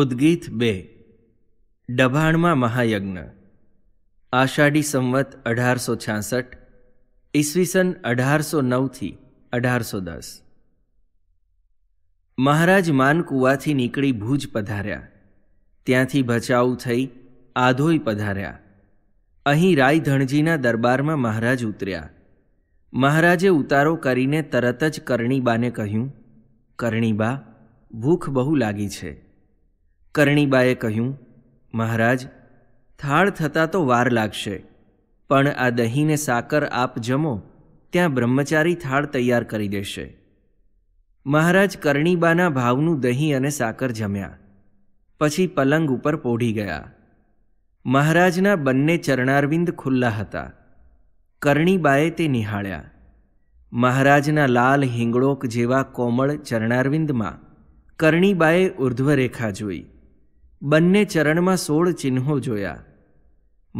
ઉદ્ગીત બે ડભાણમાં મહાયજ્ઞ આષાઢી સંવત અઢારસો છાસઠ ઈસવીસન અઢારસો નવથી અઢારસો દસ મહારાજ માનકુવાથી નીકળી ભુજ પધાર્યા ત્યાંથી ભચાઉ થઈ આધોઈ પધાર્યા અહીં રાયધણજીના દરબારમાં મહારાજ ઉતર્યા મહારાજે ઉતારો કરીને તરત જ કરણીબાને કહ્યું કરણીબા ભૂખ બહુ લાગી છે કરણીબાએ કહ્યું મહારાજ થાળ થતાં તો વાર લાગશે પણ આ દહીંને સાકર આપ જમો ત્યાં બ્રહ્મચારી થાળ તૈયાર કરી દેશે મહારાજ કરણીબાના ભાવનું દહીં અને સાકર જમ્યા પછી પલંગ ઉપર પોઢી ગયા મહારાજના બંને ચરણારવિંદ ખુલ્લા હતા કરણીબાએ તે નિહાળ્યા મહારાજના લાલ હિંગળોક જેવા કોમળ ચરણારવિંદમાં કરણીબાએ ઉર્ધ્વરેખા જોઈ બંને ચરણમાં સોળ ચિહ્નો જોયા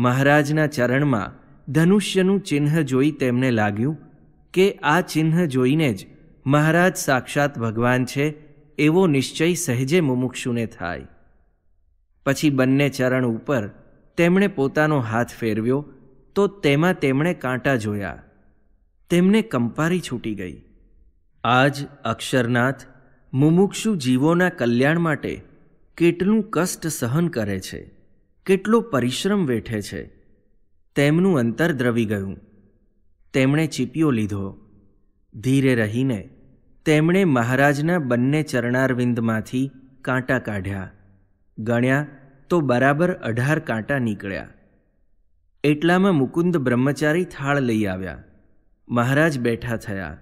મહારાજના ચરણમાં ધનુષ્યનું ચિહ્ન જોઈ તેમને લાગ્યું કે આ ચિહ્ન જોઈને જ મહારાજ સાક્ષાત ભગવાન છે એવો નિશ્ચય સહેજે મુમુક્ષુને થાય પછી બંને ચરણ ઉપર તેમણે પોતાનો હાથ ફેરવ્યો તો તેમાં તેમણે કાંટા જોયા તેમને કંપારી છૂટી ગઈ આજ અક્ષરનાથ મુમુક્ષુ જીવોના કલ્યાણ માટે કેટલું કષ્ટ સહન કરે છે કેટલો પરિશ્રમ વેઠે છે તેમનું અંતર દ્રવી ગયું તેમણે ચીપિયો લીધો ધીરે રહીને તેમણે મહારાજના બંને ચરણારવિંદમાંથી કાંટા કાઢ્યા ગણ્યા તો બરાબર અઢાર કાંટા નીકળ્યા એટલામાં મુકુંદ બ્રહ્મચારી થાળ લઈ આવ્યા મહારાજ બેઠા થયા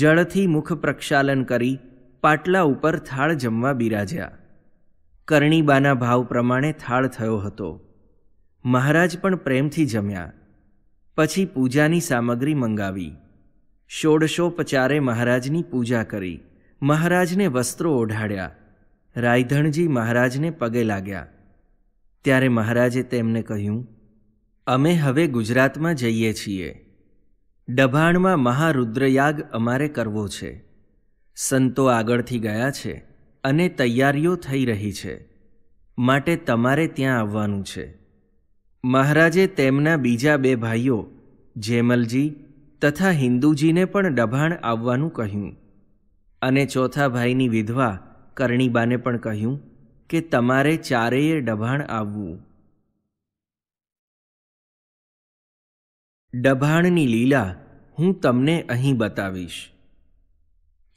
જળથી મુખ પ્રક્ષાલન કરી પાટલા ઉપર થાળ જમવા બિરાજ્યા કરણીબાના ભાવ પ્રમાણે થાળ થયો હતો મહારાજ પણ પ્રેમથી જમ્યા પછી પૂજાની સામગ્રી મંગાવી ષોડશોપચારે મહારાજની પૂજા કરી મહારાજને વસ્ત્રો ઓઢાડ્યા રાયધણજી મહારાજને પગે લાગ્યા ત્યારે મહારાજે તેમને કહ્યું અમે હવે ગુજરાતમાં જઈએ છીએ ડભાણમાં મહારુદ્રયાગ અમારે કરવો છે સંતો આગળથી ગયા છે અને તૈયારીઓ થઈ રહી છે માટે તમારે ત્યાં આવવાનું છે મહારાજે તેમના બીજા બે ભાઈઓ જેમલજી તથા હિન્દુજીને પણ ડભાણ આવવાનું કહ્યું અને ચોથા ભાઈની વિધવા કરણીબાને પણ કહ્યું કે તમારે ચારેય ડભાણ આવવું ડભાણની લીલા હું તમને અહીં બતાવીશ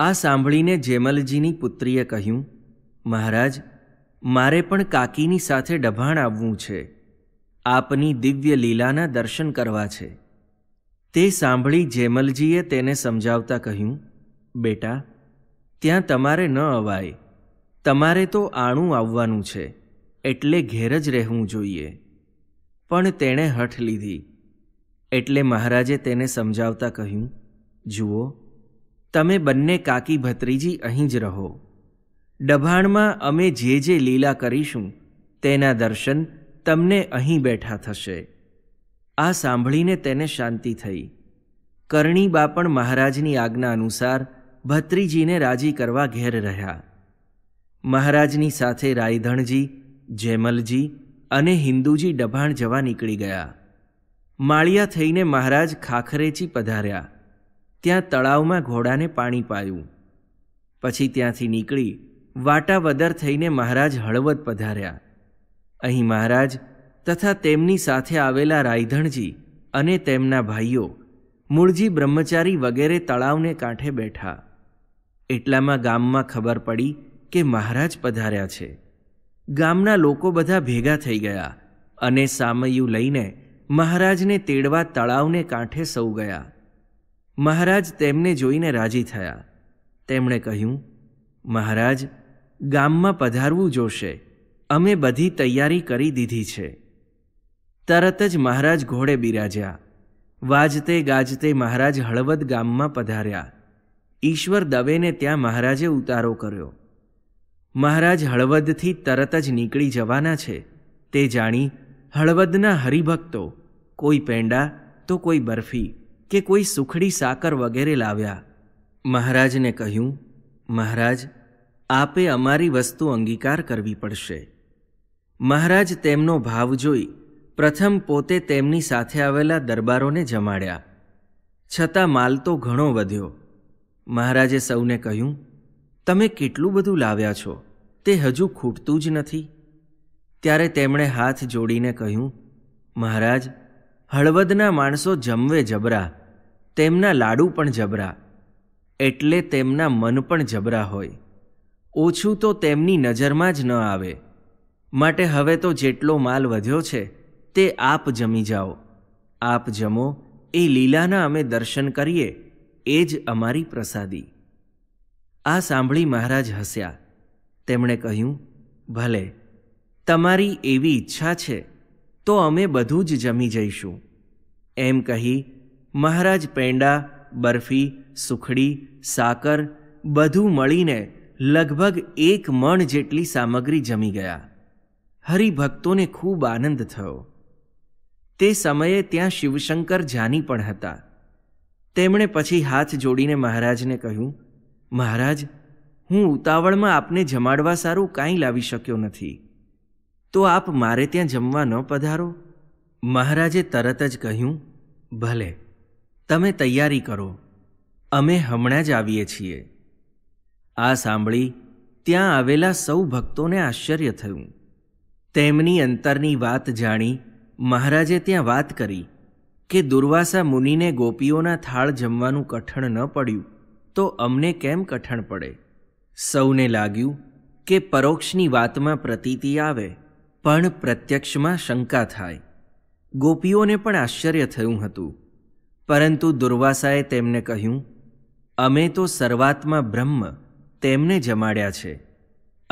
આ સાંભળીને જેમલજીની પુત્રીએ કહ્યું મહારાજ મારે પણ કાકીની સાથે ડભાણ આવવું છે આપની દિવ્ય લીલાના દર્શન કરવા છે તે સાંભળી જેમલજીએ તેને સમજાવતા કહ્યું બેટા ત્યાં તમારે ન અવાય તમારે તો આણું આવવાનું છે એટલે ઘેર જ રહેવું જોઈએ પણ તેણે હઠ લીધી એટલે મહારાજે તેને સમજાવતા કહ્યું જુઓ તમે બંને કાકી ભત્રીજી અહીં જ રહો દભાણમાં અમે જે જે લીલા કરીશું તેના દર્શન તમને અહીં બેઠા થશે આ સાંભળીને તેને શાંતિ થઈ કરણીબા પણ મહારાજની આજ્ઞા અનુસાર ભત્રીજીને રાજી કરવા ઘેર રહ્યા મહારાજની સાથે રાયધણજી જેમલજી અને હિન્દુજી ડભાણ જવા નીકળી ગયા માળિયા થઈને મહારાજ ખાખરેચી પધાર્યા ત્યાં તળાવમાં ઘોડાને પાણી પાયું પછી ત્યાંથી નીકળી વાટાવદર થઈને મહારાજ હળવદ પધાર્યા અહીં મહારાજ તથા તેમની સાથે આવેલા રાયધણજી અને તેમના ભાઈઓ મૂળજી બ્રહ્મચારી વગેરે તળાવને કાંઠે બેઠા એટલામાં ગામમાં ખબર પડી કે મહારાજ પધાર્યા છે ગામના લોકો બધા ભેગા થઈ ગયા અને સામયું લઈને મહારાજને તેડવા તળાવને કાંઠે સૌ ગયા મહારાજ તેમને જોઈને રાજી થયા તેમણે કહ્યું મહારાજ ગામમાં પધારવું જોશે અમે બધી તૈયારી કરી દીધી છે તરત જ મહારાજ ઘોડે બિરાજ્યા વાજતે ગાજતે મહારાજ હળવદ ગામમાં પધાર્યા ઈશ્વર દવેને ત્યાં મહારાજે ઉતારો કર્યો મહારાજ હળવદથી તરત જ નીકળી જવાના છે તે જાણી હળવદના હરિભક્તો કોઈ પેંડા તો કોઈ બરફી કે કોઈ સુખડી સાકર વગેરે લાવ્યા મહારાજને કહ્યું મહારાજ આપે અમારી વસ્તુ અંગીકાર કરવી પડશે મહારાજ તેમનો ભાવ જોઈ પ્રથમ પોતે તેમની સાથે આવેલા દરબારોને જમાડ્યા છતાં માલ તો ઘણો વધ્યો મહારાજે સૌને કહ્યું તમે કેટલું બધું લાવ્યા છો તે હજુ ખૂટતું જ નથી ત્યારે તેમણે હાથ જોડીને કહ્યું મહારાજ હળવદના માણસો જમવે જબરા તેમના લાડુ પણ જબરા એટલે તેમના મન પણ જબરા હોય ઓછું તો તેમની નજરમાં જ ન આવે માટે હવે તો જેટલો માલ વધ્યો છે તે આપ જમી જાઓ આપ જમો એ લીલાના અમે દર્શન કરીએ એ જ અમારી પ્રસાદી આ સાંભળી મહારાજ હસ્યા તેમણે કહ્યું ભલે તમારી એવી ઈચ્છા છે તો અમે બધું જ જમી જઈશું એમ કહી મહારાજ પેંડા બરફી સુખડી સાકર બધું મળીને લગભગ એક મણ જેટલી સામગ્રી જમી ગયા હરિભક્તોને ખૂબ આનંદ થયો તે સમયે ત્યાં શિવશંકર જાની પણ હતા તેમણે પછી હાથ જોડીને મહારાજને કહ્યું મહારાજ હું ઉતાવળમાં આપને જમાડવા સારું કાંઈ લાવી શક્યો નથી તો આપ મારે ત્યાં જમવા ન પધારો મહારાજે તરત જ કહ્યું ભલે તમે તૈયારી કરો અમે હમણાં જ આવીએ છીએ આ સાંભળી ત્યાં આવેલા સૌ ભક્તોને આશ્ચર્ય થયું તેમની અંતરની વાત જાણી મહારાજે ત્યાં વાત કરી કે દુર્વાસા મુનિને ગોપીઓના થાળ જમવાનું કઠણ ન પડ્યું તો અમને કેમ કઠણ પડે સૌને લાગ્યું કે પરોક્ષની વાતમાં પ્રતીતિ આવે પણ પ્રત્યક્ષમાં શંકા થાય ગોપીઓને પણ આશ્ચર્ય થયું હતું પરંતુ દુર્વાસાએ તેમને કહ્યું અમે તો સર્વાત્મા બ્રહ્મ તેમને જમાડ્યા છે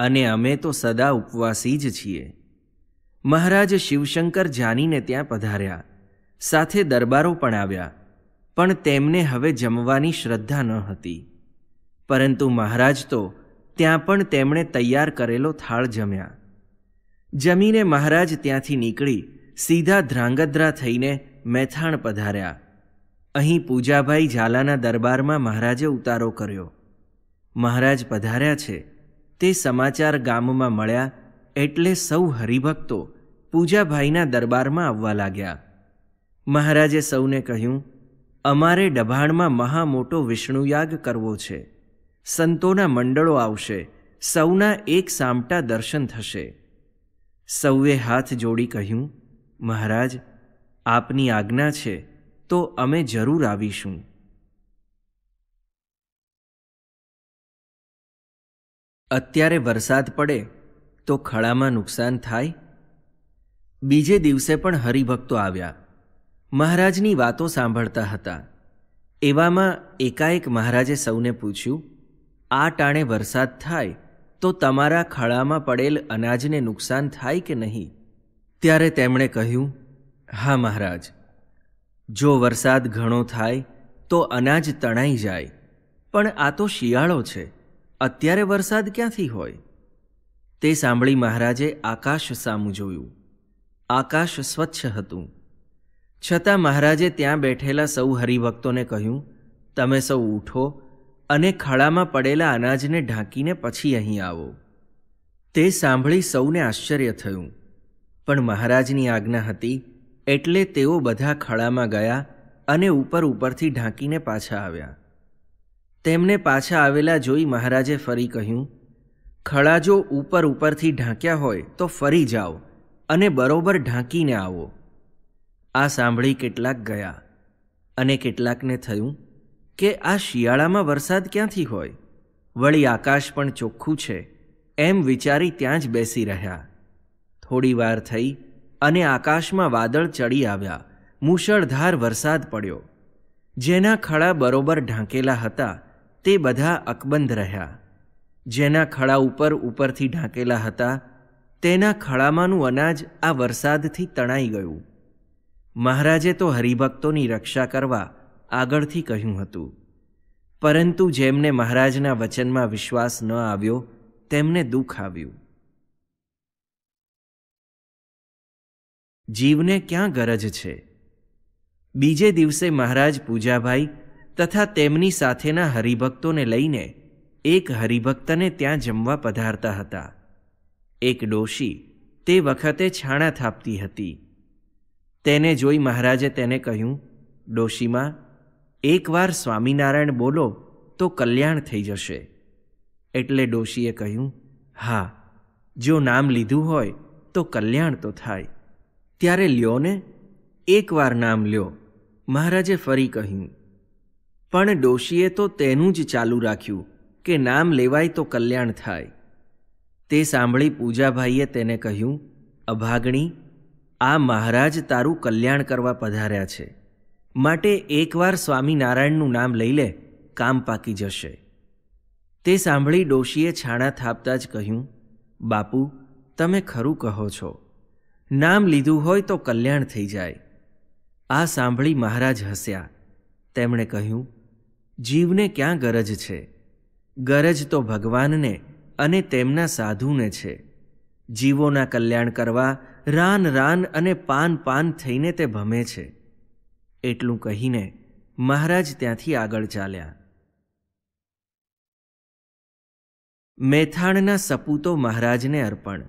અને અમે તો સદા ઉપવાસી જ છીએ મહારાજ શિવશંકર જાનીને ત્યાં પધાર્યા સાથે દરબારો પણ આવ્યા પણ તેમને હવે જમવાની શ્રદ્ધા ન હતી પરંતુ મહારાજ તો ત્યાં પણ તેમણે તૈયાર કરેલો થાળ જમ્યા જમીને મહારાજ ત્યાંથી નીકળી સીધા ધ્રાંગધ્રા થઈને મેથાણ પધાર્યા અહીં પૂજાભાઈ ઝાલાના દરબારમાં મહારાજે ઉતારો કર્યો મહારાજ પધાર્યા છે તે સમાચાર ગામમાં મળ્યા એટલે સૌ હરિભક્તો પૂજાભાઈના દરબારમાં આવવા લાગ્યા મહારાજે સૌને કહ્યું અમારે ડભાણમાં મહા મોટો વિષ્ણુયાગ કરવો છે સંતોના મંડળો આવશે સૌના એક સામટા દર્શન થશે સૌએ હાથ જોડી કહ્યું મહારાજ આપની આજ્ઞા છે તો અમે જરૂર આવીશું અત્યારે વરસાદ પડે તો ખળામાં નુકસાન થાય બીજે દિવસે પણ હરિભક્તો આવ્યા મહારાજની વાતો સાંભળતા હતા એવામાં એકાએક મહારાજે સૌને પૂછ્યું આ ટાણે વરસાદ થાય તો તમારા ખળામાં પડેલ અનાજને નુકસાન થાય કે નહીં ત્યારે તેમણે કહ્યું હા મહારાજ જો વરસાદ ઘણો થાય તો અનાજ તણાઈ જાય પણ આ તો શિયાળો છે અત્યારે વરસાદ ક્યાંથી હોય તે સાંભળી મહારાજે આકાશ સામું જોયું આકાશ સ્વચ્છ હતું છતાં મહારાજે ત્યાં બેઠેલા સૌ હરિભક્તોને કહ્યું તમે સૌ ઉઠો અને ખળામાં પડેલા અનાજને ઢાંકીને પછી અહીં આવો તે સાંભળી સૌને આશ્ચર્ય થયું પણ મહારાજની આજ્ઞા હતી એટલે તેઓ બધા ખળામાં ગયા અને ઉપર ઉપરથી ઢાંકીને પાછા આવ્યા તેમને પાછા આવેલા જોઈ મહારાજે ફરી કહ્યું ખળા જો ઉપર ઉપરથી ઢાંક્યા હોય તો ફરી જાઓ અને બરોબર ઢાંકીને આવો આ સાંભળી કેટલાક ગયા અને કેટલાકને થયું કે આ શિયાળામાં વરસાદ ક્યાંથી હોય વળી આકાશ પણ ચોખ્ખું છે એમ વિચારી ત્યાં જ બેસી રહ્યા થોડી વાર થઈ અને આકાશમાં વાદળ ચડી આવ્યા મુશળધાર વરસાદ પડ્યો જેના ખળા બરોબર ઢાંકેલા હતા તે બધા અકબંધ રહ્યા જેના ખળા ઉપર ઉપરથી ઢાંકેલા હતા તેના ખળામાંનું અનાજ આ વરસાદથી તણાઈ ગયું મહારાજે તો હરિભક્તોની રક્ષા કરવા આગળથી કહ્યું હતું પરંતુ જેમને મહારાજના વચનમાં વિશ્વાસ ન આવ્યો તેમને દુઃખ આવ્યું જીવને ક્યાં ગરજ છે બીજે દિવસે મહારાજ પૂજાભાઈ તથા તેમની સાથેના હરિભક્તોને લઈને એક હરિભક્તને ત્યાં જમવા પધારતા હતા એક ડોશી તે વખતે છાણા થાપતી હતી તેને જોઈ મહારાજે તેને કહ્યું ડોશીમાં એકવાર સ્વામિનારાયણ બોલો તો કલ્યાણ થઈ જશે એટલે ડોશીએ કહ્યું હા જો નામ લીધું હોય તો કલ્યાણ તો થાય ત્યારે લ્યો ને એકવાર નામ લ્યો મહારાજે ફરી કહ્યું પણ ડોશીએ તો તેનું જ ચાલુ રાખ્યું કે નામ લેવાય તો કલ્યાણ થાય તે સાંભળી પૂજાભાઈએ તેને કહ્યું અભાગણી આ મહારાજ તારું કલ્યાણ કરવા પધાર્યા છે માટે એકવાર સ્વામિનારાયણનું નામ લઈ લે કામ પાકી જશે તે સાંભળી ડોશીએ છાણા થાપતા જ કહ્યું બાપુ તમે ખરું કહો છો નામ લીધું હોય તો કલ્યાણ થઈ જાય આ સાંભળી મહારાજ હસ્યા તેમણે કહ્યું જીવને ક્યાં ગરજ છે ગરજ તો ભગવાનને અને તેમના સાધુને છે જીવોના કલ્યાણ કરવા રાન રાન અને પાન પાન થઈને તે ભમે છે એટલું કહીને મહારાજ ત્યાંથી આગળ ચાલ્યા મેથાણના સપૂતો મહારાજને અર્પણ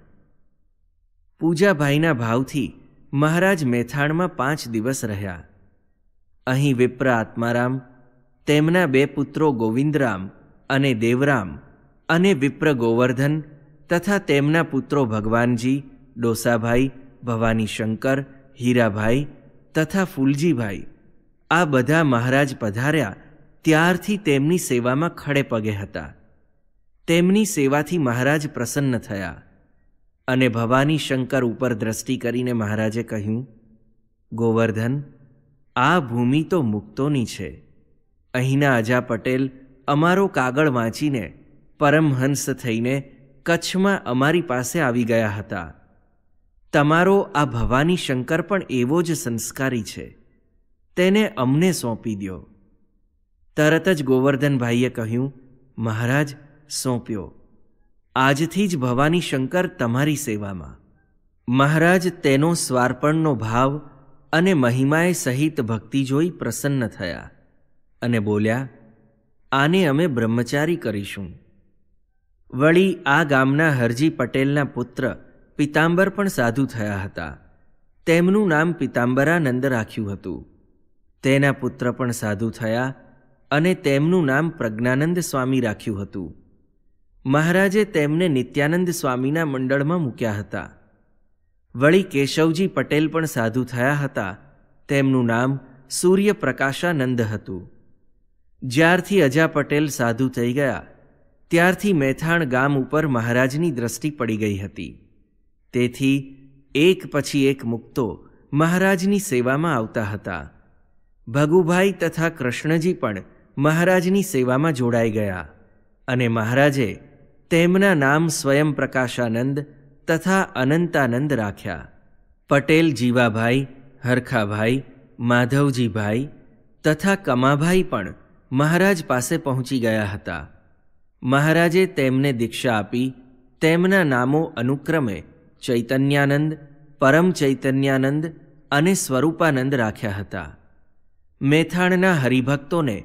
પૂજાભાઈના ભાવથી મહારાજ મેથાણમાં પાંચ દિવસ રહ્યા અહીં વિપ્ર આત્મારામ તેમના બે પુત્રો ગોવિંદરામ અને દેવરામ અને વિપ્ર ગોવર્ધન તથા તેમના પુત્રો ભગવાનજી ડોસાભાઈ ભવાનીશંકર હીરાભાઈ તથા ફૂલજીભાઈ આ બધા મહારાજ પધાર્યા ત્યારથી તેમની સેવામાં ખડે પગે હતા તેમની સેવાથી મહારાજ પ્રસન્ન થયા અને ભવાની શંકર ઉપર દ્રષ્ટિ કરીને મહારાજે કહ્યું ગોવર્ધન આ ભૂમિ તો મુક્તોની છે અહીંના અજા પટેલ અમારો કાગળ વાંચીને પરમહંસ થઈને કચ્છમાં અમારી પાસે આવી ગયા હતા તમારો આ ભવાની શંકર પણ એવો જ સંસ્કારી છે તેને અમને સોંપી દો તરત જ ગોવર્ધનભાઈએ કહ્યું મહારાજ સોંપ્યો આજથી જ ભવાની શંકર તમારી સેવામાં મહારાજ તેનો સ્વાર્પણનો ભાવ અને મહિમાએ સહિત ભક્તિ જોઈ પ્રસન્ન થયા અને બોલ્યા આને અમે બ્રહ્મચારી કરીશું વળી આ ગામના હરજી પટેલના પુત્ર પિતાંબર પણ સાધુ થયા હતા તેમનું નામ પિતાંબરાનંદ રાખ્યું હતું તેના પુત્ર પણ સાધુ થયા અને તેમનું નામ પ્રજ્ઞાનંદ સ્વામી રાખ્યું હતું મહારાજે તેમને નિત્યાનંદ સ્વામીના મંડળમાં મૂક્યા હતા વળી કેશવજી પટેલ પણ સાધુ થયા હતા તેમનું નામ સૂર્યપ્રકાશાનંદ હતું જ્યારથી અજા પટેલ સાધુ થઈ ગયા ત્યારથી મેથાણ ગામ ઉપર મહારાજની દ્રષ્ટિ પડી ગઈ હતી તેથી એક પછી એક મુક્તો મહારાજની સેવામાં આવતા હતા ભગુભાઈ તથા કૃષ્ણજી પણ મહારાજની સેવામાં જોડાઈ ગયા અને મહારાજે તેમના નામ સ્વયં પ્રકાશાનંદ તથા અનંતાનંદ રાખ્યા પટેલ જીવાભાઈ હરખાભાઈ માધવજીભાઈ તથા કમાભાઈ પણ મહારાજ પાસે પહોંચી ગયા હતા મહારાજે તેમને દીક્ષા આપી તેમના નામો અનુક્રમે ચૈતન્યાનંદ પરમ ચૈતન્યાનંદ અને સ્વરૂપાનંદ રાખ્યા હતા મેથાણના હરિભક્તોને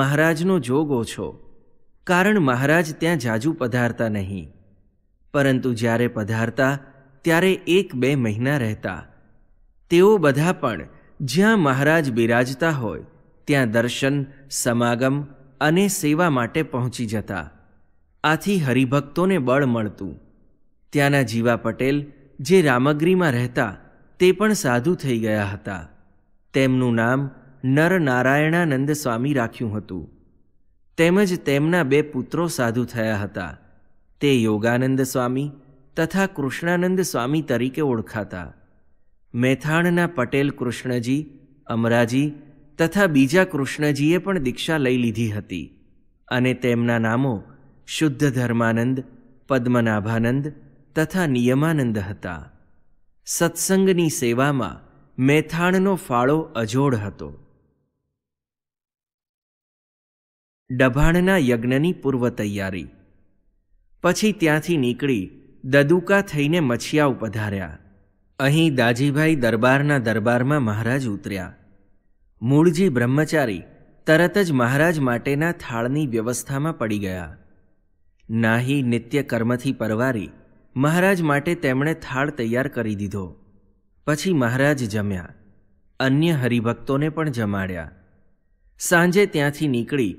મહારાજનો જોગ ઓછો કારણ મહારાજ ત્યાં જાજુ પધારતા નહીં પરંતુ જ્યારે પધારતા ત્યારે એક બે મહિના રહેતા તેઓ બધા પણ જ્યાં મહારાજ બિરાજતા હોય ત્યાં દર્શન સમાગમ અને સેવા માટે પહોંચી જતા આથી હરિભક્તોને બળ મળતું ત્યાંના જીવા પટેલ જે રામગ્રીમાં રહેતા તે પણ સાધુ થઈ ગયા હતા તેમનું નામ નરનારાયણાનંદ સ્વામી રાખ્યું હતું તેમજ તેમના બે પુત્રો સાધુ થયા હતા તે યોગાનંદ સ્વામી તથા કૃષ્ણાનંદ સ્વામી તરીકે ઓળખાતા મેથાણના પટેલ કૃષ્ણજી અમરાજી તથા બીજા કૃષ્ણજીએ પણ દીક્ષા લઈ લીધી હતી અને તેમના નામો શુદ્ધ ધર્માનંદ પદ્મનાભાનંદ તથા નિયમાનંદ હતા સત્સંગની સેવામાં મેથાણનો ફાળો અજોડ હતો ડભાણના યજ્ઞની પૂર્વ તૈયારી પછી ત્યાંથી નીકળી દદુકા થઈને મછિયાવ પધાર્યા અહીં દાજીભાઈ દરબારના દરબારમાં મહારાજ ઉતર્યા મૂળજી બ્રહ્મચારી તરત જ મહારાજ માટેના થાળની વ્યવસ્થામાં પડી ગયા નાહી નિત્ય કર્મથી પરવારી મહારાજ માટે તેમણે થાળ તૈયાર કરી દીધો પછી મહારાજ જમ્યા અન્ય હરિભક્તોને પણ જમાડ્યા સાંજે ત્યાંથી નીકળી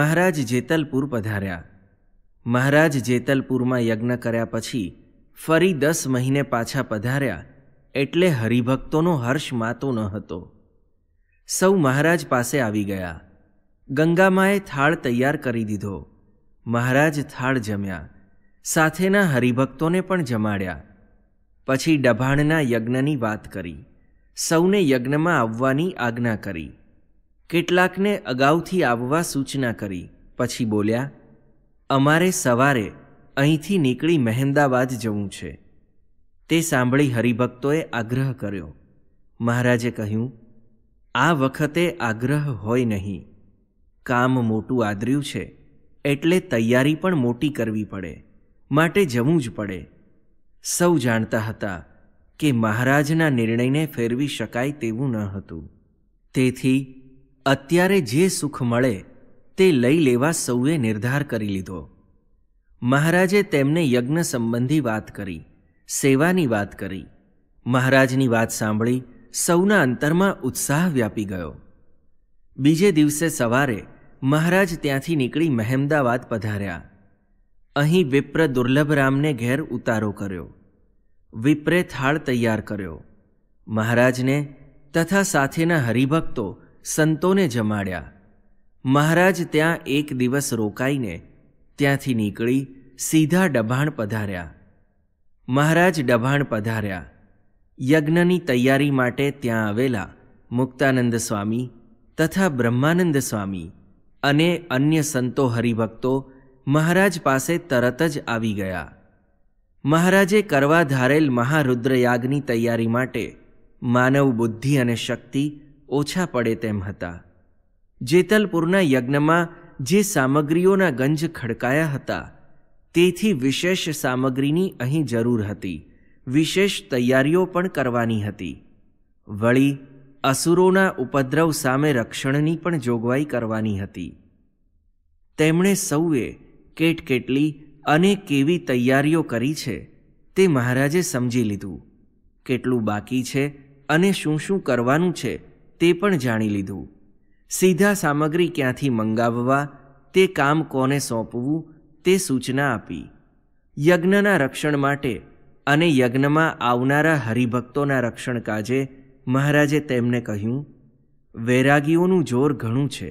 મહારાજ જેતલપુર પધાર્યા મહારાજ જેતલપુરમાં યજ્ઞ કર્યા પછી ફરી દસ મહિને પાછા પધાર્યા એટલે હરિભક્તોનો હર્ષ માતો ન હતો સૌ મહારાજ પાસે આવી ગયા ગંગામાએ થાળ તૈયાર કરી દીધો મહારાજ થાળ જમ્યા સાથેના હરિભક્તોને પણ જમાડ્યા પછી ડભાણના યજ્ઞની વાત કરી સૌને યજ્ઞમાં આવવાની આજ્ઞા કરી કેટલાકને અગાઉથી આવવા સૂચના કરી પછી બોલ્યા અમારે સવારે અહીંથી નીકળી મહેમદાવાદ જવું છે તે સાંભળી હરિભક્તોએ આગ્રહ કર્યો મહારાજે કહ્યું આ વખતે આગ્રહ હોય નહીં કામ મોટું આદર્યું છે એટલે તૈયારી પણ મોટી કરવી પડે માટે જવું જ પડે સૌ જાણતા હતા કે મહારાજના નિર્ણયને ફેરવી શકાય તેવું ન હતું તેથી અત્યારે જે સુખ મળે તે લઈ લેવા સૌએ નિર્ધાર કરી લીધો મહારાજે તેમને યજ્ઞ સંબંધી વાત કરી સેવાની વાત કરી મહારાજની વાત સાંભળી સૌના અંતરમાં ઉત્સાહ વ્યાપી ગયો બીજે દિવસે સવારે મહારાજ ત્યાંથી નીકળી મહેમદાવાદ પધાર્યા અહીં વિપ્ર દુર્લભરામને ઘેર ઉતારો કર્યો વિપ્રે થાળ તૈયાર કર્યો મહારાજને તથા સાથેના હરિભક્તો સંતોને જમાડ્યા મહારાજ ત્યાં એક દિવસ રોકાઈને ત્યાંથી નીકળી સીધા ડભાણ પધાર્યા મહારાજ ડભાણ પધાર્યા યજ્ઞની તૈયારી માટે ત્યાં આવેલા મુક્તાનંદ સ્વામી તથા બ્રહ્માનંદ સ્વામી અને અન્ય સંતો હરિભક્તો મહારાજ પાસે તરત જ આવી ગયા મહારાજે કરવા ધારેલ મહારુદ્રયાગની તૈયારી માટે માનવ બુદ્ધિ અને શક્તિ ઓછા પડે તેમ હતા જેતલપુરના યજ્ઞમાં જે સામગ્રીઓના ગંજ ખડકાયા હતા તેથી વિશેષ સામગ્રીની અહીં જરૂર હતી વિશેષ તૈયારીઓ પણ કરવાની હતી વળી અસુરોના ઉપદ્રવ સામે રક્ષણની પણ જોગવાઈ કરવાની હતી તેમણે સૌએ કેટકેટલી અને કેવી તૈયારીઓ કરી છે તે મહારાજે સમજી લીધું કેટલું બાકી છે અને શું શું કરવાનું છે તે પણ જાણી લીધું સીધા સામગ્રી ક્યાંથી મંગાવવા તે કામ કોને સોંપવું તે સૂચના આપી યજ્ઞના રક્ષણ માટે અને યજ્ઞમાં આવનારા હરિભક્તોના રક્ષણ કાજે મહારાજે તેમને કહ્યું વૈરાગીઓનું જોર ઘણું છે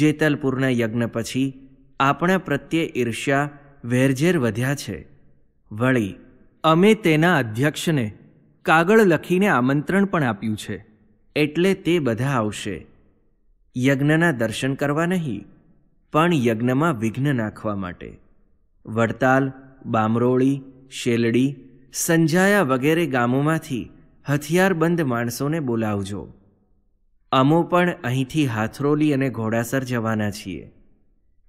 જેતલપુરના યજ્ઞ પછી આપણા પ્રત્યે ઈર્ષ્યા વેરઝેર વધ્યા છે વળી અમે તેના અધ્યક્ષને કાગળ લખીને આમંત્રણ પણ આપ્યું છે એટલે તે બધા આવશે યજ્ઞના દર્શન કરવા નહીં પણ યજ્ઞમાં વિઘ્ન નાખવા માટે વડતાલ બામરોળી શેલડી સંજાયા વગેરે ગામોમાંથી હથિયારબંધ માણસોને બોલાવજો અમો પણ અહીંથી હાથરોલી અને ઘોડાસર જવાના છીએ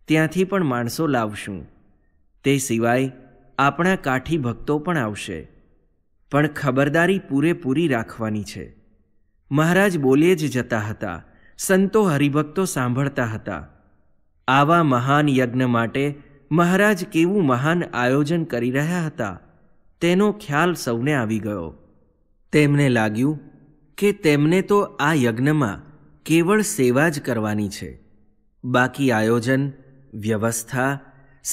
ત્યાંથી પણ માણસો લાવશું તે સિવાય આપણા કાઠી ભક્તો પણ આવશે પણ ખબરદારી પૂરેપૂરી રાખવાની છે મહારાજ બોલીએ જ જતા હતા સંતો હરિભક્તો સાંભળતા હતા આવા મહાન યજ્ઞ માટે મહારાજ કેવું મહાન આયોજન કરી રહ્યા હતા તેનો ખ્યાલ સૌને આવી ગયો તેમને લાગ્યું કે તેમને તો આ યજ્ઞમાં કેવળ સેવા જ કરવાની છે બાકી આયોજન વ્યવસ્થા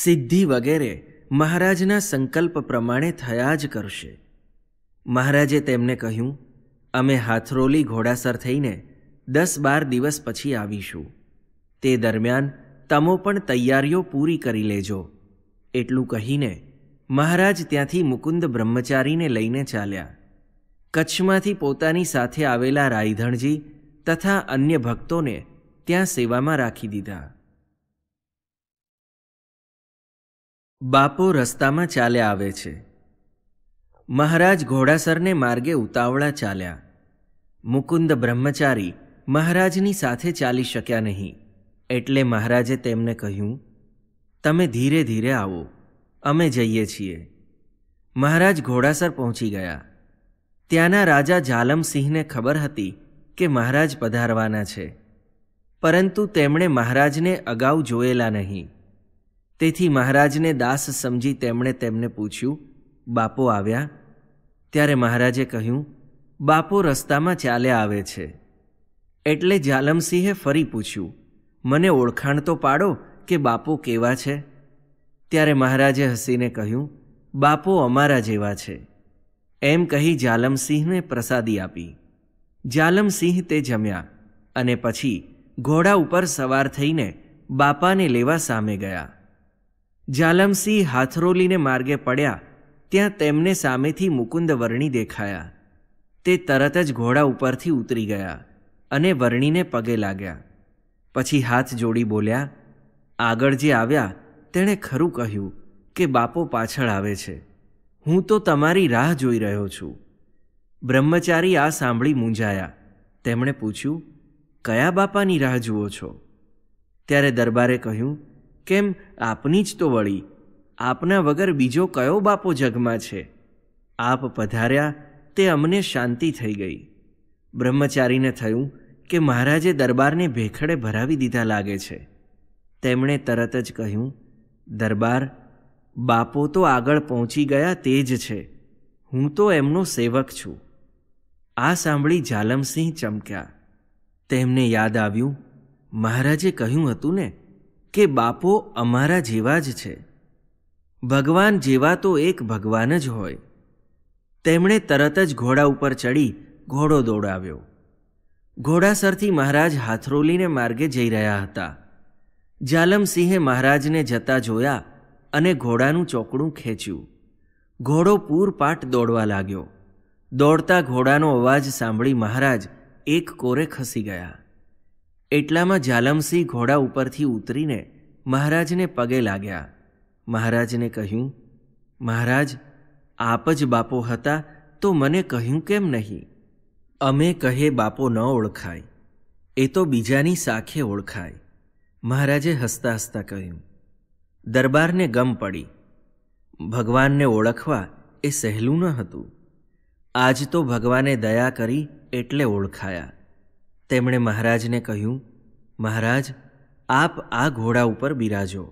સિદ્ધિ વગેરે મહારાજના સંકલ્પ પ્રમાણે થયા જ કરશે મહારાજે તેમને કહ્યું અમે હાથરોલી ઘોડાસર થઈને દસ બાર દિવસ પછી આવીશું તે દરમિયાન તમો પણ તૈયારીઓ પૂરી કરી લેજો એટલું કહીને મહારાજ ત્યાંથી મુકુંદ બ્રહ્મચારીને લઈને ચાલ્યા કચ્છમાંથી પોતાની સાથે આવેલા રાયધણજી તથા અન્ય ભક્તોને ત્યાં સેવામાં રાખી દીધા બાપો રસ્તામાં ચાલ્યા આવે છે મહારાજ ઘોડાસરને માર્ગે ઉતાવળા ચાલ્યા મુકુંદ બ્રહ્મચારી મહારાજની સાથે ચાલી શક્યા નહીં એટલે મહારાજે તેમને કહ્યું તમે ધીરે ધીરે આવો અમે જઈએ છીએ મહારાજ ઘોડાસર પહોંચી ગયા ત્યાંના રાજા જાલમસિંહને ખબર હતી કે મહારાજ પધારવાના છે પરંતુ તેમણે મહારાજને અગાઉ જોયેલા નહીં તેથી મહારાજને દાસ સમજી તેમણે તેમને પૂછ્યું બાપો આવ્યા ત્યારે મહારાજે કહ્યું બાપો રસ્તામાં ચાલ્યા આવે છે એટલે જાલમસિંહે ફરી પૂછ્યું મને ઓળખાણ તો પાડો કે બાપો કેવા છે ત્યારે મહારાજે હસીને કહ્યું બાપો અમારા જેવા છે એમ કહી જાલમસિંહને પ્રસાદી આપી જાલમસિંહ તે જમ્યા અને પછી ઘોડા ઉપર સવાર થઈને બાપાને લેવા સામે ગયા જાલમસિંહ હાથરોલીને માર્ગે પડ્યા ત્યાં તેમને સામેથી મુકુંદ વર્ણી દેખાયા તે તરત જ ઘોડા ઉપરથી ઉતરી ગયા અને વર્ણીને પગે લાગ્યા પછી હાથ જોડી બોલ્યા આગળ જે આવ્યા તેણે ખરું કહ્યું કે બાપો પાછળ આવે છે હું તો તમારી રાહ જોઈ રહ્યો છું બ્રહ્મચારી આ સાંભળી મૂંઝાયા તેમણે પૂછ્યું કયા બાપાની રાહ જુઓ છો ત્યારે દરબારે કહ્યું કેમ આપની જ તો વળી આપના વગર બીજો કયો બાપો જગમાં છે આપ પધાર્યા તે અમને શાંતિ થઈ ગઈ બ્રહ્મચારીને થયું કે મહારાજે દરબારને ભેખડે ભરાવી દીધા લાગે છે તેમણે તરત જ કહ્યું દરબાર બાપો તો આગળ પહોંચી ગયા તે જ છે હું તો એમનો સેવક છું આ સાંભળી ઝાલમસિંહ ચમક્યા તેમને યાદ આવ્યું મહારાજે કહ્યું હતું ને કે બાપો અમારા જેવા જ છે ભગવાન જેવા તો એક ભગવાન જ હોય તેમણે તરત જ ઘોડા ઉપર ચડી ઘોડો દોડાવ્યો ઘોડાસરથી મહારાજ હાથરોલીને માર્ગે જઈ રહ્યા હતા જાલમસિંહે મહારાજને જતા જોયા અને ઘોડાનું ચોકડું ખેંચ્યું ઘોડો પૂરપાટ દોડવા લાગ્યો દોડતા ઘોડાનો અવાજ સાંભળી મહારાજ એક કોરે ખસી ગયા એટલામાં જાલમસિંહ ઘોડા ઉપરથી ઉતરીને મહારાજને પગે લાગ્યા મહારાજને કહ્યું મહારાજ આપ જ બાપો હતા તો મને કહ્યું કેમ નહીં અમે કહે બાપો ન ઓળખાય એ તો બીજાની સાખે ઓળખાય મહારાજે હસતા હસતા કહ્યું દરબારને ગમ પડી ભગવાનને ઓળખવા એ સહેલું ન હતું આજ તો ભગવાને દયા કરી એટલે ઓળખાયા તેમણે મહારાજને કહ્યું મહારાજ આપ આ ઘોડા ઉપર બિરાજો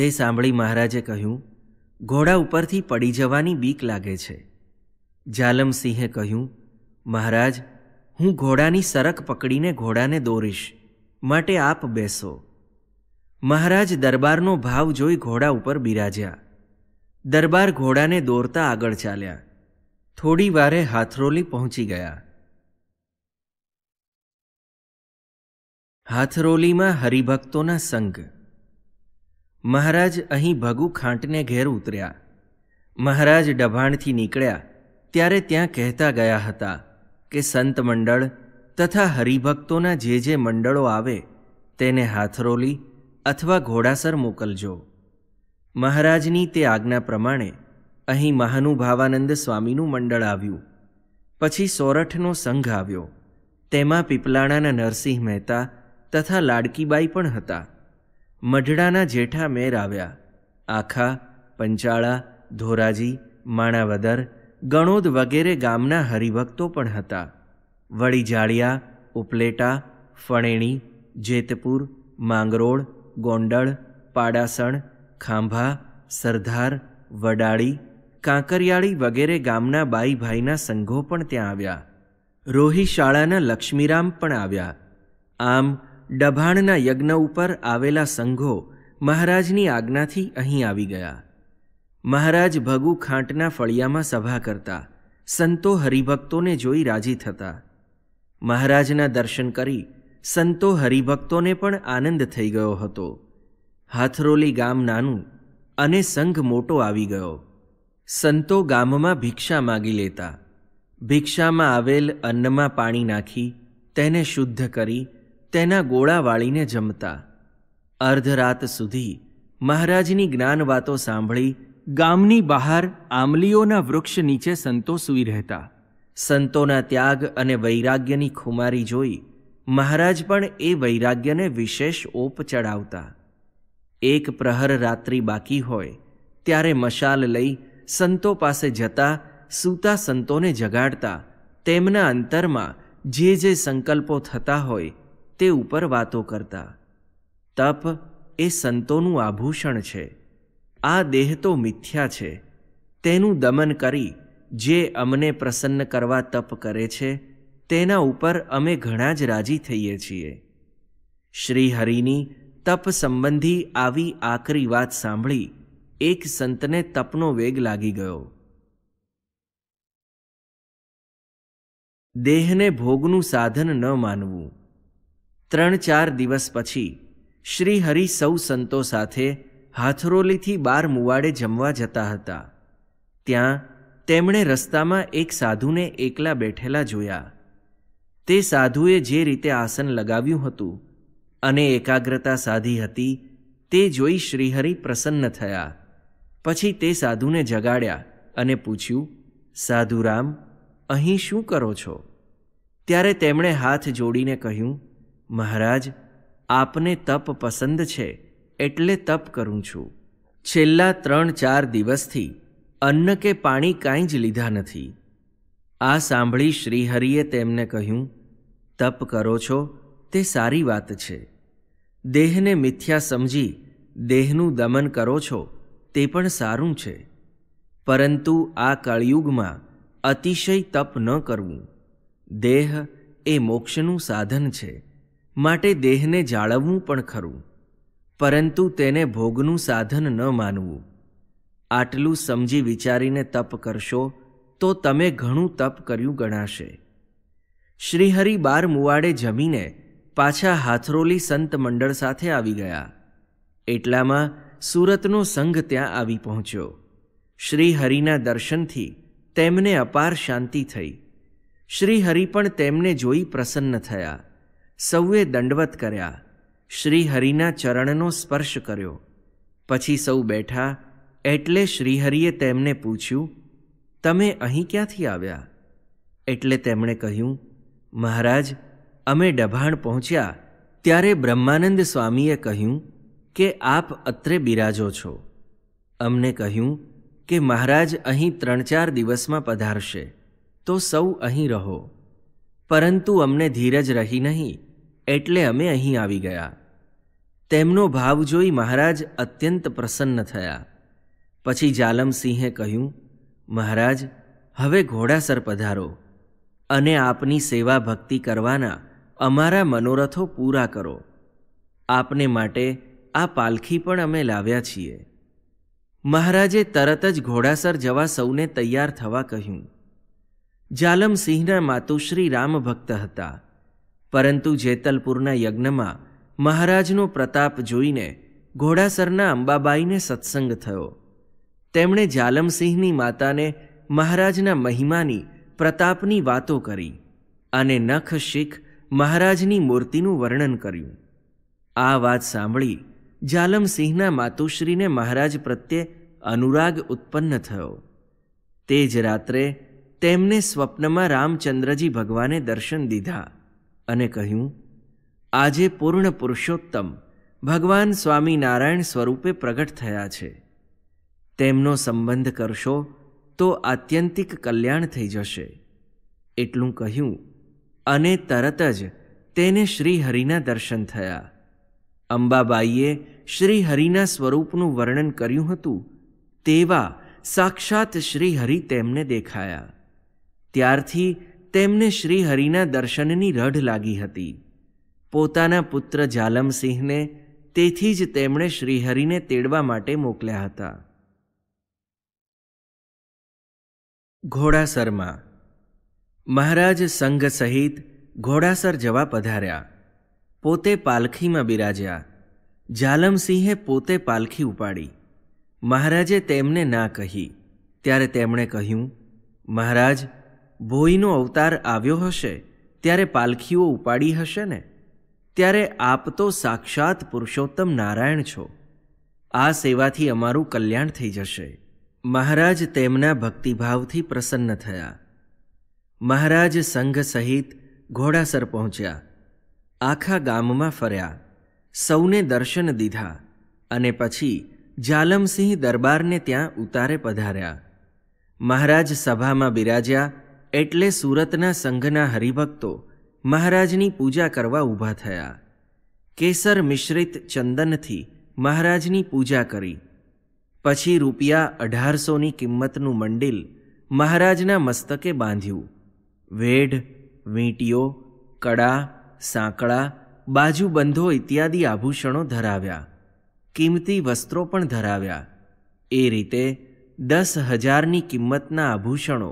તે સાંભળી મહારાજે કહ્યું ઘોડા ઉપરથી પડી જવાની બીક લાગે છે જાલમસિંહે કહ્યું મહારાજ હું ઘોડાની સરક પકડીને ઘોડાને દોરીશ માટે આપ બેસો મહારાજ દરબારનો ભાવ જોઈ ઘોડા ઉપર બિરાજ્યા દરબાર ઘોડાને દોરતા આગળ ચાલ્યા થોડી વારે હાથરોલી પહોંચી ગયા હાથરોલીમાં હરિભક્તોના સંઘ મહારાજ અહીં ભગુ ખાંટને ઘેર ઉતર્યા મહારાજ ડભાણથી નીકળ્યા ત્યારે ત્યાં કહેતા ગયા હતા કે સંત મંડળ તથા હરિભક્તોના જે જે મંડળો આવે તેને હાથરોલી અથવા ઘોડાસર મોકલજો મહારાજની તે આજ્ઞા પ્રમાણે અહીં મહાનુભાવાનંદ સ્વામીનું મંડળ આવ્યું પછી સોરઠનો સંઘ આવ્યો તેમાં પીપલાણાના નરસિંહ મહેતા તથા લાડકીબાઈ પણ હતા મઢડાના જેઠા મેર આવ્યા આખા પંચાળા ધોરાજી માણાવદર ગણોદ વગેરે ગામના હરિભક્તો પણ હતા વળી જાળિયા ઉપલેટા ફણેણી જેતપુર માંગરોળ ગોંડળ પાડાસણ ખાંભા સરદાર વડાળી કાંકરિયાળી વગેરે ગામના બાઈ ભાઈના સંઘો પણ ત્યાં આવ્યા રોહી શાળાના લક્ષ્મીરામ પણ આવ્યા આમ ડભાણના યજ્ઞ ઉપર આવેલા સંઘો મહારાજની આજ્ઞાથી અહીં આવી ગયા મહારાજ ભગુ ખાંટના ફળિયામાં સભા કરતા સંતો હરિભક્તોને જોઈ રાજી થતા મહારાજના દર્શન કરી સંતો હરિભક્તોને પણ આનંદ થઈ ગયો હતો હાથરોલી ગામ નાનું અને સંઘ મોટો આવી ગયો સંતો ગામમાં ભિક્ષા માગી લેતા ભિક્ષામાં આવેલ અન્નમાં પાણી નાખી તેને શુદ્ધ કરી તેના ગોળા વાળીને જમતા અર્ધરાત સુધી મહારાજની જ્ઞાન વાતો સાંભળી ગામની બહાર આંબલીઓના વૃક્ષ નીચે સંતો સૂઈ રહેતા સંતોના ત્યાગ અને વૈરાગ્યની ખુમારી જોઈ મહારાજ પણ એ વૈરાગ્યને વિશેષ ઓપ ચડાવતા એક પ્રહર રાત્રિ બાકી હોય ત્યારે મશાલ લઈ સંતો પાસે જતા સૂતા સંતોને જગાડતા તેમના અંતરમાં જે જે સંકલ્પો થતા હોય તે ઉપર વાતો કરતા તપ એ સંતોનું આભૂષણ છે આ દેહ તો મિથ્યા છે તેનું દમન કરી જે અમને પ્રસન્ન કરવા તપ કરે છે તેના ઉપર અમે ઘણા જ રાજી થઈએ છીએ શ્રીહરિની તપ સંબંધી આવી આકરી વાત સાંભળી એક સંતને તપનો વેગ લાગી ગયો દેહને ભોગનું સાધન ન માનવું ત્રણ ચાર દિવસ પછી શ્રી હરિ સૌ સંતો સાથે હાથરોલીથી બાર મુવાડે જમવા જતા હતા ત્યાં તેમણે રસ્તામાં એક સાધુને એકલા બેઠેલા જોયા તે સાધુએ જે રીતે આસન લગાવ્યું હતું અને એકાગ્રતા સાધી હતી તે જોઈ શ્રીહરિ પ્રસન્ન થયા પછી તે સાધુને જગાડ્યા અને પૂછ્યું સાધુરામ અહીં શું કરો છો ત્યારે તેમણે હાથ જોડીને કહ્યું મહારાજ આપને તપ પસંદ છે એટલે તપ કરું છું છેલ્લા ત્રણ ચાર દિવસથી અન્ન કે પાણી કાંઈ જ લીધા નથી આ સાંભળી શ્રીહરિએ તેમને કહ્યું તપ કરો છો તે સારી વાત છે દેહને મિથ્યા સમજી દેહનું દમન કરો છો તે પણ સારું છે પરંતુ આ કળિયુગમાં અતિશય તપ ન કરવું દેહ એ મોક્ષનું સાધન છે માટે દેહને જાળવવું પણ ખરું પરંતુ તેને ભોગનું સાધન ન માનવું આટલું સમજી વિચારીને તપ કરશો તો તમે ઘણું તપ કર્યું ગણાશે શ્રીહરિ બાર મુવાડે જમીને પાછા હાથરોલી સંત મંડળ સાથે આવી ગયા એટલામાં સુરતનો સંઘ ત્યાં આવી પહોંચ્યો શ્રીહરિના દર્શનથી તેમને અપાર શાંતિ થઈ શ્રીહરિ પણ તેમને જોઈ પ્રસન્ન થયા સૌએ દંડવત કર્યા શ્રીહરિના ચરણનો સ્પર્શ કર્યો પછી સૌ બેઠા એટલે શ્રીહરિએ તેમને પૂછ્યું તમે અહીં ક્યાંથી આવ્યા એટલે તેમણે કહ્યું મહારાજ અમે ડભાણ પહોંચ્યા ત્યારે બ્રહ્માનંદ સ્વામીએ કહ્યું કે આપ અત્રે બિરાજો છો અમને કહ્યું કે મહારાજ અહીં ત્રણ ચાર દિવસમાં પધારશે તો સૌ અહીં રહો પરંતુ અમને ધીરજ રહી નહીં એટલે અમે અહીં આવી ગયા તેમનો ભાવ જોઈ મહારાજ અત્યંત પ્રસન્ન થયા પછી જાલમસિંહે કહ્યું મહારાજ હવે ઘોડાસર પધારો અને આપની સેવા ભક્તિ કરવાના અમારા મનોરથો પૂરા કરો આપને માટે આ પાલખી પણ અમે લાવ્યા છીએ મહારાજે તરત જ ઘોડાસર જવા સૌને તૈયાર થવા કહ્યું જાલમસિંહના માતુશ્રી રામભક્ત હતા પરંતુ જેતલપુરના યજ્ઞમાં મહારાજનો પ્રતાપ જોઈને ઘોડાસરના અંબાબાઈને સત્સંગ થયો તેમણે જાલમસિંહની માતાને મહારાજના મહિમાની પ્રતાપની વાતો કરી અને નખ શીખ મહારાજની મૂર્તિનું વર્ણન કર્યું આ વાત સાંભળી જાલમસિંહના માતુશ્રીને મહારાજ પ્રત્યે અનુરાગ ઉત્પન્ન થયો તે જ રાત્રે તેમને સ્વપ્નમાં રામચંદ્રજી ભગવાને દર્શન દીધા અને કહ્યું આજે પૂર્ણ પુરુષોત્તમ ભગવાન સ્વામિનારાયણ સ્વરૂપે પ્રગટ થયા છે તેમનો સંબંધ કરશો તો આત્યંતિક કલ્યાણ થઈ જશે એટલું કહ્યું અને તરત જ તેને શ્રીહરિના દર્શન થયા અંબાબાઈએ શ્રીહરિના સ્વરૂપનું વર્ણન કર્યું હતું તેવા સાક્ષાત શ્રીહરિ તેમને દેખાયા ત્યારથી તેમને શ્રીહરિના દર્શનની રઢ લાગી હતી પોતાના પુત્ર જાલમસિંહને તેથી જ તેમણે શ્રીહરિને તેડવા માટે મોકલ્યા હતા ઘોડાસરમાં મહારાજ સંઘ સહિત ઘોડાસર જવા પધાર્યા પોતે પાલખીમાં બિરાજ્યા જાલમસિંહે પોતે પાલખી ઉપાડી મહારાજે તેમને ના કહી ત્યારે તેમણે કહ્યું મહારાજ ભોઈનો અવતાર આવ્યો હશે ત્યારે પાલખીઓ ઉપાડી હશે ને ત્યારે આપ તો સાક્ષાત પુરુષોત્તમ નારાયણ છો આ સેવાથી અમારું કલ્યાણ થઈ જશે મહારાજ તેમના ભક્તિભાવથી પ્રસન્ન થયા મહારાજ સંઘ સહિત ઘોડાસર પહોંચ્યા આખા ગામમાં ફર્યા સૌને દર્શન દીધા અને પછી જાલમસિંહ દરબારને ત્યાં ઉતારે પધાર્યા મહારાજ સભામાં બિરાજ્યા એટલે સુરતના સંઘના હરિભક્તો મહારાજની પૂજા કરવા ઊભા થયા કેસર મિશ્રિત ચંદનથી મહારાજની પૂજા કરી પછી રૂપિયા અઢારસોની કિંમતનું મંડિલ મહારાજના મસ્તકે બાંધ્યું વેઢ વીંટીઓ કડા સાંકળા બાજુબંધો ઇત્યાદિ આભૂષણો ધરાવ્યા કિંમતી વસ્ત્રો પણ ધરાવ્યા એ રીતે દસ હજારની કિંમતના આભૂષણો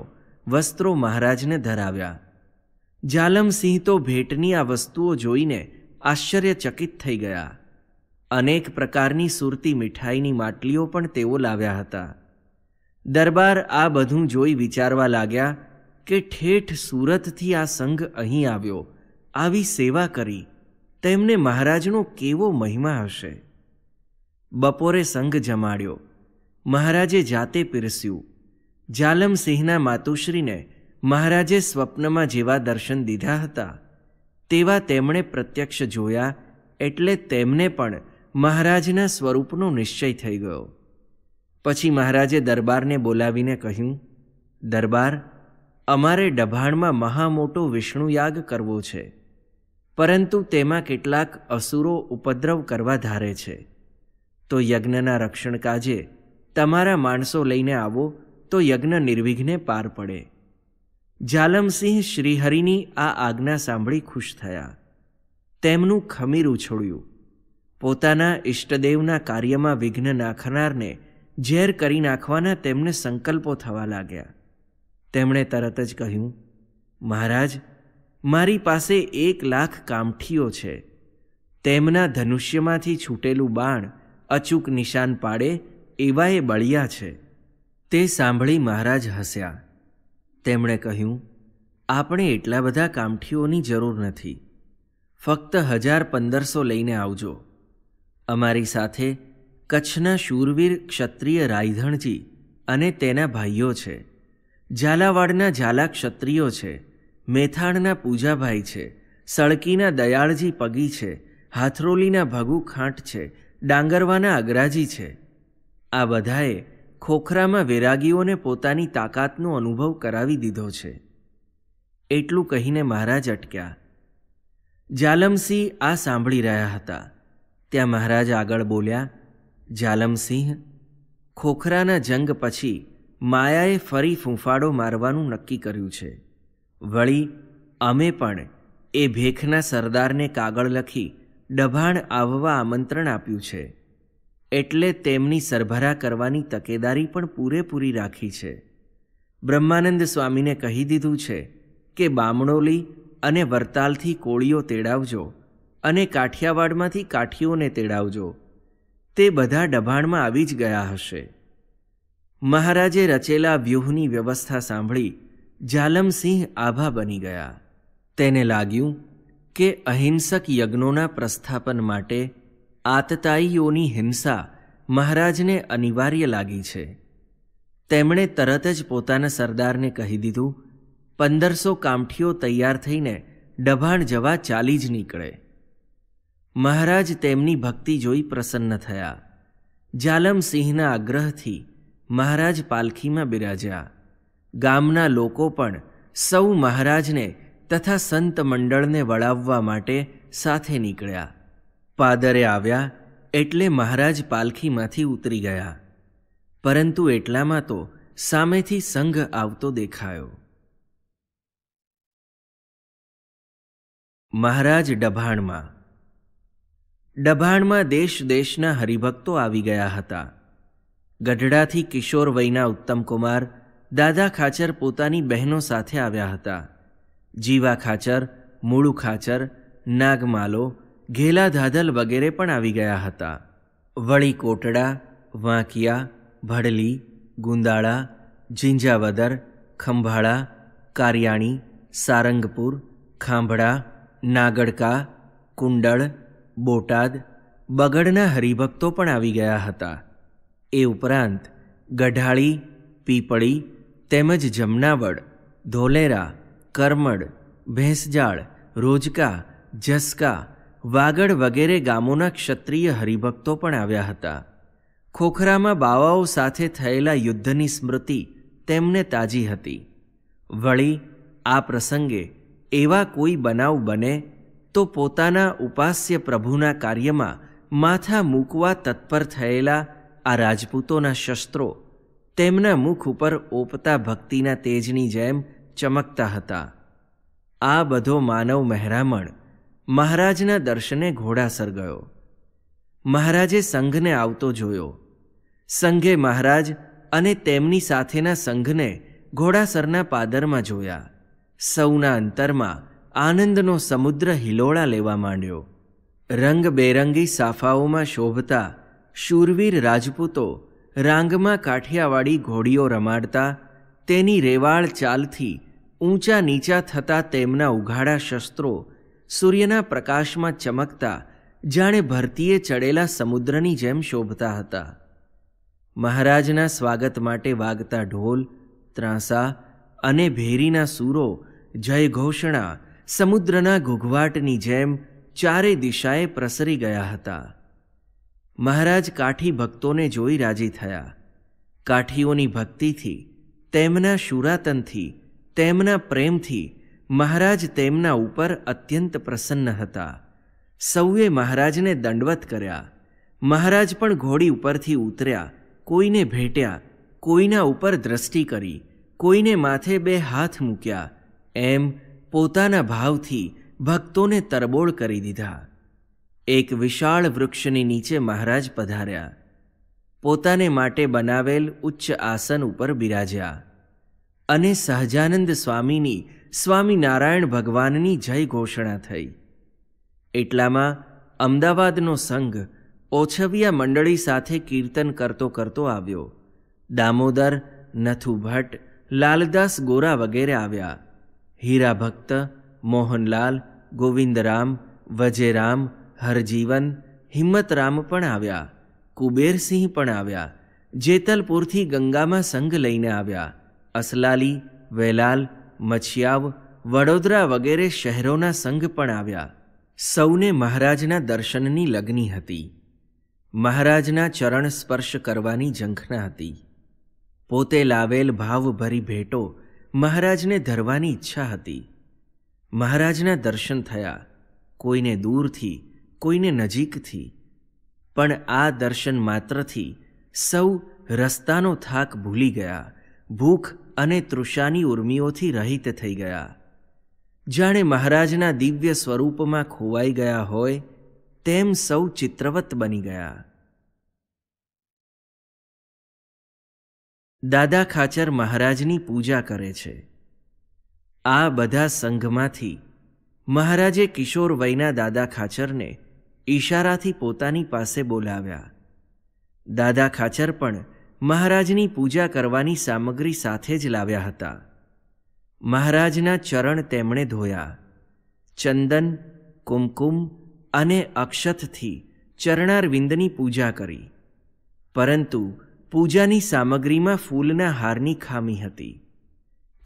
વસ્ત્રો મહારાજને ધરાવ્યા જાલમસિંહ તો ભેટની આ વસ્તુઓ જોઈને આશ્ચર્યચકિત થઈ ગયા અનેક પ્રકારની સુરતી મીઠાઈની માટલીઓ પણ તેઓ લાવ્યા હતા દરબાર આ બધું જોઈ વિચારવા લાગ્યા કે ઠેઠ સુરતથી આ સંઘ અહીં આવ્યો આવી સેવા કરી તેમને મહારાજનો કેવો મહિમા હશે બપોરે સંઘ જમાડ્યો મહારાજે જાતે પીરસ્યું જાલમસિંહના માતુશ્રીને મહારાજે સ્વપ્નમાં જેવા દર્શન દીધા હતા તેવા તેમણે પ્રત્યક્ષ જોયા એટલે તેમને પણ મહારાજના સ્વરૂપનો નિશ્ચય થઈ ગયો પછી મહારાજે દરબારને બોલાવીને કહ્યું દરબાર અમારે ડભાણમાં મહામોટો વિષ્ણુયાગ કરવો છે પરંતુ તેમાં કેટલાક અસુરો ઉપદ્રવ કરવા ધારે છે તો યજ્ઞના રક્ષણ કાજે તમારા માણસો લઈને આવો તો યજ્ઞ નિર્વિઘ્ને પાર પડે જાલમસિંહ શ્રીહરિની આ આજ્ઞા સાંભળી ખુશ થયા તેમનું ખમીર ઉછળ્યું પોતાના ઇષ્ટદેવના કાર્યમાં વિઘ્ન નાખનારને ઝેર કરી નાખવાના તેમને સંકલ્પો થવા લાગ્યા તેમણે તરત જ કહ્યું મહારાજ મારી પાસે એક લાખ કામઠીઓ છે તેમના ધનુષ્યમાંથી છૂટેલું બાણ અચૂક નિશાન પાડે એવા બળિયા છે તે સાંભળી મહારાજ હસ્યા તેમણે કહ્યું આપણે એટલા બધા કામઠીઓની જરૂર નથી ફક્ત હજાર પંદરસો લઈને આવજો અમારી સાથે કચ્છના શૂરવીર ક્ષત્રિય રાયધણજી અને તેના ભાઈઓ છે ઝાલાવાડના ઝાલા ક્ષત્રિયો છે મેથાણના પૂજાભાઈ છે સળકીના દયાળજી પગી છે હાથરોલીના ભગુ ખાંટ છે ડાંગરવાના અગ્રાજી છે આ બધાએ ખોખરામાં વૈરાગીઓને પોતાની તાકાતનો અનુભવ કરાવી દીધો છે એટલું કહીને મહારાજ અટક્યા જાલમસિંહ આ સાંભળી રહ્યા હતા ત્યાં મહારાજ આગળ બોલ્યા જાલમસિંહ ખોખરાના જંગ પછી માયાએ ફરી ફૂંફાડો મારવાનું નક્કી કર્યું છે વળી અમે પણ એ ભેખના સરદારને કાગળ લખી ડભાણ આવવા આમંત્રણ આપ્યું છે એટલે તેમની સરભરા કરવાની તકેદારી પણ પૂરેપૂરી રાખી છે બ્રહ્માનંદ સ્વામીને કહી દીધું છે કે બામણોલી અને વરતાલથી કોળીઓ તેડાવજો અને કાઠિયાવાડમાંથી કાઠીઓને તેડાવજો તે બધા ડભાણમાં આવી જ ગયા હશે મહારાજે રચેલા વ્યૂહની વ્યવસ્થા સાંભળી જાલમસિંહ આભા બની ગયા તેને લાગ્યું કે અહિંસક યજ્ઞોના પ્રસ્થાપન માટે આતતાઈઓની હિંસા મહારાજને અનિવાર્ય લાગી છે તેમણે તરત જ પોતાના સરદારને કહી દીધું પંદરસો કામઠીઓ તૈયાર થઈને ડભાણ જવા ચાલી જ નીકળે મહારાજ તેમની ભક્તિ જોઈ પ્રસન્ન થયા જાલમસિંહના આગ્રહથી મહારાજ પાલખીમાં બિરાજ્યા ગામના લોકો પણ સૌ મહારાજને તથા સંત મંડળને વળાવવા માટે સાથે નીકળ્યા પાદરે આવ્યા એટલે મહારાજ પાલખીમાંથી ઉતરી ગયા પરંતુ એટલામાં તો સામેથી સંઘ આવતો દેખાયો મહારાજ ડભાણમાં ડભાણમાં દેશ દેશના હરિભક્તો આવી ગયા હતા ગઢડાથી કિશોર વયના ઉત્તમકુમાર દાદા ખાચર પોતાની બહેનો સાથે આવ્યા હતા જીવા ખાચર મૂળુ ખાચર નાગમાલો ઘેલા ધાધલ વગેરે પણ આવી ગયા હતા વળી કોટડા વાંકિયા ભડલી ગુંદાળા જિંજાવદર ખંભાળા કારિયાણી સારંગપુર ખાંભડા નાગડકા કુંડળ બોટાદ બગડના હરિભક્તો પણ આવી ગયા હતા એ ઉપરાંત ગઢાળી પીપળી તેમજ જમનાવડ ધોલેરા કરમડ ભેંસજાળ રોજકા જસકા વાગડ વગેરે ગામોના ક્ષત્રિય હરિભક્તો પણ આવ્યા હતા ખોખરામાં બાવાઓ સાથે થયેલા યુદ્ધની સ્મૃતિ તેમને તાજી હતી વળી આ પ્રસંગે એવા કોઈ બનાવ બને તો પોતાના ઉપાસ્ય પ્રભુના કાર્યમાં માથા મૂકવા તત્પર થયેલા આ રાજપૂતોના શસ્ત્રો તેમના મુખ ઉપર ઓપતા ભક્તિના તેજની જેમ ચમકતા હતા આ બધો માનવ મહેરામણ મહારાજના દર્શને ઘોડાસર ગયો મહારાજે સંઘને આવતો જોયો સંઘે મહારાજ અને તેમની સાથેના સંઘને ઘોડાસરના પાદરમાં જોયા સૌના અંતરમાં આનંદનો સમુદ્ર હિલોળા લેવા માંડ્યો રંગબેરંગી સાફાઓમાં શોભતા શૂરવીર રાજપૂતો રાંગમાં કાઠિયાવાડી ઘોડીઓ રમાડતા તેની રેવાળ ચાલથી ઊંચા નીચા થતા તેમના ઉઘાડા શસ્ત્રો સૂર્યના પ્રકાશમાં ચમકતા જાણે ભરતીએ ચડેલા સમુદ્રની જેમ શોભતા હતા મહારાજના સ્વાગત માટે વાગતા ઢોલ ત્રાંસા અને ભેરીના સૂરો જય ઘોષણા સમુદ્રના ઘૂઘવાટની જેમ ચારે દિશાએ પ્રસરી ગયા હતા મહારાજ કાઠી ભક્તોને જોઈ રાજી થયા કાઠીઓની ભક્તિથી તેમના શુરાતનથી તેમના પ્રેમથી મહારાજ તેમના ઉપર અત્યંત પ્રસન્ન હતા સૌએ મહારાજને દંડવત કર્યા મહારાજ પણ ઘોડી ઉપરથી ઉતર્યા કોઈને ભેટ્યા કોઈના ઉપર દ્રષ્ટિ કરી કોઈને માથે બે હાથ મૂક્યા એમ પોતાના ભાવથી ભક્તોને તરબોળ કરી દીધા એક વિશાળ વૃક્ષની નીચે મહારાજ પધાર્યા પોતાને માટે બનાવેલ ઉચ્ચ આસન ઉપર બિરાજ્યા અને સહજાનંદ સ્વામીની સ્વામિનારાયણ ભગવાનની જય ઘોષણા થઈ એટલામાં અમદાવાદનો સંઘ ઓછવિયા મંડળી સાથે કીર્તન કરતો કરતો આવ્યો દામોદર નથુ ભટ્ટ લાલદાસ ગોરા વગેરે આવ્યા હીરા ભક્ત મોહનલાલ ગોવિંદરામ વજેરામ હરજીવન હિંમતરામ પણ આવ્યા કુબેરસિંહ પણ આવ્યા જેતલપુરથી ગંગામાં સંઘ લઈને આવ્યા અસલાલી વેલાલ મછિયાવ વડોદરા વગેરે શહેરોના સંઘ પણ આવ્યા સૌને મહારાજના દર્શનની લગની હતી મહારાજના ચરણ સ્પર્શ કરવાની ઝંખના હતી પોતે લાવેલ ભાવભરી ભેટો મહારાજને ધરવાની ઈચ્છા હતી મહારાજના દર્શન થયા કોઈને દૂરથી કોઈને નજીકથી પણ આ દર્શન માત્રથી સૌ રસ્તાનો થાક ભૂલી ગયા ભૂખ અને તૃષાની ઉર્મિઓથી રહિત થઈ ગયા જાણે મહારાજના દિવ્ય સ્વરૂપમાં ખોવાઈ ગયા હોય તેમ સૌ ચિત્રવત બની ગયા દાદા ખાચર મહારાજની પૂજા કરે છે આ બધા સંઘમાંથી મહારાજે કિશોર વયના દાદા ખાચરને ઈશારાથી પોતાની પાસે બોલાવ્યા દાદા ખાચર પણ મહારાજની પૂજા કરવાની સામગ્રી સાથે જ લાવ્યા હતા મહારાજના ચરણ તેમણે ધોયા ચંદન કુમકુમ અને અક્ષતથી ચરણારવિંદની પૂજા કરી પરંતુ પૂજાની સામગ્રીમાં ફૂલના હારની ખામી હતી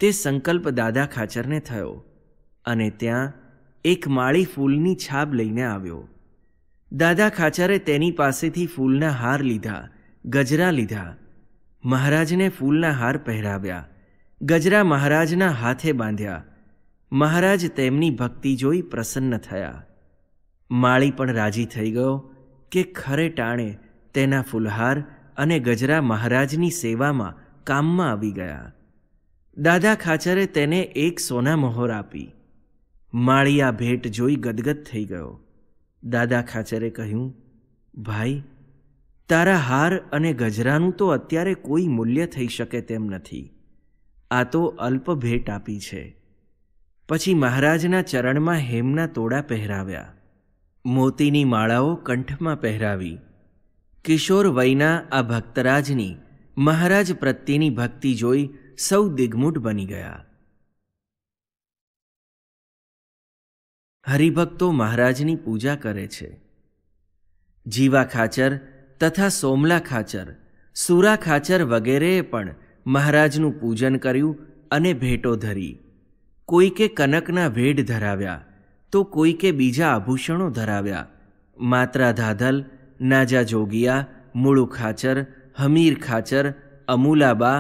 તે સંકલ્પ દાદા ખાચરને થયો અને ત્યાં એક માળી ફૂલની છાબ લઈને આવ્યો દાદા ખાચરે તેની પાસેથી ફૂલના હાર લીધા ગજરા લીધા મહારાજને ફૂલના હાર પહેરાવ્યા ગજરા મહારાજના હાથે બાંધ્યા મહારાજ તેમની ભક્તિ જોઈ પ્રસન્ન થયા માળી પણ રાજી થઈ ગયો કે ખરે ટાણે તેના ફૂલહાર અને ગજરા મહારાજની સેવામાં કામમાં આવી ગયા દાદા ખાચરે તેને એક સોના મહોર આપી માળી આ ભેટ જોઈ ગદગદ થઈ ગયો દાદા ખાચરે કહ્યું ભાઈ તારા હાર અને ગજરાનું તો અત્યારે કોઈ મૂલ્ય થઈ શકે તેમ નથી આ તો અલ્પ ભેટ આપી છે પછી મહારાજના ચરણમાં હેમના તોડા પહેરાવ્યા મોતીની માળાઓ કંઠમાં પહેરાવી કિશોર વયના આ ભક્તરાજની મહારાજ પ્રત્યેની ભક્તિ જોઈ સૌ દિગ્મૂઢ બની ગયા હરિભક્તો મહારાજની પૂજા કરે છે જીવા ખાચર તથા સોમલા ખાચર સુરા ખાચર વગેરેએ પણ મહારાજનું પૂજન કર્યું અને ભેટો ધરી કોઈકે કનકના ભેટ ધરાવ્યા તો કોઈકે બીજા આભૂષણો ધરાવ્યા માત્રા ધાધલ નાજા જોગિયા મૂળુ ખાચર હમીર ખાચર અમુલાબા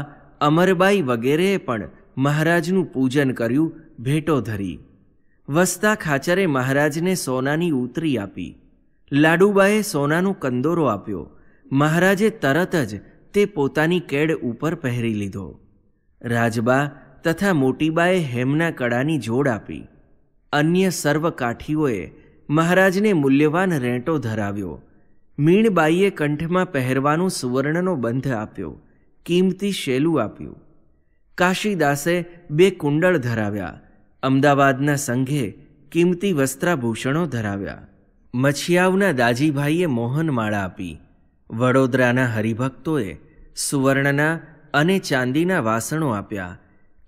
અમરબાઈ વગેરેએ પણ મહારાજનું પૂજન કર્યું ભેટો ધરી વસતા ખાચરે મહારાજને સોનાની ઉતરી આપી લાડુબાએ સોનાનો કંદોરો આપ્યો મહારાજે તરત જ તે પોતાની કેડ ઉપર પહેરી લીધો રાજબા તથા મોટીબાએ હેમના કડાની જોડ આપી અન્ય સર્વ કાઠીઓએ મહારાજને મૂલ્યવાન રેંટો ધરાવ્યો મીણબાઈએ કંઠમાં પહેરવાનું સુવર્ણનો બંધ આપ્યો કિંમતી શેલું આપ્યું કાશીદાસે બે કુંડળ ધરાવ્યા અમદાવાદના સંઘે કિંમતી વસ્ત્રાભૂષણો ધરાવ્યા મછિયાવના દાજીભાઈએ મોહનમાળા આપી વડોદરાના હરિભક્તોએ સુવર્ણના અને ચાંદીના વાસણો આપ્યા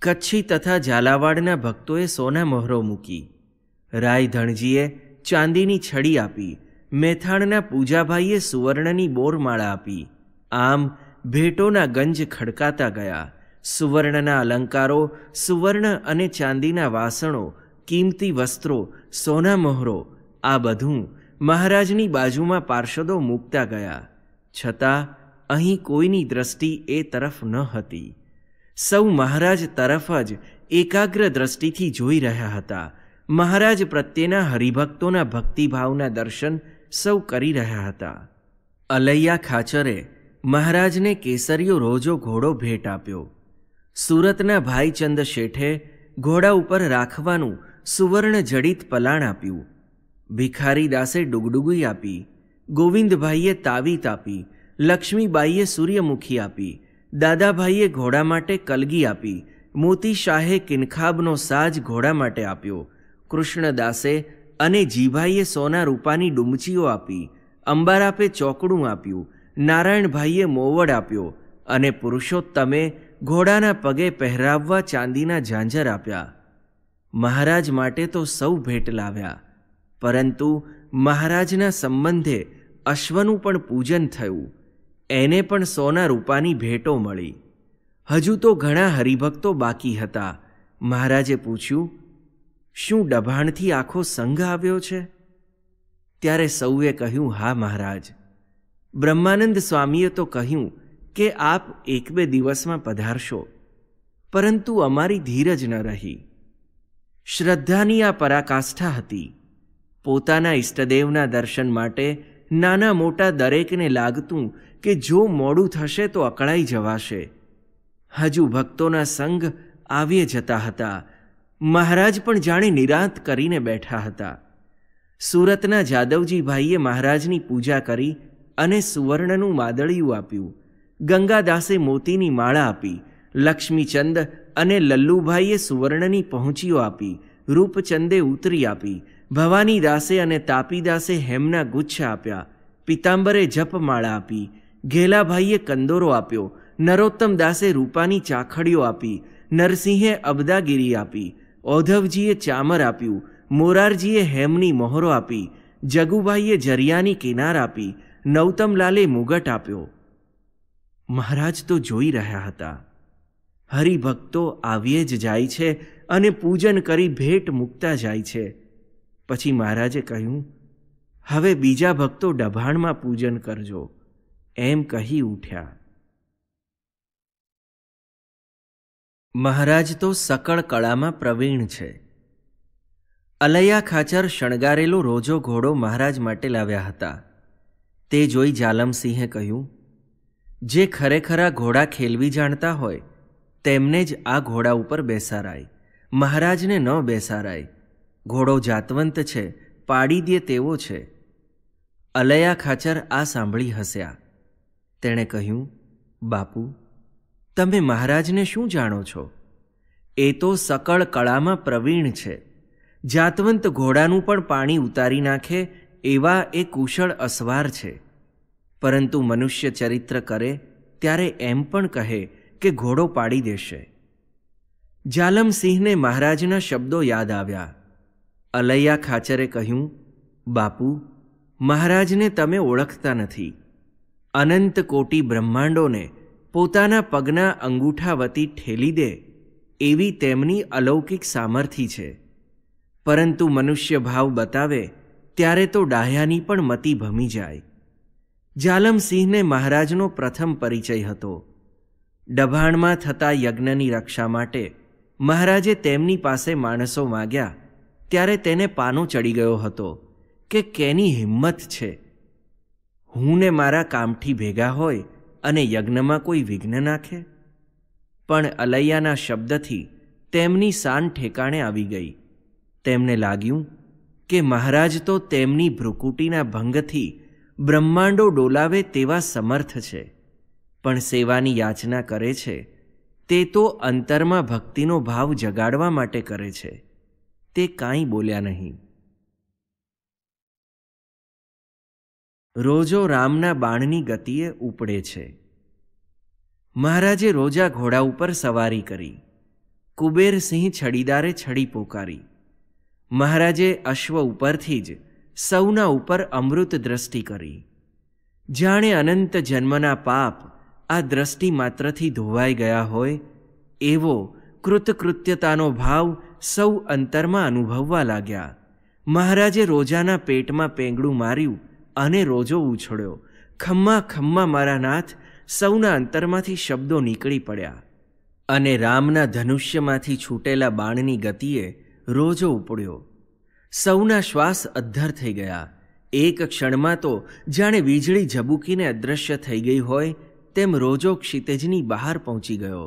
કચ્છી તથા ઝાલાવાડના ભક્તોએ સોના મહોરો મૂકી રાયધણજીએ ચાંદીની છડી આપી મેથાણના પૂજાભાઈએ સુવર્ણની બોરમાળા આપી આમ ભેટોના ગંજ ખડકાતા ગયા સુવર્ણના અલંકારો સુવર્ણ અને ચાંદીના વાસણો કિંમતી વસ્ત્રો સોના મહોરો આ બધું મહારાજની બાજુમાં પાર્ષદો મૂકતા ગયા છતાં અહીં કોઈની દ્રષ્ટિ એ તરફ ન હતી સૌ મહારાજ તરફ જ એકાગ્ર દ્રષ્ટિથી જોઈ રહ્યા હતા મહારાજ પ્રત્યેના હરિભક્તોના ભક્તિભાવના દર્શન સૌ કરી રહ્યા હતા અલૈયા ખાચરે મહારાજને કેસરીયો રોજો ઘોડો ભેટ આપ્યો સુરતના ભાઈચંદ શેઠે ઘોડા ઉપર રાખવાનું સુવર્ણ જડિત પલાણ આપ્યું ભિખારી દાસે ડુગડુગી આપી ગોવિંદભાઈએ તાવી તાપી લક્ષ્મીબાઈએ સૂર્યમુખી આપી દાદાભાઈએ ઘોડા માટે કલગી આપી મોતી શાહે કિનખાબનો સાજ ઘોડા માટે આપ્યો કૃષ્ણદાસે અને જીભાઈએ સોના રૂપાની ડુમચીઓ આપી અંબારાપે ચોકડું આપ્યું નારાયણભાઈએ મોવડ આપ્યો અને પુરુષોત્તમે ઘોડાના પગે પહેરાવવા ચાંદીના ઝાંઝર આપ્યા મહારાજ માટે તો સૌ ભેટ લાવ્યા પરંતુ મહારાજના સંબંધે અશ્વનું પણ પૂજન થયું એને પણ સોના રૂપાની ભેટો મળી હજુ તો ઘણા હરિભક્તો બાકી હતા મહારાજે પૂછ્યું શું ડભાણથી આખો સંઘ આવ્યો છે ત્યારે સૌએ કહ્યું હા મહારાજ બ્રહ્માનંદ સ્વામીએ તો કહ્યું કે આપ એક બે દિવસમાં પધારશો પરંતુ અમારી ધીરજ ન રહી શ્રદ્ધાની આ પરાકાષ્ઠા હતી પોતાના ઈષ્ટદેવના દર્શન માટે નાના મોટા દરેકને લાગતું કે જો મોડું થશે તો અકળાઈ જવાશે હજુ ભક્તોના સંગ આવીએ જતા હતા મહારાજ પણ જાણે નિરાંત કરીને બેઠા હતા સુરતના જાદવજીભાઈએ મહારાજની પૂજા કરી અને સુવર્ણનું માદળિયું આપ્યું ગંગાદાસે મોતીની માળા આપી લક્ષ્મીચંદ અને લલ્લુભાઈએ સુવર્ણની પહોંચીઓ આપી રૂપચંદે ઉતરી આપી ભવાની દાસે અને તાપી દાસે હેમના ગુચ્છ આપ્યા પિતાંબરે જપમાળા આપી ઘેલાભાઈએ કંદોરો આપ્યો નરોત્તમ દાસે રૂપાની ચાખડીઓ આપી નરસિંહે અબદાગીરી આપી ઔધવજીએ ચામર આપ્યું મોરારજીએ હેમની મોહરો આપી જગુભાઈએ જરિયાની કિનાર આપી નવતમલાલે મુગટ આપ્યો મહારાજ તો જોઈ રહ્યા હતા હરિભક્તો આવીએ જ જાય છે અને પૂજન કરી ભેટ મૂકતા જાય છે પછી મહારાજે કહ્યું હવે બીજા ભક્તો ડભાણમાં પૂજન કરજો એમ કહી ઉઠ્યા મહારાજ તો સકળ કળામાં પ્રવીણ છે અલૈયા ખાચર શણગારેલો રોજો ઘોડો મહારાજ માટે લાવ્યા હતા તે જોઈ જાલમસિંહે કહ્યું જે ખરેખરા ઘોડા ખેલવી જાણતા હોય તેમને જ આ ઘોડા ઉપર બેસારાય મહારાજને ન બેસારાય ઘોડો જાતવંત છે પાડી દે તેવો છે અલયા ખાચર આ સાંભળી હસ્યા તેણે કહ્યું બાપુ તમે મહારાજને શું જાણો છો એ તો સકળ કળામાં પ્રવીણ છે જાતવંત ઘોડાનું પણ પાણી ઉતારી નાખે એવા એ કુશળ અસવાર છે પરંતુ મનુષ્ય ચરિત્ર કરે ત્યારે એમ પણ કહે કે ઘોડો પાડી દેશે જાલમસિંહને મહારાજના શબ્દો યાદ આવ્યા અલૈયા ખાચરે કહ્યું બાપુ મહારાજને તમે ઓળખતા નથી અનંત કોટી બ્રહ્માંડોને પોતાના પગના અંગૂઠા વતી ઠેલી દે એવી તેમની અલૌકિક સામર્થિ છે પરંતુ મનુષ્ય ભાવ બતાવે ત્યારે તો ડાહ્યાની પણ મતિ ભમી જાય જાલમસિંહને મહારાજનો પ્રથમ પરિચય હતો ડભાણમાં થતા યજ્ઞની રક્ષા માટે મહારાજે તેમની પાસે માણસો માગ્યા ત્યારે તેને પાનો ચડી ગયો હતો કે કેની હિંમત છે હું ને મારા કામથી ભેગા હોય અને યજ્ઞમાં કોઈ વિઘ્ન નાખે પણ અલૈયાના શબ્દથી તેમની શાન ઠેકાણે આવી ગઈ તેમને લાગ્યું કે મહારાજ તો તેમની ભ્રુકુટીના ભંગથી બ્રહ્માંડો ડોલાવે તેવા સમર્થ છે પણ સેવાની યાચના કરે છે તે તો અંતરમાં ભક્તિનો ભાવ જગાડવા માટે કરે છે તે કાંઈ બોલ્યા નહીં રોજો રામના બાણની ગતિએ ઉપડે છે મહારાજે રોજા ઘોડા ઉપર સવારી કરી કુબેરસિંહ છડીદારે છડી પોકારી મહારાજે અશ્વ ઉપરથી જ સૌના ઉપર અમૃત દ્રષ્ટિ કરી જાણે અનંત જન્મના પાપ આ દ્રષ્ટિ માત્રથી ધોવાઈ ગયા હોય એવો કૃતકૃત્યતાનો ભાવ સૌ અંતરમાં અનુભવવા લાગ્યા મહારાજે રોજાના પેટમાં પેંગડું માર્યું અને રોજો ઉછળ્યો ખમ્મા ખમ્મા મારા નાથ સૌના અંતરમાંથી શબ્દો નીકળી પડ્યા અને રામના ધનુષ્યમાંથી છૂટેલા બાણની ગતિએ રોજો ઉપડ્યો સૌના શ્વાસ અદ્ધર થઈ ગયા એક ક્ષણમાં તો જાણે વીજળી ઝબૂકીને અદૃશ્ય થઈ ગઈ હોય તેમ રોજો ક્ષિતેજની બહાર પહોંચી ગયો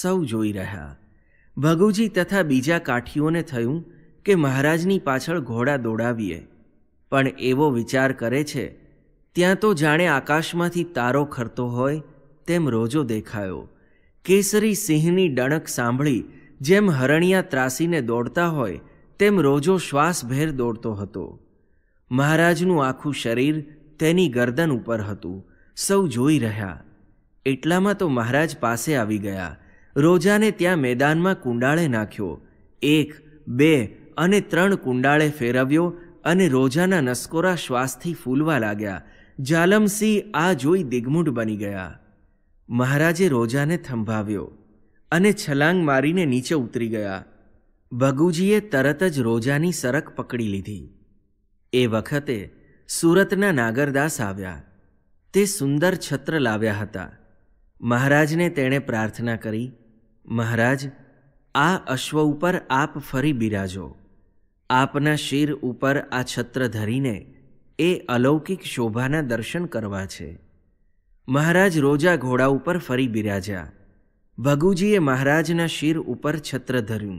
સૌ જોઈ રહ્યા ભગુજી તથા બીજા કાઠીઓને થયું કે મહારાજની પાછળ ઘોડા દોડાવીએ પણ એવો વિચાર કરે છે ત્યાં તો જાણે આકાશમાંથી તારો ખરતો હોય તેમ રોજો દેખાયો કેસરી સિંહની ડણક સાંભળી જેમ હરણિયા ત્રાસીને દોડતા હોય તેમ રોજો શ્વાસભેર દોડતો હતો મહારાજનું આખું શરીર તેની ગરદન ઉપર હતું સૌ જોઈ રહ્યા એટલામાં તો મહારાજ પાસે આવી ગયા રોજાને ત્યાં મેદાનમાં કુંડાળે નાખ્યો એક બે અને ત્રણ કુંડાળે ફેરવ્યો અને રોજાના નસકોરા શ્વાસથી ફૂલવા લાગ્યા જાલમસિંહ આ જોઈ દિગ્મૂઢ બની ગયા મહારાજે રોજાને થંભાવ્યો અને છલાંગ મારીને નીચે ઉતરી ગયા ભગુજીએ તરત જ રોજાની સરક પકડી લીધી એ વખતે સુરતના નાગરદાસ આવ્યા તે સુંદર છત્ર લાવ્યા હતા મહારાજને તેણે પ્રાર્થના કરી મહારાજ આ અશ્વ ઉપર આપ ફરી બિરાજો આપના શિર ઉપર આ છત્ર ધરીને એ અલૌકિક શોભાના દર્શન કરવા છે મહારાજ રોજા ઘોડા ઉપર ફરી બિરાજ્યા ભગુજીએ મહારાજના શિર ઉપર છત્ર ધર્યું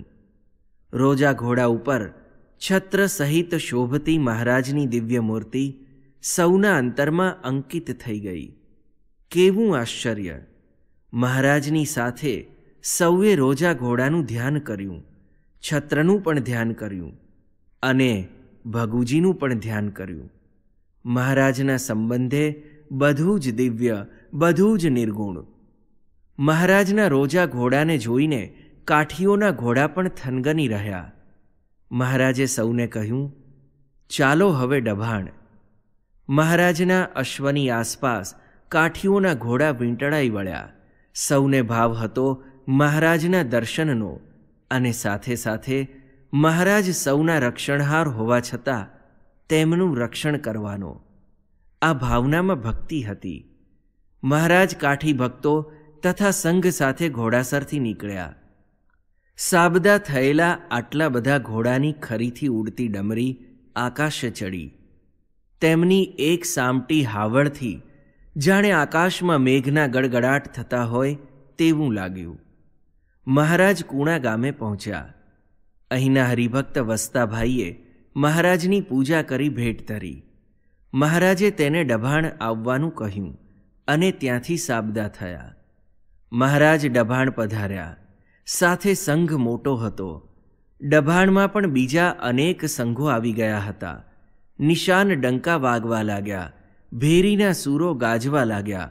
રોજા ઘોડા ઉપર છત્ર સહિત શોભતી મહારાજની દિવ્ય મૂર્તિ સૌના અંતરમાં અંકિત થઈ ગઈ કેવું આશ્ચર્ય મહારાજની સાથે સૌએ રોજા ઘોડાનું ધ્યાન કર્યું છત્રનું પણ ધ્યાન કર્યું અને ભગુજીનું પણ ધ્યાન કર્યું મહારાજના સંબંધે બધું જ દિવ્ય બધું જ નિર્ગુણ મહારાજના રોજા ઘોડાને જોઈને કાઠીઓના ઘોડા પણ થનગની રહ્યા મહારાજે સૌને કહ્યું ચાલો હવે ડભાણ મહારાજના અશ્વની આસપાસ કાઠીઓના ઘોડા વીંટળાઈ વળ્યા સૌને ભાવ હતો મહારાજના દર્શનનો અને સાથે સાથે મહારાજ સૌના રક્ષણહાર હોવા છતાં તેમનું રક્ષણ કરવાનો આ ભાવનામાં ભક્તિ હતી મહારાજ કાઠી ભક્તો તથા સંઘ સાથે ઘોડાસરથી નીકળ્યા સાબદા થયેલા આટલા બધા ઘોડાની ખરીથી ઉડતી ડમરી આકાશે ચડી તેમની એક સામટી હાવળથી જાણે આકાશમાં મેઘના ગડગડાટ થતા હોય તેવું લાગ્યું મહારાજ કુણા ગામે પહોંચ્યા અહીંના હરિભક્ત વસ્તાભાઈએ મહારાજની પૂજા કરી ભેટ ધરી મહારાજે તેને ડભાણ આવવાનું કહ્યું અને ત્યાંથી સાબદા થયા મહારાજ ડભાણ પધાર્યા સાથે સંઘ મોટો હતો ડભાણમાં પણ બીજા અનેક સંઘો આવી ગયા હતા નિશાન ડંકા વાગવા લાગ્યા ભેરીના સૂરો ગાજવા લાગ્યા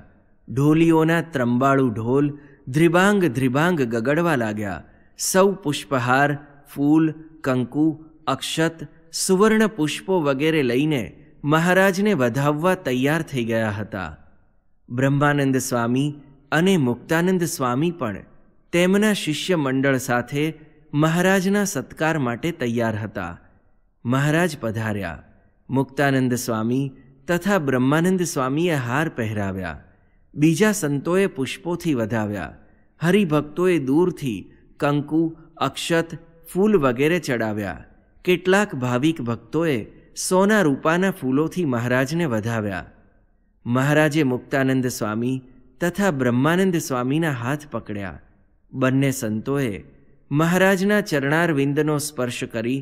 ઢોલીઓના ત્રંબાળું ઢોલ ધ્રિબાંગ ધ્રિબાંગ ગગડવા લાગ્યા સૌ પુષ્પહાર ફૂલ કંકુ અક્ષત સુવર્ણ પુષ્પો વગેરે લઈને મહારાજને વધાવવા તૈયાર થઈ ગયા હતા બ્રહ્માનંદ સ્વામી અને મુક્તાનંદ સ્વામી પણ તેમના શિષ્ય મંડળ સાથે મહારાજના સત્કાર માટે તૈયાર હતા મહારાજ પધાર્યા મુક્તાનંદ સ્વામી તથા બ્રહ્માનંદ સ્વામીએ હાર પહેરાવ્યા બીજા સંતોએ પુષ્પોથી વધાવ્યા હરિભક્તોએ દૂરથી કંકુ અક્ષત ફૂલ વગેરે ચડાવ્યા કેટલાક ભાવિક ભક્તોએ સોના રૂપાના ફૂલોથી મહારાજને વધાવ્યા મહારાજે મુક્તાનંદ સ્વામી તથા બ્રહ્માનંદ સ્વામીના હાથ પકડ્યા બંને સંતોએ મહારાજના ચરણારવિંદનો સ્પર્શ કરી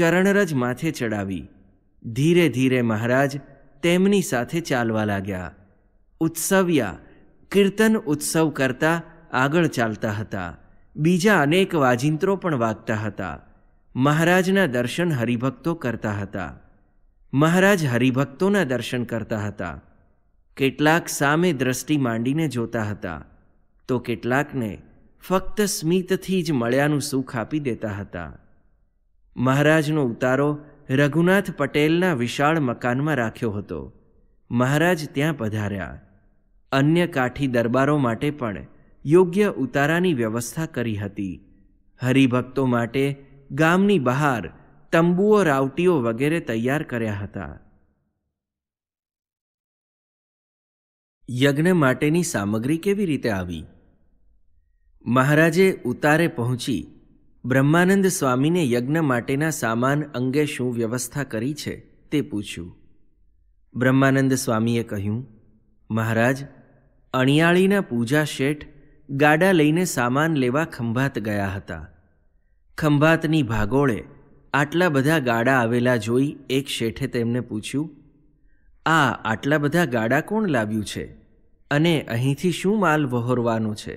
ચરણરજ માથે ચડાવી ધીરે ધીરે મહારાજ તેમની સાથે ચાલવા લાગ્યા ઉત્સવ્યા કીર્તન ઉત્સવ કરતા આગળ ચાલતા હતા બીજા અનેક વાજિંત્રો પણ વાગતા હતા મહારાજના દર્શન હરિભક્તો કરતા હતા મહારાજ હરિભક્તોના દર્શન કરતા હતા કેટલાક સામે દ્રષ્ટિ માંડીને જોતા હતા તો કેટલાકને ફક્ત સ્મિતથી જ મળ્યાનું સુખ આપી દેતા હતા મહારાજનો ઉતારો રઘુનાથ પટેલના વિશાળ મકાનમાં રાખ્યો હતો મહારાજ ત્યાં પધાર્યા અન્ય કાઠી દરબારો માટે પણ યોગ્ય ઉતારાની વ્યવસ્થા કરી હતી હરિભક્તો માટે ગામની બહાર તંબુઓ રાવટીઓ વગેરે તૈયાર કર્યા હતા યજ્ઞ માટેની સામગ્રી કેવી રીતે આવી મહારાજે ઉતારે પહોંચી બ્રહ્માનંદ સ્વામીને યજ્ઞ માટેના સામાન અંગે શું વ્યવસ્થા કરી છે તે પૂછ્યું બ્રહ્માનંદ સ્વામીએ કહ્યું મહારાજ અણિયાળીના પૂજા શેઠ ગાડા લઈને સામાન લેવા ખંભાત ગયા હતા ખંભાતની ભાગોળે આટલા બધા ગાડા આવેલા જોઈ એક શેઠે તેમને પૂછ્યું આ આટલા બધા ગાડા કોણ લાવ્યું છે અને અહીંથી શું માલ વહોરવાનું છે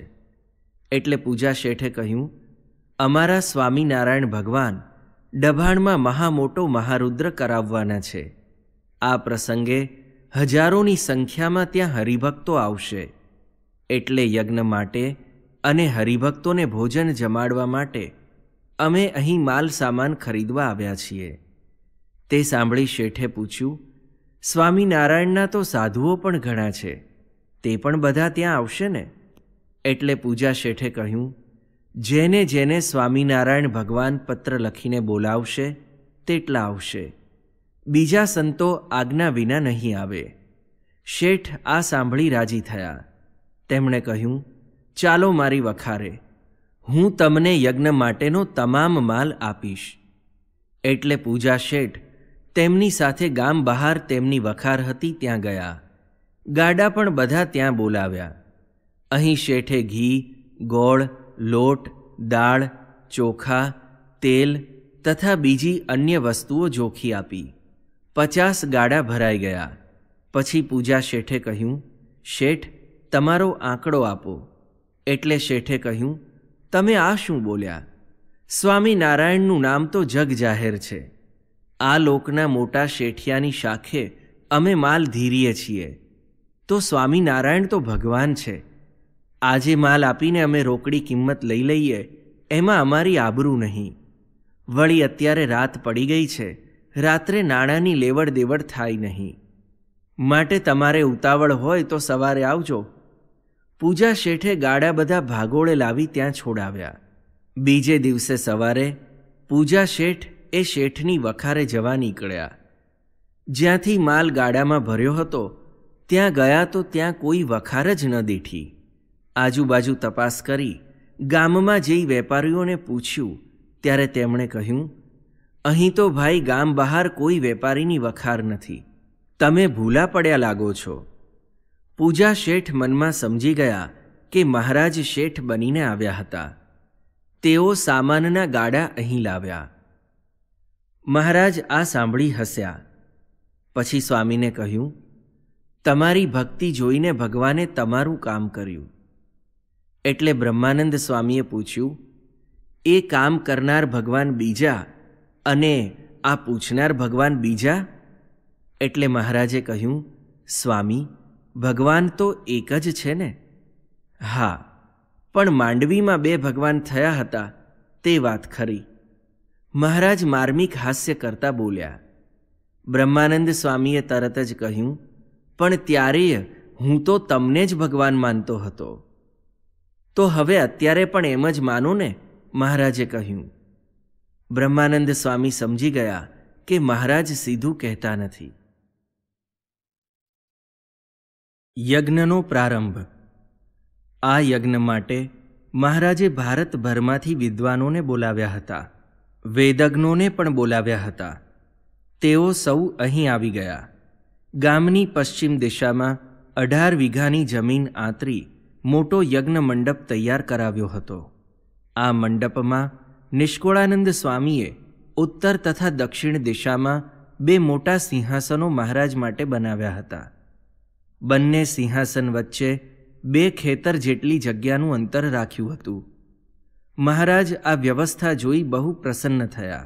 એટલે પૂજા શેઠે કહ્યું અમારા સ્વામિનારાયણ ભગવાન ડભાણમાં મહામોટો મહારુદ્ર કરાવવાના છે આ પ્રસંગે હજારોની સંખ્યામાં ત્યાં હરિભક્તો આવશે એટલે યજ્ઞ માટે અને હરિભક્તોને ભોજન જમાડવા માટે અમે અહીં માલ સામાન ખરીદવા આવ્યા છીએ તે સાંભળી શેઠે પૂછ્યું સ્વામિનારાયણના તો સાધુઓ પણ ઘણા છે તે પણ બધા ત્યાં આવશે ને એટલે પૂજા શેઠે કહ્યું જેને જેને સ્વામિનારાયણ ભગવાન પત્ર લખીને બોલાવશે તેટલા આવશે બીજા સંતો આજ્ઞા વિના નહીં આવે શેઠ આ સાંભળી રાજી થયા તેમણે કહ્યું ચાલો મારી વખારે હું તમને યજ્ઞ માટેનો તમામ માલ આપીશ એટલે પૂજા શેઠ તેમની સાથે ગામ બહાર તેમની વખાર હતી ત્યાં ગયા ગાડા પણ બધા ત્યાં બોલાવ્યા અહીં શેઠે ઘી ગોળ લોટ દાળ ચોખા તેલ તથા બીજી અન્ય વસ્તુઓ જોખી આપી પચાસ ગાડા ભરાઈ ગયા પછી પૂજા શેઠે કહ્યું શેઠ તમારો આંકડો આપો એટલે શેઠે કહ્યું તમે આ શું બોલ્યા સ્વામી નારાયણનું નામ તો જગ જાહેર છે આ લોકના મોટા શેઠિયાની શાખે અમે માલ ધીરીએ છીએ તો સ્વામી નારાયણ તો ભગવાન છે આજે માલ આપીને અમે રોકડી કિંમત લઈ લઈએ એમાં અમારી આબરૂ નહીં વળી અત્યારે રાત પડી ગઈ છે રાત્રે નાણાંની લેવડ દેવડ થાય નહીં માટે તમારે ઉતાવળ હોય તો સવારે આવજો પૂજા શેઠે ગાડા બધા ભાગોળે લાવી ત્યાં છોડાવ્યા બીજે દિવસે સવારે પૂજા શેઠ એ શેઠની વખારે જવા નીકળ્યા જ્યાંથી માલ ગાડામાં ભર્યો હતો ત્યાં ગયા તો ત્યાં કોઈ વખાર જ ન દીઠી આજુબાજુ તપાસ કરી ગામમાં જઈ વેપારીઓને પૂછ્યું ત્યારે તેમણે કહ્યું અહીં તો ભાઈ ગામ બહાર કોઈ વેપારીની વખાર નથી તમે ભૂલા પડ્યા લાગો છો પૂજા શેઠ મનમાં સમજી ગયા કે મહારાજ શેઠ બનીને આવ્યા હતા તેઓ સામાનના ગાડા અહીં લાવ્યા મહારાજ આ સાંભળી હસ્યા પછી સ્વામીને કહ્યું તમારી ભક્તિ જોઈને ભગવાને તમારું કામ કર્યું એટલે બ્રહ્માનંદ સ્વામીએ પૂછ્યું એ કામ કરનાર ભગવાન બીજા અને આ પૂછનાર ભગવાન બીજા એટલે મહારાજે કહ્યું સ્વામી ભગવાન તો એક જ છે ને હા પણ માંડવીમાં બે ભગવાન થયા હતા તે વાત ખરી મહારાજ માર્મિક હાસ્ય કરતા બોલ્યા બ્રહ્માનંદ સ્વામીએ તરત જ કહ્યું પણ ત્યારે હું તો તમને જ ભગવાન માનતો હતો તો હવે અત્યારે પણ એમ જ માનો ને મહારાજે કહ્યું બ્રહ્માનંદ સ્વામી સમજી ગયા કે મહારાજ સીધું કહેતા નથી યજ્ઞનો પ્રારંભ આ યજ્ઞ માટે મહારાજે ભારતભરમાંથી વિદ્વાનોને બોલાવ્યા હતા વેદજ્ઞોને પણ બોલાવ્યા હતા તેઓ સૌ અહીં આવી ગયા ગામની પશ્ચિમ દિશામાં અઢાર વીઘાની જમીન આંતરી મોટો યજ્ઞ મંડપ તૈયાર કરાવ્યો હતો આ મંડપમાં નિષ્કોળાનંદ સ્વામીએ ઉત્તર તથા દક્ષિણ દિશામાં બે મોટા સિંહાસનો મહારાજ માટે બનાવ્યા હતા બંને સિંહાસન વચ્ચે બે ખેતર જેટલી જગ્યાનું અંતર રાખ્યું હતું મહારાજ આ વ્યવસ્થા જોઈ બહુ પ્રસન્ન થયા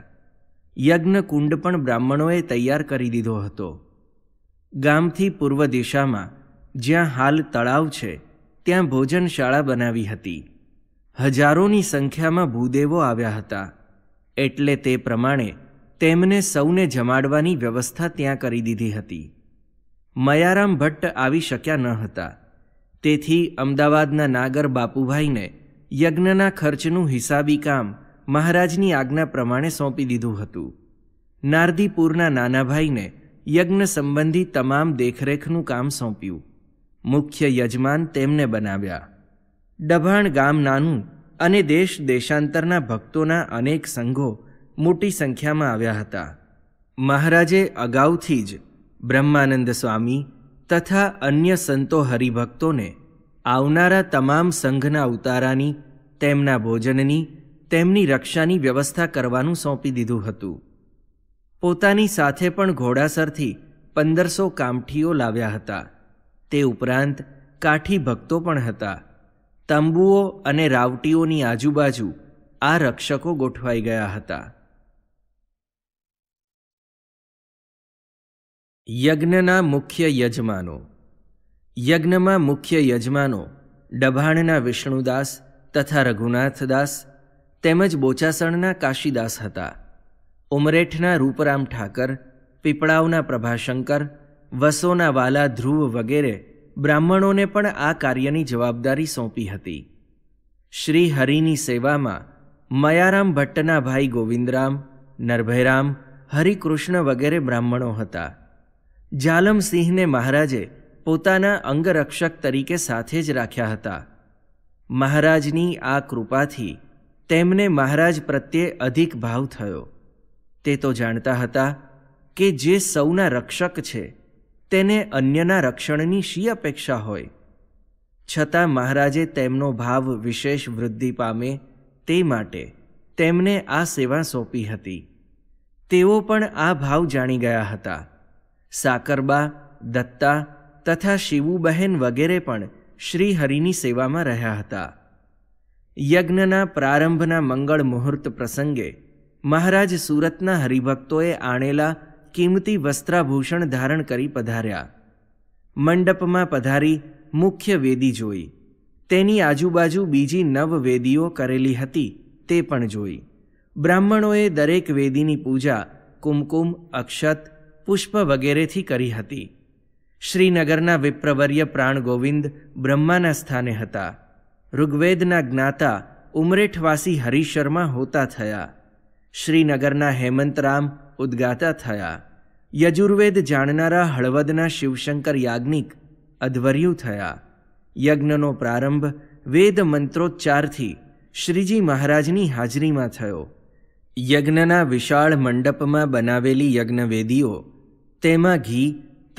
યજ્ઞ કુંડ પણ બ્રાહ્મણોએ તૈયાર કરી દીધો હતો ગામથી પૂર્વ દિશામાં જ્યાં હાલ તળાવ છે ત્યાં ભોજનશાળા બનાવી હતી હજારોની સંખ્યામાં ભૂદેવો આવ્યા હતા એટલે તે પ્રમાણે તેમને સૌને જમાડવાની વ્યવસ્થા ત્યાં કરી દીધી હતી મયારામ ભટ્ટ આવી શક્યા ન હતા તેથી અમદાવાદના નાગર બાપુભાઈને યજ્ઞના ખર્ચનું હિસાબી કામ મહારાજની આજ્ઞા પ્રમાણે સોંપી દીધું હતું નારદીપુરના નાનાભાઈને યજ્ઞ સંબંધી તમામ દેખરેખનું કામ સોંપ્યું મુખ્ય યજમાન તેમને બનાવ્યા ડભાણ ગામ નાનું અને દેશ દેશાંતરના ભક્તોના અનેક સંઘો મોટી સંખ્યામાં આવ્યા હતા મહારાજે અગાઉથી જ બ્રહ્માનંદ સ્વામી તથા અન્ય સંતો હરિભક્તોને આવનારા તમામ સંઘના ઉતારાની તેમના ભોજનની તેમની રક્ષાની વ્યવસ્થા કરવાનું સોંપી દીધું હતું પોતાની સાથે પણ ઘોડાસરથી પંદરસો કામઠીઓ લાવ્યા હતા તે ઉપરાંત કાઠી ભક્તો પણ હતા તંબુઓ અને રાવટીઓની આજુબાજુ આ રક્ષકો ગોઠવાઈ ગયા હતા યજ્ઞના મુખ્ય યજમાનો યજ્ઞમાં મુખ્ય યજમાનો ડભાણના વિષ્ણુદાસ તથા રઘુનાથદાસ તેમજ બોચાસણના કાશીદાસ હતા ઉમરેઠના રૂપરામ ઠાકર પીપળાવના પ્રભાશંકર વસોના વાલા ધ્રુવ વગેરે બ્રાહ્મણોને પણ આ કાર્યની જવાબદારી સોંપી હતી શ્રી હરિની સેવામાં મયારામ ભટ્ટના ભાઈ ગોવિંદરામ નરભયરામ હરિકૃષ્ણ વગેરે બ્રાહ્મણો હતા જાલમસિંહને મહારાજે પોતાના અંગરક્ષક તરીકે સાથે જ રાખ્યા હતા મહારાજની આ કૃપાથી તેમને મહારાજ પ્રત્યે અધિક ભાવ થયો તે તો જાણતા હતા કે જે સૌના રક્ષક છે તેને અન્યના રક્ષણની શી અપેક્ષા હોય છતાં મહારાજે તેમનો ભાવ વિશેષ વૃદ્ધિ પામે તે માટે તેમને આ સેવા સોંપી હતી તેઓ પણ આ ભાવ જાણી ગયા હતા સાકરબા દત્તા તથા શિવુબહેન વગેરે પણ શ્રીહરિની સેવામાં રહ્યા હતા યજ્ઞના પ્રારંભના મંગળ મુહૂર્ત પ્રસંગે મહારાજ સુરતના હરિભક્તોએ આણેલા કિંમતી વસ્ત્રાભૂષણ ધારણ કરી પધાર્યા મંડપમાં પધારી મુખ્ય વેદી જોઈ તેની આજુબાજુ બીજી નવ વેદીઓ કરેલી હતી તે પણ જોઈ બ્રાહ્મણોએ દરેક વેદીની પૂજા કુમકુમ અક્ષત પુષ્પ વગેરેથી કરી હતી શ્રીનગરના વિપ્રવર્ય પ્રાણ ગોવિંદ બ્રહ્માના સ્થાને હતા ઋગ્વેદના જ્ઞાતા ઉમરેઠવાસી હરિશર્મા હોતા થયા શ્રીનગરના હેમંતરામ ઉદ્ગાતા થયા યજુર્વેદ જાણનારા હળવદના શિવશંકર યાજ્ઞિક અધ્વર્યું થયા યજ્ઞનો પ્રારંભ વેદ મંત્રોચ્ચારથી શ્રીજી મહારાજની હાજરીમાં થયો યજ્ઞના વિશાળ મંડપમાં બનાવેલી યજ્ઞવેદીઓ તેમાં ઘી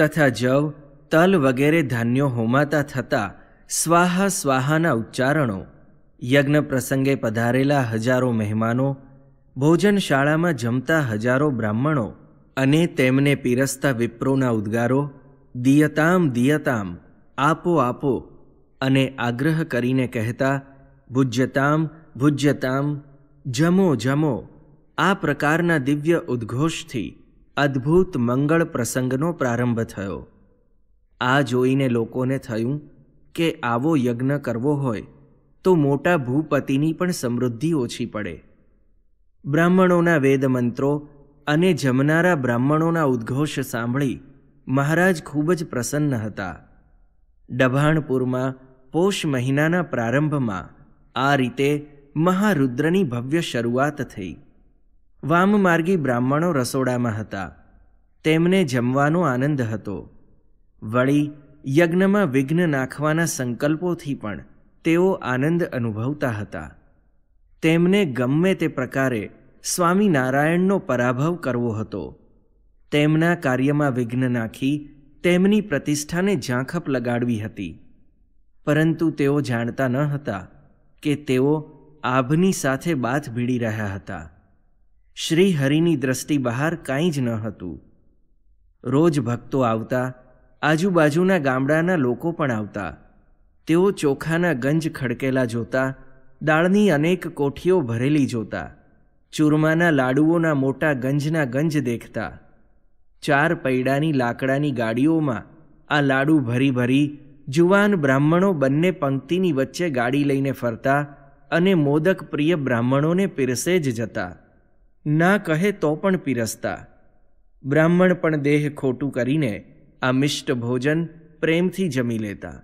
તથા જવ તલ વગેરે ધાન્યો હોમાતા થતાં સ્વાહા સ્વાહાના ઉચ્ચારણો યજ્ઞ પ્રસંગે પધારેલા હજારો મહેમાનો ભોજનશાળામાં જમતા હજારો બ્રાહ્મણો અને તેમને પીરસતા વિપ્રોના ઉદ્ગારો દિયતામ દિયતામ આપો આપો અને આગ્રહ કરીને કહેતા ભુજ્યતામ ભુજ્યતામ જમો જમો આ પ્રકારના દિવ્ય ઉદ્ઘોષથી અદ્ભુત મંગળ પ્રસંગનો પ્રારંભ થયો આ જોઈને લોકોને થયું કે આવો યજ્ઞ કરવો હોય તો મોટા ભૂપતિની પણ સમૃદ્ધિ ઓછી પડે બ્રાહ્મણોના વેદમંત્રો અને જમનારા બ્રાહ્મણોના ઉદ્ઘોષ સાંભળી મહારાજ ખૂબ જ પ્રસન્ન હતા ડભાણપુરમાં પોષ મહિનાના પ્રારંભમાં આ રીતે મહારુદ્રની ભવ્ય શરૂઆત થઈ વામમાર્ગી બ્રાહ્મણો રસોડામાં હતા તેમને જમવાનો આનંદ હતો વળી યજ્ઞમાં વિઘ્ન નાખવાના સંકલ્પોથી પણ તેઓ આનંદ અનુભવતા હતા તેમને ગમે તે પ્રકારે સ્વામિનારાયણનો પરાભવ કરવો હતો તેમના કાર્યમાં વિઘ્ન નાખી તેમની પ્રતિષ્ઠાને ઝાંખપ લગાડવી હતી પરંતુ તેઓ જાણતા ન હતા કે તેઓ આભની સાથે બાથ ભીડી રહ્યા હતા શ્રી હરિની દ્રષ્ટિ બહાર કાંઈ જ ન હતું રોજ ભક્તો આવતા આજુબાજુના ગામડાના લોકો પણ આવતા તેઓ ચોખાના ગંજ ખડકેલા જોતા દાળની અનેક કોઠીઓ ભરેલી જોતા ચૂરમાના લાડુઓના મોટા ગંજના ગંજ દેખતા ચાર પૈડાની લાકડાની ગાડીઓમાં આ લાડુ ભરી ભરી જુવાન બ્રાહ્મણો બંને પંક્તિની વચ્ચે ગાડી લઈને ફરતા અને મોદક પ્રિય બ્રાહ્મણોને પીરસે જ જતા ના કહે તો પણ પીરસતા બ્રાહ્મણ પણ દેહ ખોટું કરીને આ મિષ્ટ ભોજન પ્રેમથી જમી લેતા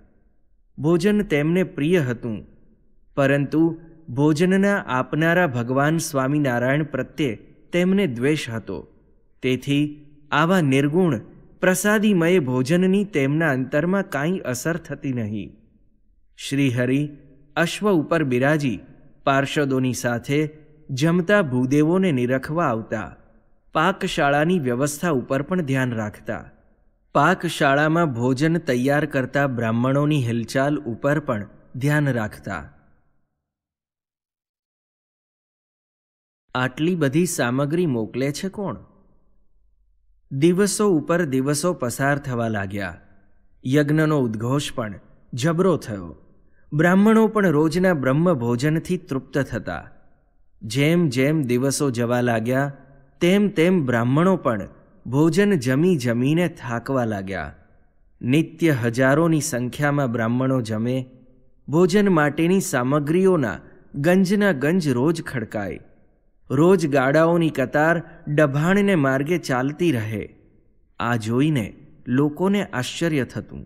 ભોજન તેમને પ્રિય હતું પરંતુ ભોજનના આપનારા ભગવાન સ્વામિનારાયણ પ્રત્યે તેમને દ્વેષ હતો તેથી આવા નિર્ગુણ પ્રસાદીમય ભોજનની તેમના અંતરમાં કાંઈ અસર થતી નહીં શ્રીહરિ અશ્વ ઉપર બિરાજી પાર્ષદોની સાથે જમતા ભૂદેવોને નિરખવા આવતા પાકશાળાની વ્યવસ્થા ઉપર પણ ધ્યાન રાખતા પાકશાળામાં ભોજન તૈયાર કરતા બ્રાહ્મણોની હિલચાલ ઉપર પણ ધ્યાન રાખતા આટલી બધી સામગ્રી મોકલે છે કોણ દિવસો ઉપર દિવસો પસાર થવા લાગ્યા યજ્ઞનો ઉદ્ઘોષ પણ જબરો થયો બ્રાહ્મણો પણ રોજના બ્રહ્મ ભોજનથી તૃપ્ત થતા જેમ જેમ દિવસો જવા લાગ્યા તેમ તેમ બ્રાહ્મણો પણ ભોજન જમી જમીને થાકવા લાગ્યા નિત્ય હજારોની સંખ્યામાં બ્રાહ્મણો જમે ભોજન માટેની સામગ્રીઓના ગંજના ગંજ રોજ ખડકાય રોજ ગાડાઓની કતાર ડભાણને માર્ગે ચાલતી રહે આ જોઈને લોકોને આશ્ચર્ય થતું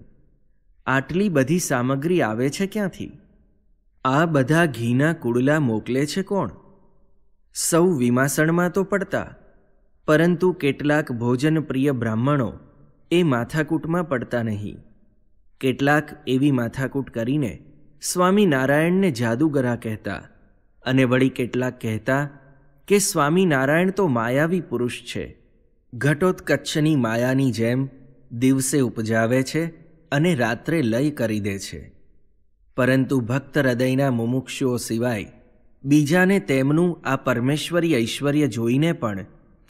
આટલી બધી સામગ્રી આવે છે ક્યાંથી આ બધા ઘીના કુડલા મોકલે છે કોણ સૌ વિમાસણમાં તો પડતા પરંતુ કેટલાક ભોજનપ્રિય બ્રાહ્મણો એ માથાકૂટમાં પડતા નહીં કેટલાક એવી માથાકૂટ કરીને સ્વામી નારાયણને જાદુગરા કહેતા અને વળી કેટલાક કહેતા કે સ્વામિનારાયણ તો માયાવી પુરુષ છે ઘટોત્કચ્છની માયાની જેમ દિવસે ઉપજાવે છે અને રાત્રે લય કરી દે છે પરંતુ ભક્ત હૃદયના મુમુક્ષુઓ સિવાય બીજાને તેમનું આ પરમેશ્વરી ઐશ્વર્ય જોઈને પણ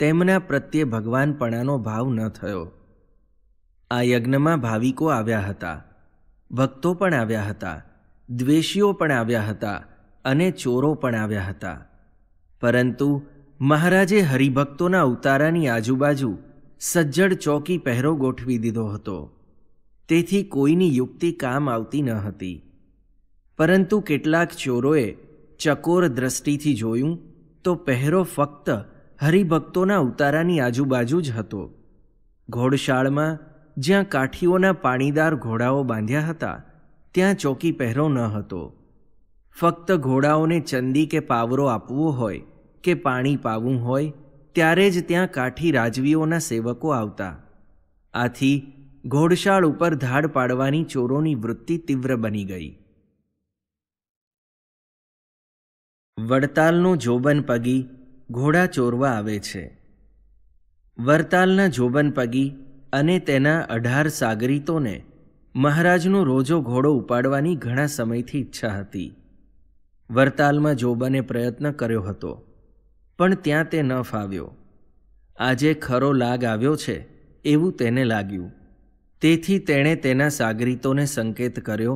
તેમના પ્રત્યે ભગવાનપણાનો ભાવ ન થયો આ યજ્ઞમાં ભાવિકો આવ્યા હતા ભક્તો પણ આવ્યા હતા દ્વેષીઓ પણ આવ્યા હતા અને ચોરો પણ આવ્યા હતા પરંતુ મહારાજે હરિભક્તોના ઉતારાની આજુબાજુ સજ્જડ ચોકી પહેરો ગોઠવી દીધો હતો તેથી કોઈની યુક્તિ કામ આવતી ન હતી પરંતુ કેટલાક ચોરોએ ચકોર દ્રષ્ટિથી જોયું તો પહેરો ફક્ત હરિભક્તોના ઉતારાની આજુબાજુ જ હતો ઘોડશાળમાં જ્યાં કાઠીઓના પાણીદાર ઘોડાઓ બાંધ્યા હતા ત્યાં ચોકી પહેરો ન હતો ફક્ત ઘોડાઓને ચંદી કે પાવરો આપવો હોય કે પાણી પાવું હોય ત્યારે જ ત્યાં કાઠી રાજવીઓના સેવકો આવતા આથી ઘોડશાળ ઉપર ધાડ પાડવાની ચોરોની વૃત્તિ તીવ્ર બની ગઈ વડતાલનું જોબન પગી ઘોડા ચોરવા આવે છે વડતાલના જોબન પગી અને તેના અઢાર સાગરીતોને મહારાજનો રોજો ઘોડો ઉપાડવાની ઘણા સમયથી ઈચ્છા હતી વરતાલમાં જોબને પ્રયત્ન કર્યો હતો પણ ત્યાં તે ન ફાવ્યો આજે ખરો લાગ આવ્યો છે એવું તેને લાગ્યું તેથી તેણે તેના સાગરીતોને સંકેત કર્યો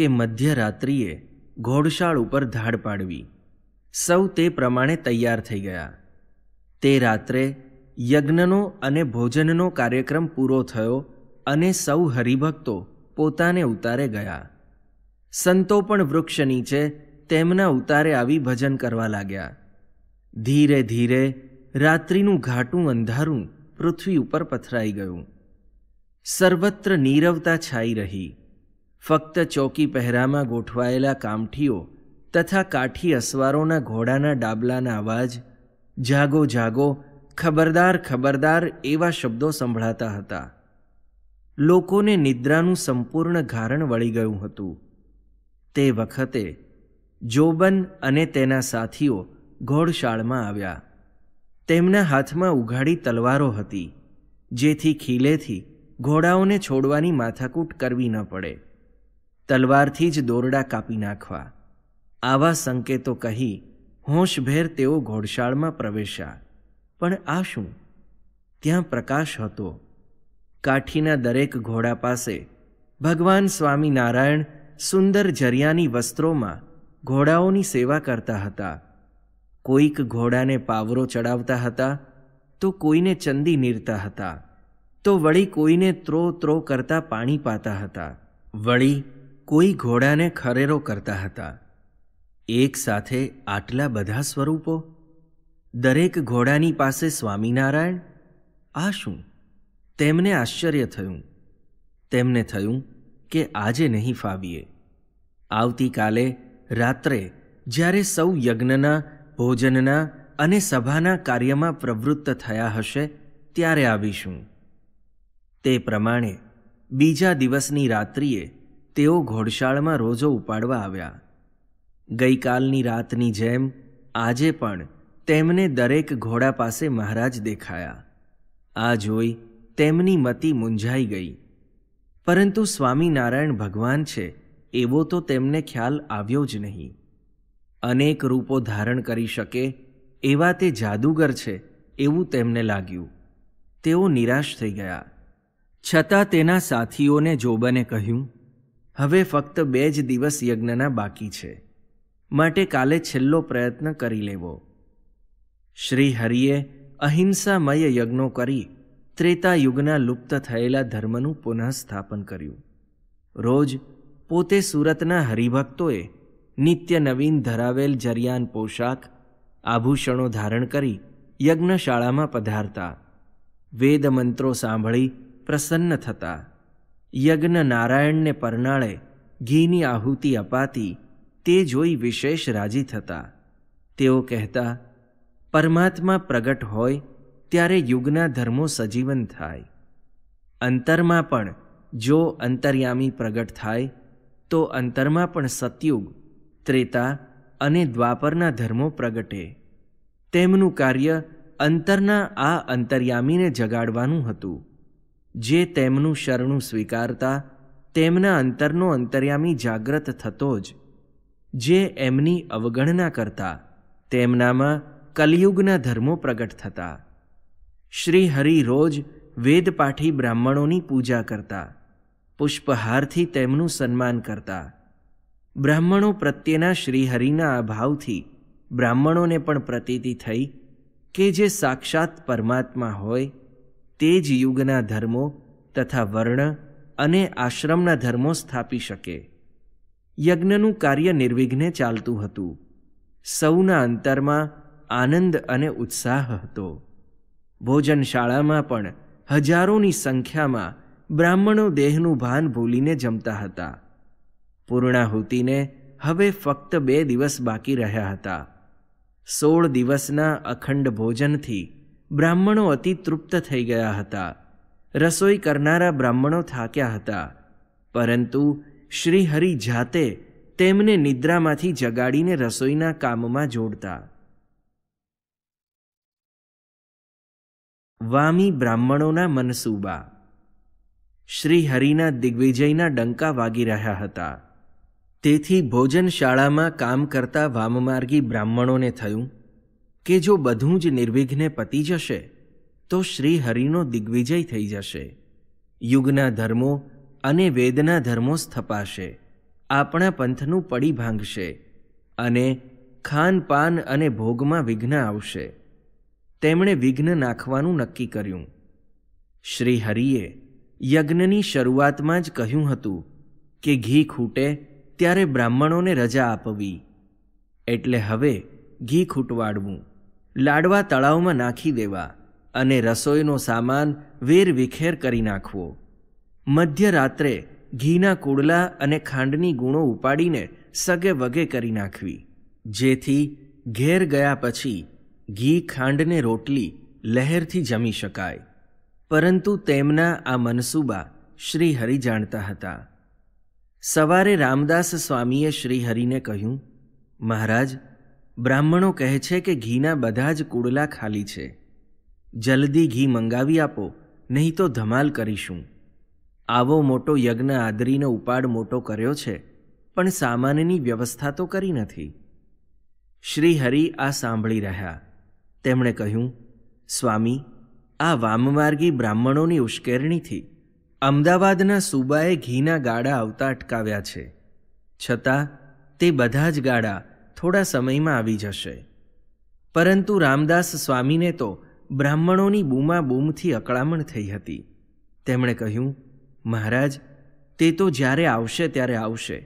કે મધ્યરાત્રિએ ઘોડશાળ ઉપર ધાડ પાડવી સૌ તે પ્રમાણે તૈયાર થઈ ગયા તે રાત્રે યજ્ઞનો અને ભોજનનો કાર્યક્રમ પૂરો થયો અને સૌ હરિભક્તો પોતાને ઉતારે ગયા સંતો પણ વૃક્ષ નીચે તેમના ઉતારે આવી ભજન કરવા લાગ્યા ધીરે ધીરે રાત્રિનું ઘાટું અંધારું પૃથ્વી ઉપર પથરાઈ ગયું સર્વત્ર નીરવતા છાઈ રહી ફક્ત ચોકી પહેરામાં ગોઠવાયેલા કામઠીઓ તથા કાઠી અસવારોના ઘોડાના ડાબલાના અવાજ જાગો જાગો ખબરદાર ખબરદાર એવા શબ્દો સંભળાતા હતા લોકોને નિદ્રાનું સંપૂર્ણ ઘારણ વળી ગયું હતું તે વખતે જોબન અને તેના સાથીઓ ઘોડશાળમાં આવ્યા તેમના હાથમાં ઉઘાડી તલવારો હતી જેથી ખીલેથી ઘોડાઓને છોડવાની માથાકૂટ કરવી ન પડે તલવારથી જ દોરડા કાપી નાખવા આવા સંકેતો કહી હોંશભેર તેઓ ઘોડશાળમાં પ્રવેશ્યા પણ આ શું ત્યાં પ્રકાશ હતો કાઠીના દરેક ઘોડા પાસે ભગવાન સ્વામિનારાયણ સુંદર જરિયાની વસ્ત્રોમાં ઘોડાઓની સેવા કરતા હતા કોઈક ઘોડાને પાવરો ચડાવતા હતા તો કોઈને ચંદી નીરતા હતા તો વળી કોઈને ત્રો ત્રો કરતા પાણી પાતા હતા વળી કોઈ ઘોડાને ખરેરો કરતા હતા એક સાથે આટલા બધા સ્વરૂપો દરેક ઘોડાની પાસે સ્વામિનારાયણ આ શું તેમને આશ્ચર્ય થયું તેમને થયું કે આજે નહીં ફાવીએ આવતીકાલે રાત્રે જ્યારે સૌ યજ્ઞના ભોજનના અને સભાના કાર્યમાં પ્રવૃત્ત થયા હશે ત્યારે આવીશું તે પ્રમાણે બીજા દિવસની રાત્રિએ તેઓ ઘોડશાળમાં રોજો ઉપાડવા આવ્યા ગઈકાલની રાતની જેમ આજે પણ તેમને દરેક ઘોડા પાસે મહારાજ દેખાયા આ જોઈ તેમની મતિ મૂંઝાઈ ગઈ પરંતુ સ્વામિનારાયણ ભગવાન છે એવો તો તેમને ખ્યાલ આવ્યો જ નહીં અનેક રૂપો ધારણ કરી શકે એવા તે જાદુગર છે એવું તેમને લાગ્યું તેઓ નિરાશ થઈ ગયા છતાં તેના સાથીઓને જોબને કહ્યું હવે ફક્ત બે જ દિવસ યજ્ઞના બાકી છે માટે કાલે છેલ્લો પ્રયત્ન કરી લેવો શ્રી હરિએ અહિંસામય યજ્ઞો કરી ત્રેતા યુગના લુપ્ત થયેલા ધર્મનું પુનઃસ્થાપન કર્યું રોજ પોતે સુરતના હરિભક્તોએ નિત્ય નવીન ધરાવેલ જરિયાન પોશાક આભૂષણો ધારણ કરી યજ્ઞશાળામાં પધારતા વેદ મંત્રો સાંભળી પ્રસન્ન થતા યજ્ઞ નારાયણને પરનાળે ઘીની આહુતિ અપાતી તે જોઈ વિશેષ રાજી થતા તેઓ કહેતા પરમાત્મા પ્રગટ હોય ત્યારે યુગના ધર્મો સજીવન થાય અંતરમાં પણ જો અંતર્યામી પ્રગટ થાય તો અંતરમાં પણ સતયુગ ત્રેતા અને દ્વાપરના ધર્મો પ્રગટે તેમનું કાર્ય અંતરના આ અંતર્યામીને જગાડવાનું હતું જે તેમનું શરણું સ્વીકારતા તેમના અંતરનો અંતર્યામી જાગ્રત થતો જ જે એમની અવગણના કરતા તેમનામાં કલયુગના ધર્મો પ્રગટ થતા શ્રી હરિ રોજ વેદપાઠી બ્રાહ્મણોની પૂજા કરતા પુષ્પહારથી તેમનું સન્માન કરતા બ્રાહ્મણો પ્રત્યેના શ્રીહરિના અભાવથી બ્રાહ્મણોને પણ પ્રતીતિ થઈ કે જે સાક્ષાત પરમાત્મા હોય તે જ યુગના ધર્મો તથા વર્ણ અને આશ્રમના ધર્મો સ્થાપી શકે યજ્ઞનું કાર્ય નિર્વિઘ્ને ચાલતું હતું સૌના અંતરમાં આનંદ અને ઉત્સાહ હતો ભોજનશાળામાં પણ હજારોની સંખ્યામાં બ્રાહ્મણો દેહનું ભાન ભૂલીને જમતા હતા પૂર્ણાહુતિને હવે ફક્ત બે દિવસ બાકી રહ્યા હતા સોળ દિવસના અખંડ ભોજનથી બ્રાહ્મણો અતિ તૃપ્ત થઈ ગયા હતા રસોઈ કરનારા બ્રાહ્મણો થાક્યા હતા પરંતુ શ્રીહરિ જાતે તેમને નિદ્રામાંથી જગાડીને રસોઈના કામમાં જોડતા વામી બ્રાહ્મણોના મનસૂબા શ્રીહરિના દિગ્વિજયના ડંકા વાગી રહ્યા હતા તેથી ભોજનશાળામાં કામ કરતા વામમાર્ગી બ્રાહ્મણોને થયું કે જો બધું જ નિર્વિઘ્ને પતી જશે તો શ્રીહરિનો દિગ્વિજય થઈ જશે યુગના ધર્મો અને વેદના ધર્મો સ્થપાશે આપણા પંથનું પડી ભાંગશે અને ખાનપાન અને ભોગમાં વિઘ્ન આવશે તેમણે વિઘ્ન નાખવાનું નક્કી કર્યું શ્રીહરિએ યજ્ઞની શરૂઆતમાં જ કહ્યું હતું કે ઘી ખૂટે ત્યારે બ્રાહ્મણોને રજા આપવી એટલે હવે ઘી ખૂટવાડવું લાડવા તળાવમાં નાખી દેવા અને રસોઈનો સામાન વેર વિખેર કરી નાખવો મધ્યરાત્રે ઘીના કુડલા અને ખાંડની ગુણો ઉપાડીને સગે વગે કરી નાખવી જેથી ઘેર ગયા પછી ઘી ખાંડને રોટલી લહેરથી જમી શકાય પરંતુ તેમના આ મનસૂબા શ્રી હરિ જાણતા હતા સવારે રામદાસ સ્વામીએ શ્રીહરિને કહ્યું મહારાજ બ્રાહ્મણો કહે છે કે ઘીના બધા જ કુડલા ખાલી છે જલ્દી ઘી મંગાવી આપો નહીં તો ધમાલ કરીશું આવો મોટો યજ્ઞ આદરીનો ઉપાડ મોટો કર્યો છે પણ સામાનની વ્યવસ્થા તો કરી નથી શ્રીહરિ આ સાંભળી રહ્યા તેમણે કહ્યું સ્વામી આ વામમાર્ગી બ્રાહ્મણોની ઉશ્કેરણીથી અમદાવાદના સૂબાએ ઘીના ગાડા આવતા અટકાવ્યા છે છતાં તે બધા જ ગાડા થોડા સમયમાં આવી જશે પરંતુ રામદાસ સ્વામીને તો બ્રાહ્મણોની બૂમા બૂમથી અકળામણ થઈ હતી તેમણે કહ્યું મહારાજ તે તો જ્યારે આવશે ત્યારે આવશે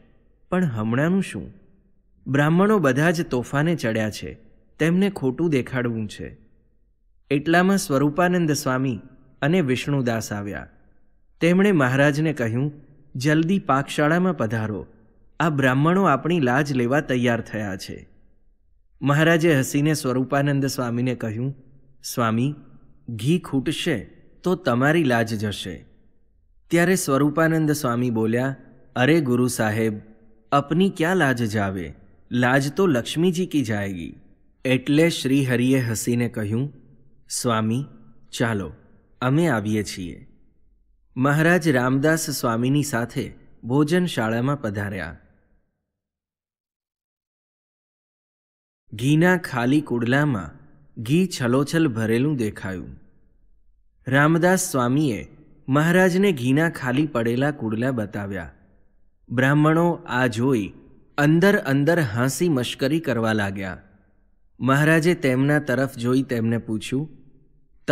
પણ હમણાંનું શું બ્રાહ્મણો બધા જ તોફાને ચડ્યા છે તેમને ખોટું દેખાડવું છે એટલામાં સ્વરૂપાનંદ સ્વામી અને વિષ્ણુદાસ આવ્યા તેમણે મહારાજને કહ્યું જલ્દી પાકશાળામાં પધારો આ બ્રાહ્મણો આપણી લાજ લેવા તૈયાર થયા છે મહારાજે હસીને સ્વરૂપાનંદ સ્વામીને કહ્યું સ્વામી ઘી ખૂટશે તો તમારી લાજ જશે ત્યારે સ્વરૂપાનંદ સ્વામી બોલ્યા અરે ગુરુ સાહેબ અપની ક્યાં લાજ જાવે લાજ તો લક્ષ્મીજી કી જાયગી એટલે શ્રી હરિએ હસીને કહ્યું સ્વામી ચાલો અમે આવીએ છીએ મહારાજ રામદાસ સ્વામીની સાથે ભોજનશાળામાં પધાર્યા ઘીના ખાલી કુડલામાં ઘી છલોછલ ભરેલું દેખાયું રામદાસ સ્વામીએ મહારાજને ઘીના ખાલી પડેલા કુડલા બતાવ્યા બ્રાહ્મણો આ જોઈ અંદર અંદર હાંસી મશ્કરી કરવા લાગ્યા મહારાજે તેમના તરફ જોઈ તેમને પૂછ્યું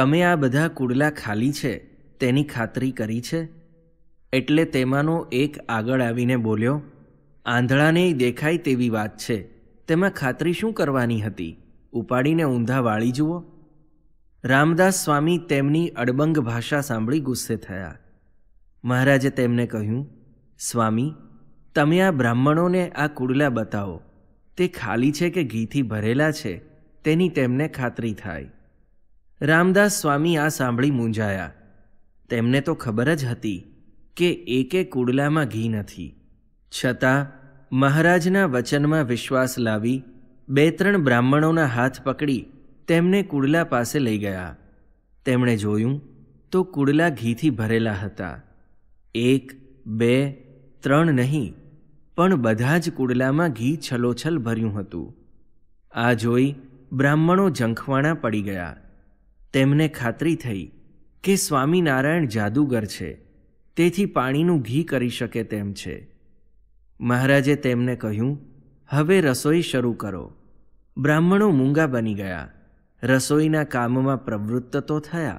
તમે આ બધા કુડલા ખાલી છે તેની ખાતરી કરી છે એટલે તેમાંનો એક આગળ આવીને બોલ્યો આંધળાને દેખાય તેવી વાત છે તેમાં ખાતરી શું કરવાની હતી ઉપાડીને ઊંધા વાળી જુઓ રામદાસ સ્વામી તેમની અડબંગ ભાષા સાંભળી ગુસ્સે થયા મહારાજે તેમને કહ્યું સ્વામી તમે આ બ્રાહ્મણોને આ કુડલા બતાવો તે ખાલી છે કે ઘીથી ભરેલા છે તેની તેમને ખાતરી થાય રામદાસ સ્વામી આ સાંભળી મૂંઝાયા તેમને તો ખબર જ હતી કે એકે કુડલામાં ઘી નથી છતાં મહારાજના વચનમાં વિશ્વાસ લાવી બે ત્રણ બ્રાહ્મણોના હાથ પકડી તેમને કુડલા પાસે લઈ ગયા તેમણે જોયું તો કુડલા ઘીથી ભરેલા હતા એક બે ત્રણ નહીં પણ બધા જ કુડલામાં ઘી છલોછલ ભર્યું હતું આ જોઈ બ્રાહ્મણો ઝંખવાણા પડી ગયા તેમને ખાતરી થઈ કે સ્વામિનારાયણ જાદુગર છે તેથી પાણીનું ઘી કરી શકે તેમ છે મહારાજે તેમને કહ્યું હવે રસોઈ શરૂ કરો બ્રાહ્મણો મૂંગા બની ગયા રસોઈના કામમાં પ્રવૃત્ત તો થયા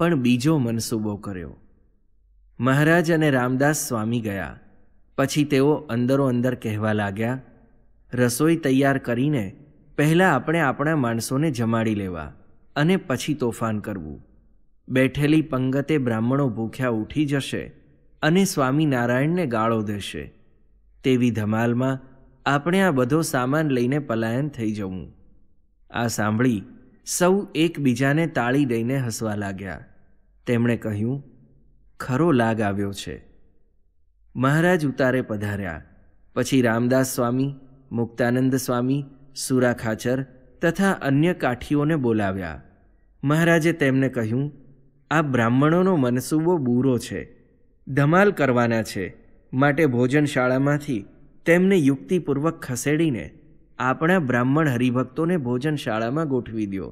પણ બીજો મનસૂબો કર્યો મહારાજ અને રામદાસ સ્વામી ગયા પછી તેઓ અંદરો અંદર કહેવા લાગ્યા રસોઈ તૈયાર કરીને પહેલાં આપણે આપણા માણસોને જમાડી લેવા અને પછી તોફાન કરવું બેઠેલી પંગતે બ્રાહ્મણો ભૂખ્યા ઉઠી જશે અને સ્વામિનારાયણને ગાળો દેશે તેવી ધમાલમાં આપણે આ બધો સામાન લઈને પલાયન થઈ જવું આ સાંભળી સૌ એકબીજાને તાળી દઈને હસવા લાગ્યા તેમણે કહ્યું ખરો લાગ આવ્યો છે મહારાજ ઉતારે પધાર્યા પછી રામદાસ સ્વામી મુક્તાનંદ સ્વામી સુરા ખાચર તથા અન્ય કાઠીઓને બોલાવ્યા મહારાજે તેમને કહ્યું આ બ્રાહ્મણોનો મનસૂબો બૂરો છે ધમાલ કરવાના છે માટે ભોજનશાળામાંથી તેમને યુક્તિપૂર્વક ખસેડીને આપણા બ્રાહ્મણ હરિભક્તોને ભોજનશાળામાં ગોઠવી દો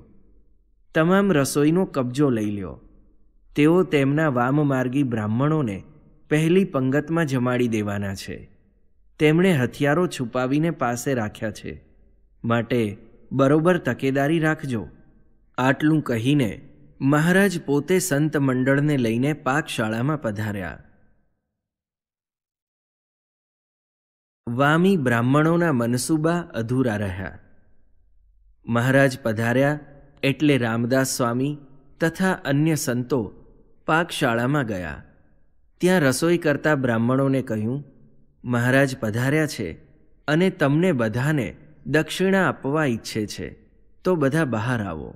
તમામ રસોઈનો કબજો લઈ લ્યો તેઓ તેમના વામમાર્ગી બ્રાહ્મણોને પહેલી પંગતમાં જમાડી દેવાના છે તેમણે હથિયારો છુપાવીને પાસે રાખ્યા છે માટે બરોબર તકેદારી રાખજો આટલું કહીને મહારાજ પોતે સંત મંડળને લઈને પાકશાળામાં પધાર્યા વામી બ્રાહ્મણોના મનસુબા અધૂરા રહ્યા મહારાજ પધાર્યા એટલે રામદાસ સ્વામી તથા અન્ય સંતો પાકશાળામાં ગયા ત્યાં રસોઈ કરતા બ્રાહ્મણોને કહ્યું મહારાજ પધાર્યા છે અને તમને બધાને દક્ષિણા આપવા ઈચ્છે છે તો બધા બહાર આવો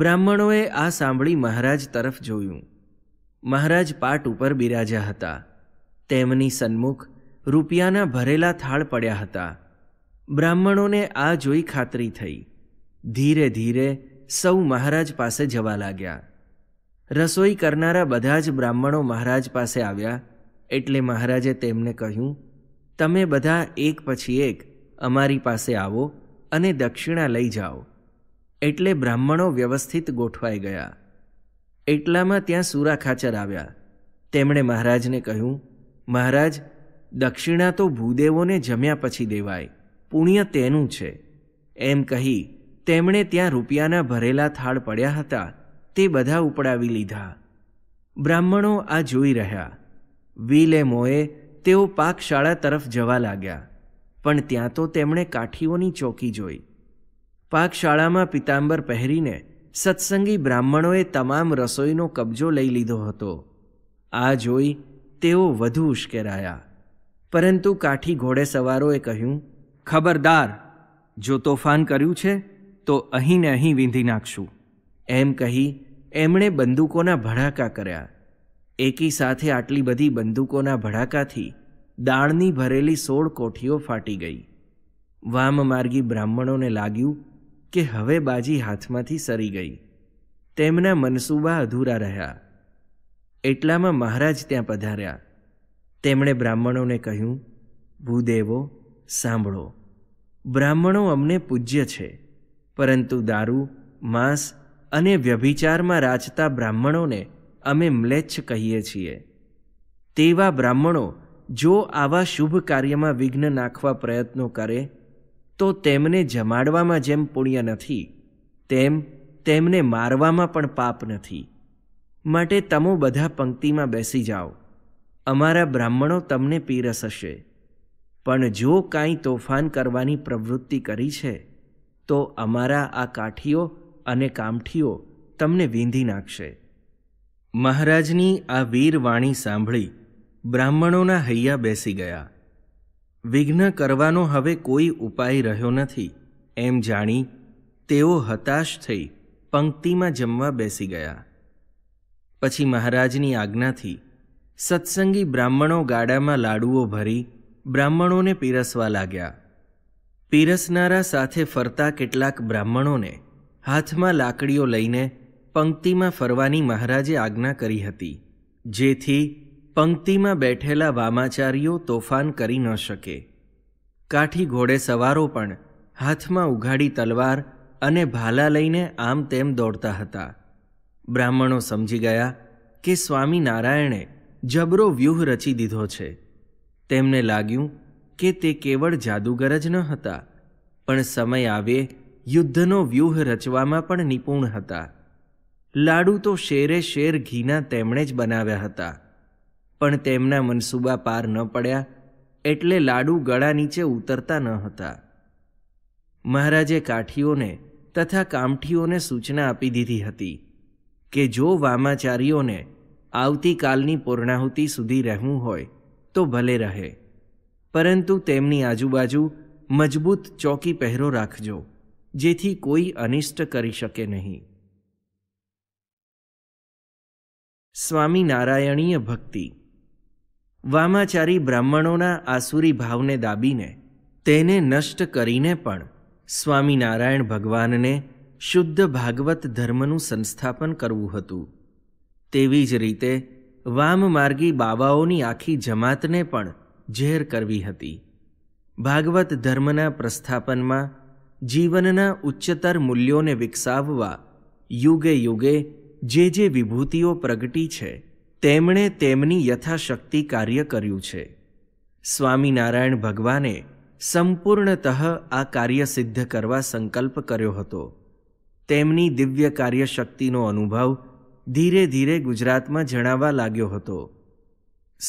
બ્રાહ્મણોએ આ સાંભળી મહારાજ તરફ જોયું મહારાજ પાટ ઉપર બિરાજ્યા હતા તેમની સન્મુખ રૂપિયાના ભરેલા થાળ પડ્યા હતા બ્રાહ્મણોને આ જોઈ ખાતરી થઈ ધીરે ધીરે સૌ મહારાજ પાસે જવા લાગ્યા રસોઈ કરનારા બધા જ બ્રાહ્મણો મહારાજ પાસે આવ્યા એટલે મહારાજે તેમને કહ્યું તમે બધા એક પછી એક અમારી પાસે આવો અને દક્ષિણા લઈ જાઓ એટલે બ્રાહ્મણો વ્યવસ્થિત ગોઠવાઈ ગયા એટલામાં ત્યાં સુરા ખાચર આવ્યા તેમણે મહારાજને કહ્યું મહારાજ દક્ષિણા તો ભૂદેવોને જમ્યા પછી દેવાય પુણ્ય તેનું છે એમ કહી તેમણે ત્યાં રૂપિયાના ભરેલા થાળ પડ્યા હતા તે બધા ઉપડાવી લીધા બ્રાહ્મણો આ જોઈ રહ્યા વિલેમોએ તેઓ પાકશાળા તરફ જવા લાગ્યા પણ ત્યાં તો તેમણે કાઠીઓની ચોકી જોઈ પાકશાળામાં પિતાંબર પહેરીને સત્સંગી બ્રાહ્મણોએ તમામ રસોઈનો કબજો લઈ લીધો હતો આ જોઈ તેઓ વધુ ઉશ્કેરાયા પરંતુ કાઠી ઘોડે સવારોએ કહ્યું ખબરદાર જો તોફાન કર્યું છે તો અહીં ને અહીં વીંધી નાખશું એમ કહી એમણે બંદૂકોના ભડાકા કર્યા એકી સાથે આટલી બધી બંદૂકોના ભડાકાથી દાણની ભરેલી સોળ કોઠીઓ ફાટી ગઈ વામમાર્ગી બ્રાહ્મણોને લાગ્યું કે હવે બાજી હાથમાંથી સરી ગઈ તેમના મનસૂબા અધૂરા રહ્યા એટલામાં મહારાજ ત્યાં પધાર્યા તેમણે બ્રાહ્મણોને કહ્યું ભૂદેવો સાંભળો બ્રાહ્મણો અમને પૂજ્ય છે પરંતુ દારૂ માંસ અને વ્યભિચારમાં રાચતા બ્રાહ્મણોને અમે મ્લેચ્છ કહીએ છીએ તેવા બ્રાહ્મણો જો આવા શુભ કાર્યમાં વિઘ્ન નાખવા પ્રયત્નો કરે તો તેમને જમાડવામાં જેમ પુણ્ય નથી તેમ તેમને મારવામાં પણ પાપ નથી માટે તમો બધા પંક્તિમાં બેસી જાઓ અમારા બ્રાહ્મણો તમને પીરસ હશે પણ જો કાંઈ તોફાન કરવાની પ્રવૃત્તિ કરી છે તો અમારા આ કાઠીઓ અને કામઠીઓ તમને વીંધી નાખશે મહારાજની આ વીરવાણી સાંભળી બ્રાહ્મણોના હૈયા બેસી ગયા વિઘ્ન કરવાનો હવે કોઈ ઉપાય રહ્યો નથી એમ જાણી તેઓ હતાશ થઈ પંક્તિમાં જમવા બેસી ગયા પછી મહારાજની આજ્ઞાથી સત્સંગી બ્રાહ્મણો ગાડામાં લાડુઓ ભરી બ્રાહ્મણોને પીરસવા લાગ્યા પીરસનારા સાથે ફરતા કેટલાક બ્રાહ્મણોને હાથમાં લાકડીઓ લઈને પંક્તિમાં ફરવાની મહારાજે આજ્ઞા કરી હતી જેથી પંક્તિમાં બેઠેલા વામાચારીઓ તોફાન કરી ન શકે કાઠી ઘોડે સવારો પણ હાથમાં ઉઘાડી તલવાર અને ભાલા લઈને આમ તેમ દોડતા હતા બ્રાહ્મણો સમજી ગયા કે સ્વામિનારાયણે જબરો વ્યૂહ રચી દીધો છે તેમને લાગ્યું કે તે કેવળ જાદુગર જ ન હતા પણ સમય આવે યુદ્ધનો વ્યૂહ રચવામાં પણ નિપુણ હતા લાડુ તો શેરે શેર ઘીના તેમણે જ બનાવ્યા હતા પણ તેમના મનસૂબા પાર ન પડ્યા એટલે લાડુ ગળા નીચે ઉતરતા ન હતા મહારાજે કાઠીઓને તથા કામઠીઓને સૂચના આપી દીધી હતી કે જો વામાચારીઓને આવતીકાલની પૂર્ણાહુતિ સુધી રહેવું હોય તો ભલે રહે પરંતુ તેમની આજુબાજુ મજબૂત ચોકી પહેરો રાખજો જેથી કોઈ અનિષ્ટ કરી શકે નહીં સ્વામિનારાયણીય ભક્તિ વામાચારી બ્રાહ્મણોના આસુરી ભાવને દાબીને તેને નષ્ટ કરીને પણ સ્વામિનારાયણ ભગવાનને શુદ્ધ ભાગવત ધર્મનું સંસ્થાપન કરવું હતું તેવી જ રીતે વામમાર્ગી બાબાઓની આખી જમાતને પણ ઝેર કરવી હતી ભાગવત ધર્મના પ્રસ્થાપનમાં જીવનના ઉચ્ચતર મૂલ્યોને વિકસાવવા યુગે યુગે જે જે વિભૂતિઓ પ્રગટી છે તેમણે તેમની યથાશક્તિ કાર્ય કર્યું છે સ્વામિનારાયણ ભગવાને સંપૂર્ણતઃ આ કાર્ય સિદ્ધ કરવા સંકલ્પ કર્યો હતો તેમની દિવ્ય કાર્યશક્તિનો અનુભવ ધીરે ધીરે ગુજરાતમાં જણાવા લાગ્યો હતો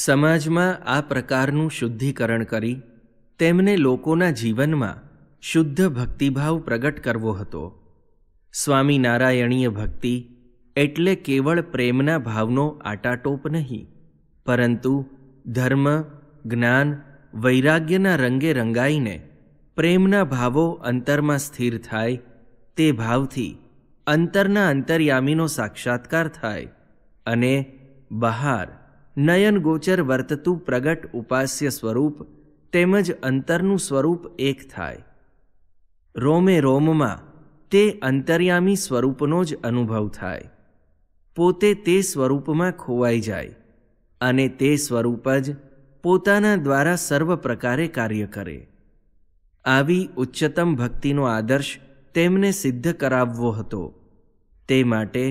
સમાજમાં આ પ્રકારનું શુદ્ધિકરણ કરી તેમને લોકોના જીવનમાં શુદ્ધ ભક્તિભાવ પ્રગટ કરવો હતો સ્વામિનારાયણીય ભક્તિ એટલે કેવળ પ્રેમના ભાવનો આટાટોપ નહીં પરંતુ ધર્મ જ્ઞાન વૈરાગ્યના રંગે રંગાઈને પ્રેમના ભાવો અંતરમાં સ્થિર થાય તે ભાવથી અંતરના અંતર્યામીનો સાક્ષાત્કાર થાય અને બહાર નયનગોચર વર્તતું પ્રગટ ઉપાસ્ય સ્વરૂપ તેમજ અંતરનું સ્વરૂપ એક થાય રોમે રોમમાં તે અંતર્યામી સ્વરૂપનો જ અનુભવ થાય પોતે તે સ્વરૂપમાં ખોવાઈ જાય અને તે સ્વરૂપ જ પોતાના દ્વારા સર્વ પ્રકારે કાર્ય કરે આવી ઉચ્ચતમ ભક્તિનો આદર્શ તેમને સિદ્ધ કરાવવો હતો તે માટે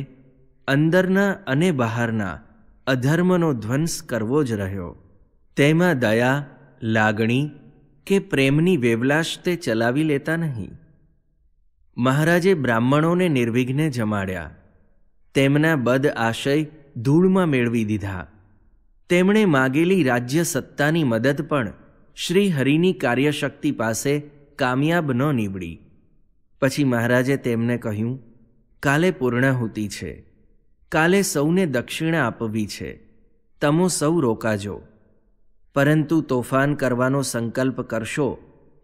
અંદરના અને બહારના અધર્મનો ધ્વંસ કરવો જ રહ્યો તેમાં દયા લાગણી કે પ્રેમની વેવલાશ તે ચલાવી લેતા નહીં મહારાજે બ્રાહ્મણોને નિર્વિઘ્ને જમાડ્યા તેમના બદ આશય ધૂળમાં મેળવી દીધા તેમણે માગેલી રાજ્ય સત્તાની મદદ પણ શ્રી હરિની કાર્યશક્તિ પાસે કામયાબ ન નીવડી પછી મહારાજે તેમને કહ્યું કાલે પૂર્ણાહુતિ છે કાલે સૌને દક્ષિણા આપવી છે તમો સૌ રોકાજો પરંતુ તોફાન કરવાનો સંકલ્પ કરશો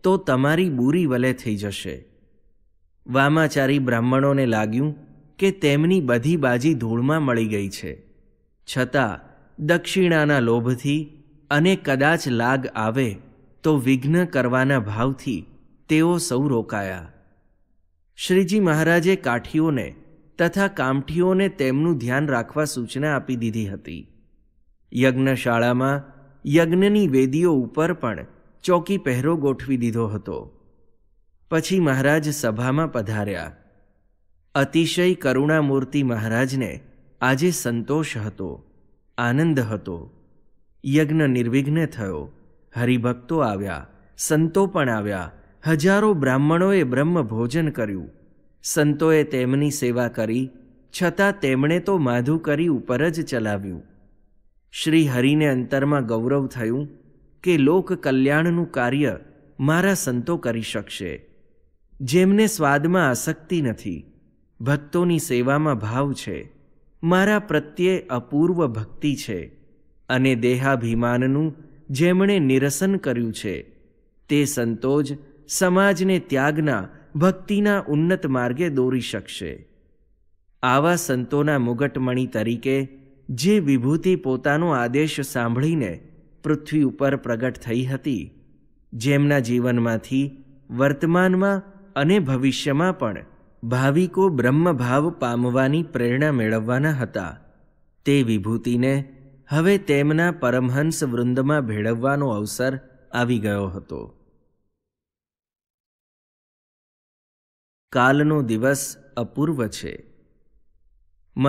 તો તમારી બુરી વલે થઈ જશે વામાચારી બ્રાહ્મણોને લાગ્યું કે તેમની બધી બાજી ધૂળમાં મળી ગઈ છે છતાં દક્ષિણાના લોભથી અને કદાચ લાગ આવે તો વિઘ્ન કરવાના ભાવથી તેઓ સૌ રોકાયા શ્રીજી મહારાજે કાઠીઓને તથા કામઠીઓને તેમનું ધ્યાન રાખવા સૂચના આપી દીધી હતી યજ્ઞશાળામાં યજ્ઞની વેદીઓ ઉપર પણ ચોકી પહેરો ગોઠવી દીધો હતો પછી મહારાજ સભામાં પધાર્યા અતિશય કરુણામૂર્તિ મહારાજને આજે સંતોષ હતો આનંદ હતો યજ્ઞ નિર્વિઘ્ન થયો હરિભક્તો આવ્યા સંતો પણ આવ્યા હજારો બ્રાહ્મણોએ બ્રહ્મ ભોજન કર્યું સંતોએ તેમની સેવા કરી છતાં તેમણે તો માધુ કરી ઉપર જ ચલાવ્યું શ્રી હરિને અંતરમાં ગૌરવ થયું કે લોક કલ્યાણનું કાર્ય મારા સંતો કરી શકશે જેમને સ્વાદમાં આસક્તિ નથી ભક્તોની સેવામાં ભાવ છે મારા પ્રત્યે અપૂર્વ ભક્તિ છે અને દેહાભિમાનનું જેમણે નિરસન કર્યું છે તે સંતો સમાજને ત્યાગના ભક્તિના ઉન્નત માર્ગે દોરી શકશે આવા સંતોના મુગટમણી તરીકે જે વિભૂતિ પોતાનો આદેશ સાંભળીને પૃથ્વી ઉપર પ્રગટ થઈ હતી જેમના જીવનમાંથી વર્તમાનમાં અને ભવિષ્યમાં પણ ભાવિકો બ્રહ્મભાવ પામવાની પ્રેરણા મેળવવાના હતા તે વિભૂતિને હવે તેમના પરમહંસ વૃંદમાં ભેળવવાનો અવસર આવી ગયો હતો કાલનો દિવસ અપૂર્વ છે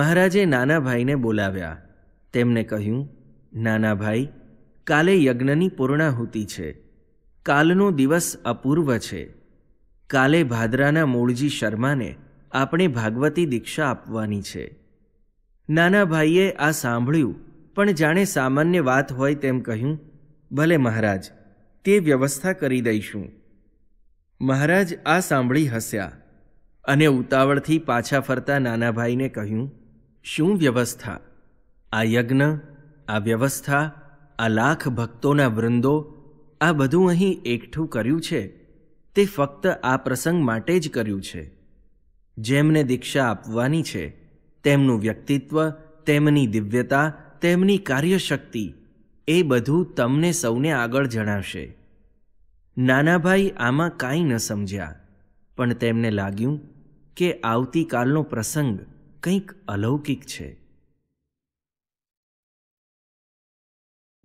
મહારાજે નાનાભાઈને બોલાવ્યા તેમને કહ્યું નાનાભાઈ કાલે યજ્ઞની પૂર્ણાહુતિ છે કાલનો દિવસ અપૂર્વ છે કાલે ભાદરાના મૂળજી શર્માને આપણે ભાગવતી દીક્ષા આપવાની છે નાના ભાઈએ આ સાંભળ્યું પણ જાણે સામાન્ય વાત હોય તેમ કહ્યું ભલે મહારાજ તે વ્યવસ્થા કરી દઈશું મહારાજ આ સાંભળી હસ્યા અને ઉતાવળથી પાછા ફરતા નાના ભાઈને કહ્યું શું વ્યવસ્થા આ યજ્ઞ આ વ્યવસ્થા આ લાખ ભક્તોના વૃંદો આ બધું અહીં એકઠું કર્યું છે તે ફક્ત આ પ્રસંગ માટે જ કર્યું છે જેમને દીક્ષા આપવાની છે તેમનું વ્યક્તિત્વ તેમની દિવ્યતા તેમની કાર્યશક્તિ એ બધું તમને સૌને આગળ જણાવશે નાનાભાઈ આમાં કાંઈ ન સમજ્યા પણ તેમને લાગ્યું કે આવતીકાલનો પ્રસંગ કંઈક અલૌકિક છે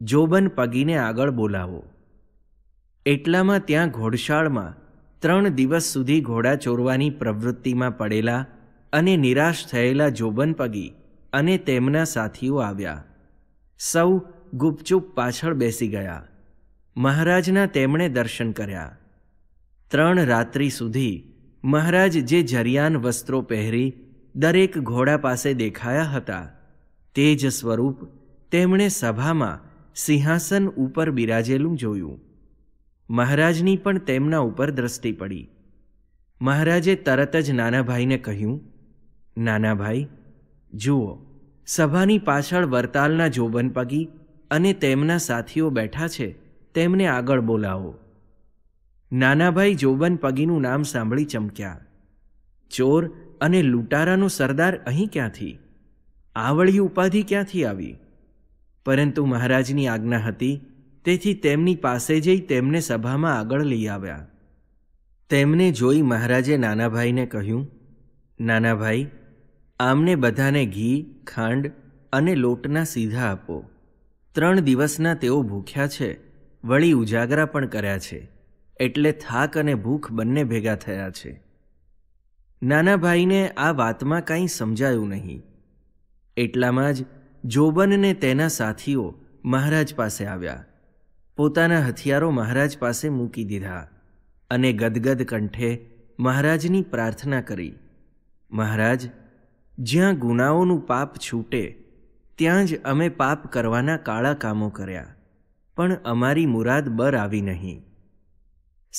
જોબન પગીને આગળ બોલાવો એટલામાં ત્યાં ઘોડશાળમાં ત્રણ દિવસ સુધી ઘોડા ચોરવાની પ્રવૃત્તિમાં પડેલા અને નિરાશ થયેલા જોબનપગી અને તેમના સાથીઓ આવ્યા સૌ ગુપચુપ પાછળ બેસી ગયા મહારાજના તેમણે દર્શન કર્યા ત્રણ રાત્રિ સુધી મહારાજ જે જરિયાન વસ્ત્રો પહેરી દરેક ઘોડા પાસે દેખાયા હતા તે જ સ્વરૂપ તેમણે સભામાં સિંહાસન ઉપર બિરાજેલું જોયું મહારાજની પણ તેમના ઉપર દ્રષ્ટિ પડી મહારાજે તરત જ નાનાભાઈને કહ્યું નાનાભાઈ જુઓ સભાની પાછળ વરતાલના જોબન પગી અને તેમના સાથીઓ બેઠા છે તેમને આગળ બોલાવો નાનાભાઈ જોબન પગીનું નામ સાંભળી ચમક્યા ચોર અને લૂંટારાનો સરદાર અહીં ક્યાંથી આવળી ઉપાધિ ક્યાંથી આવી પરંતુ મહારાજની આજ્ઞા હતી તેથી તેમની પાસે જઈ તેમને સભામાં આગળ લઈ આવ્યા તેમને જોઈ મહારાજે નાનાભાઈને કહ્યું નાનાભાઈ આમને બધાને ઘી ખાંડ અને લોટના સીધા આપો ત્રણ દિવસના તેઓ ભૂખ્યા છે વળી ઉજાગરા પણ કર્યા છે એટલે થાક અને ભૂખ બંને ભેગા થયા છે નાનાભાઈને આ વાતમાં કાંઈ સમજાયું નહીં એટલામાં જ જોબનને તેના સાથીઓ મહારાજ પાસે આવ્યા પોતાના હથિયારો મહારાજ પાસે મૂકી દીધા અને ગદગદ કંઠે મહારાજની પ્રાર્થના કરી મહારાજ જ્યાં ગુનાઓનું પાપ છૂટે ત્યાં જ અમે પાપ કરવાના કાળા કામો કર્યા પણ અમારી મુરાદ બર આવી નહીં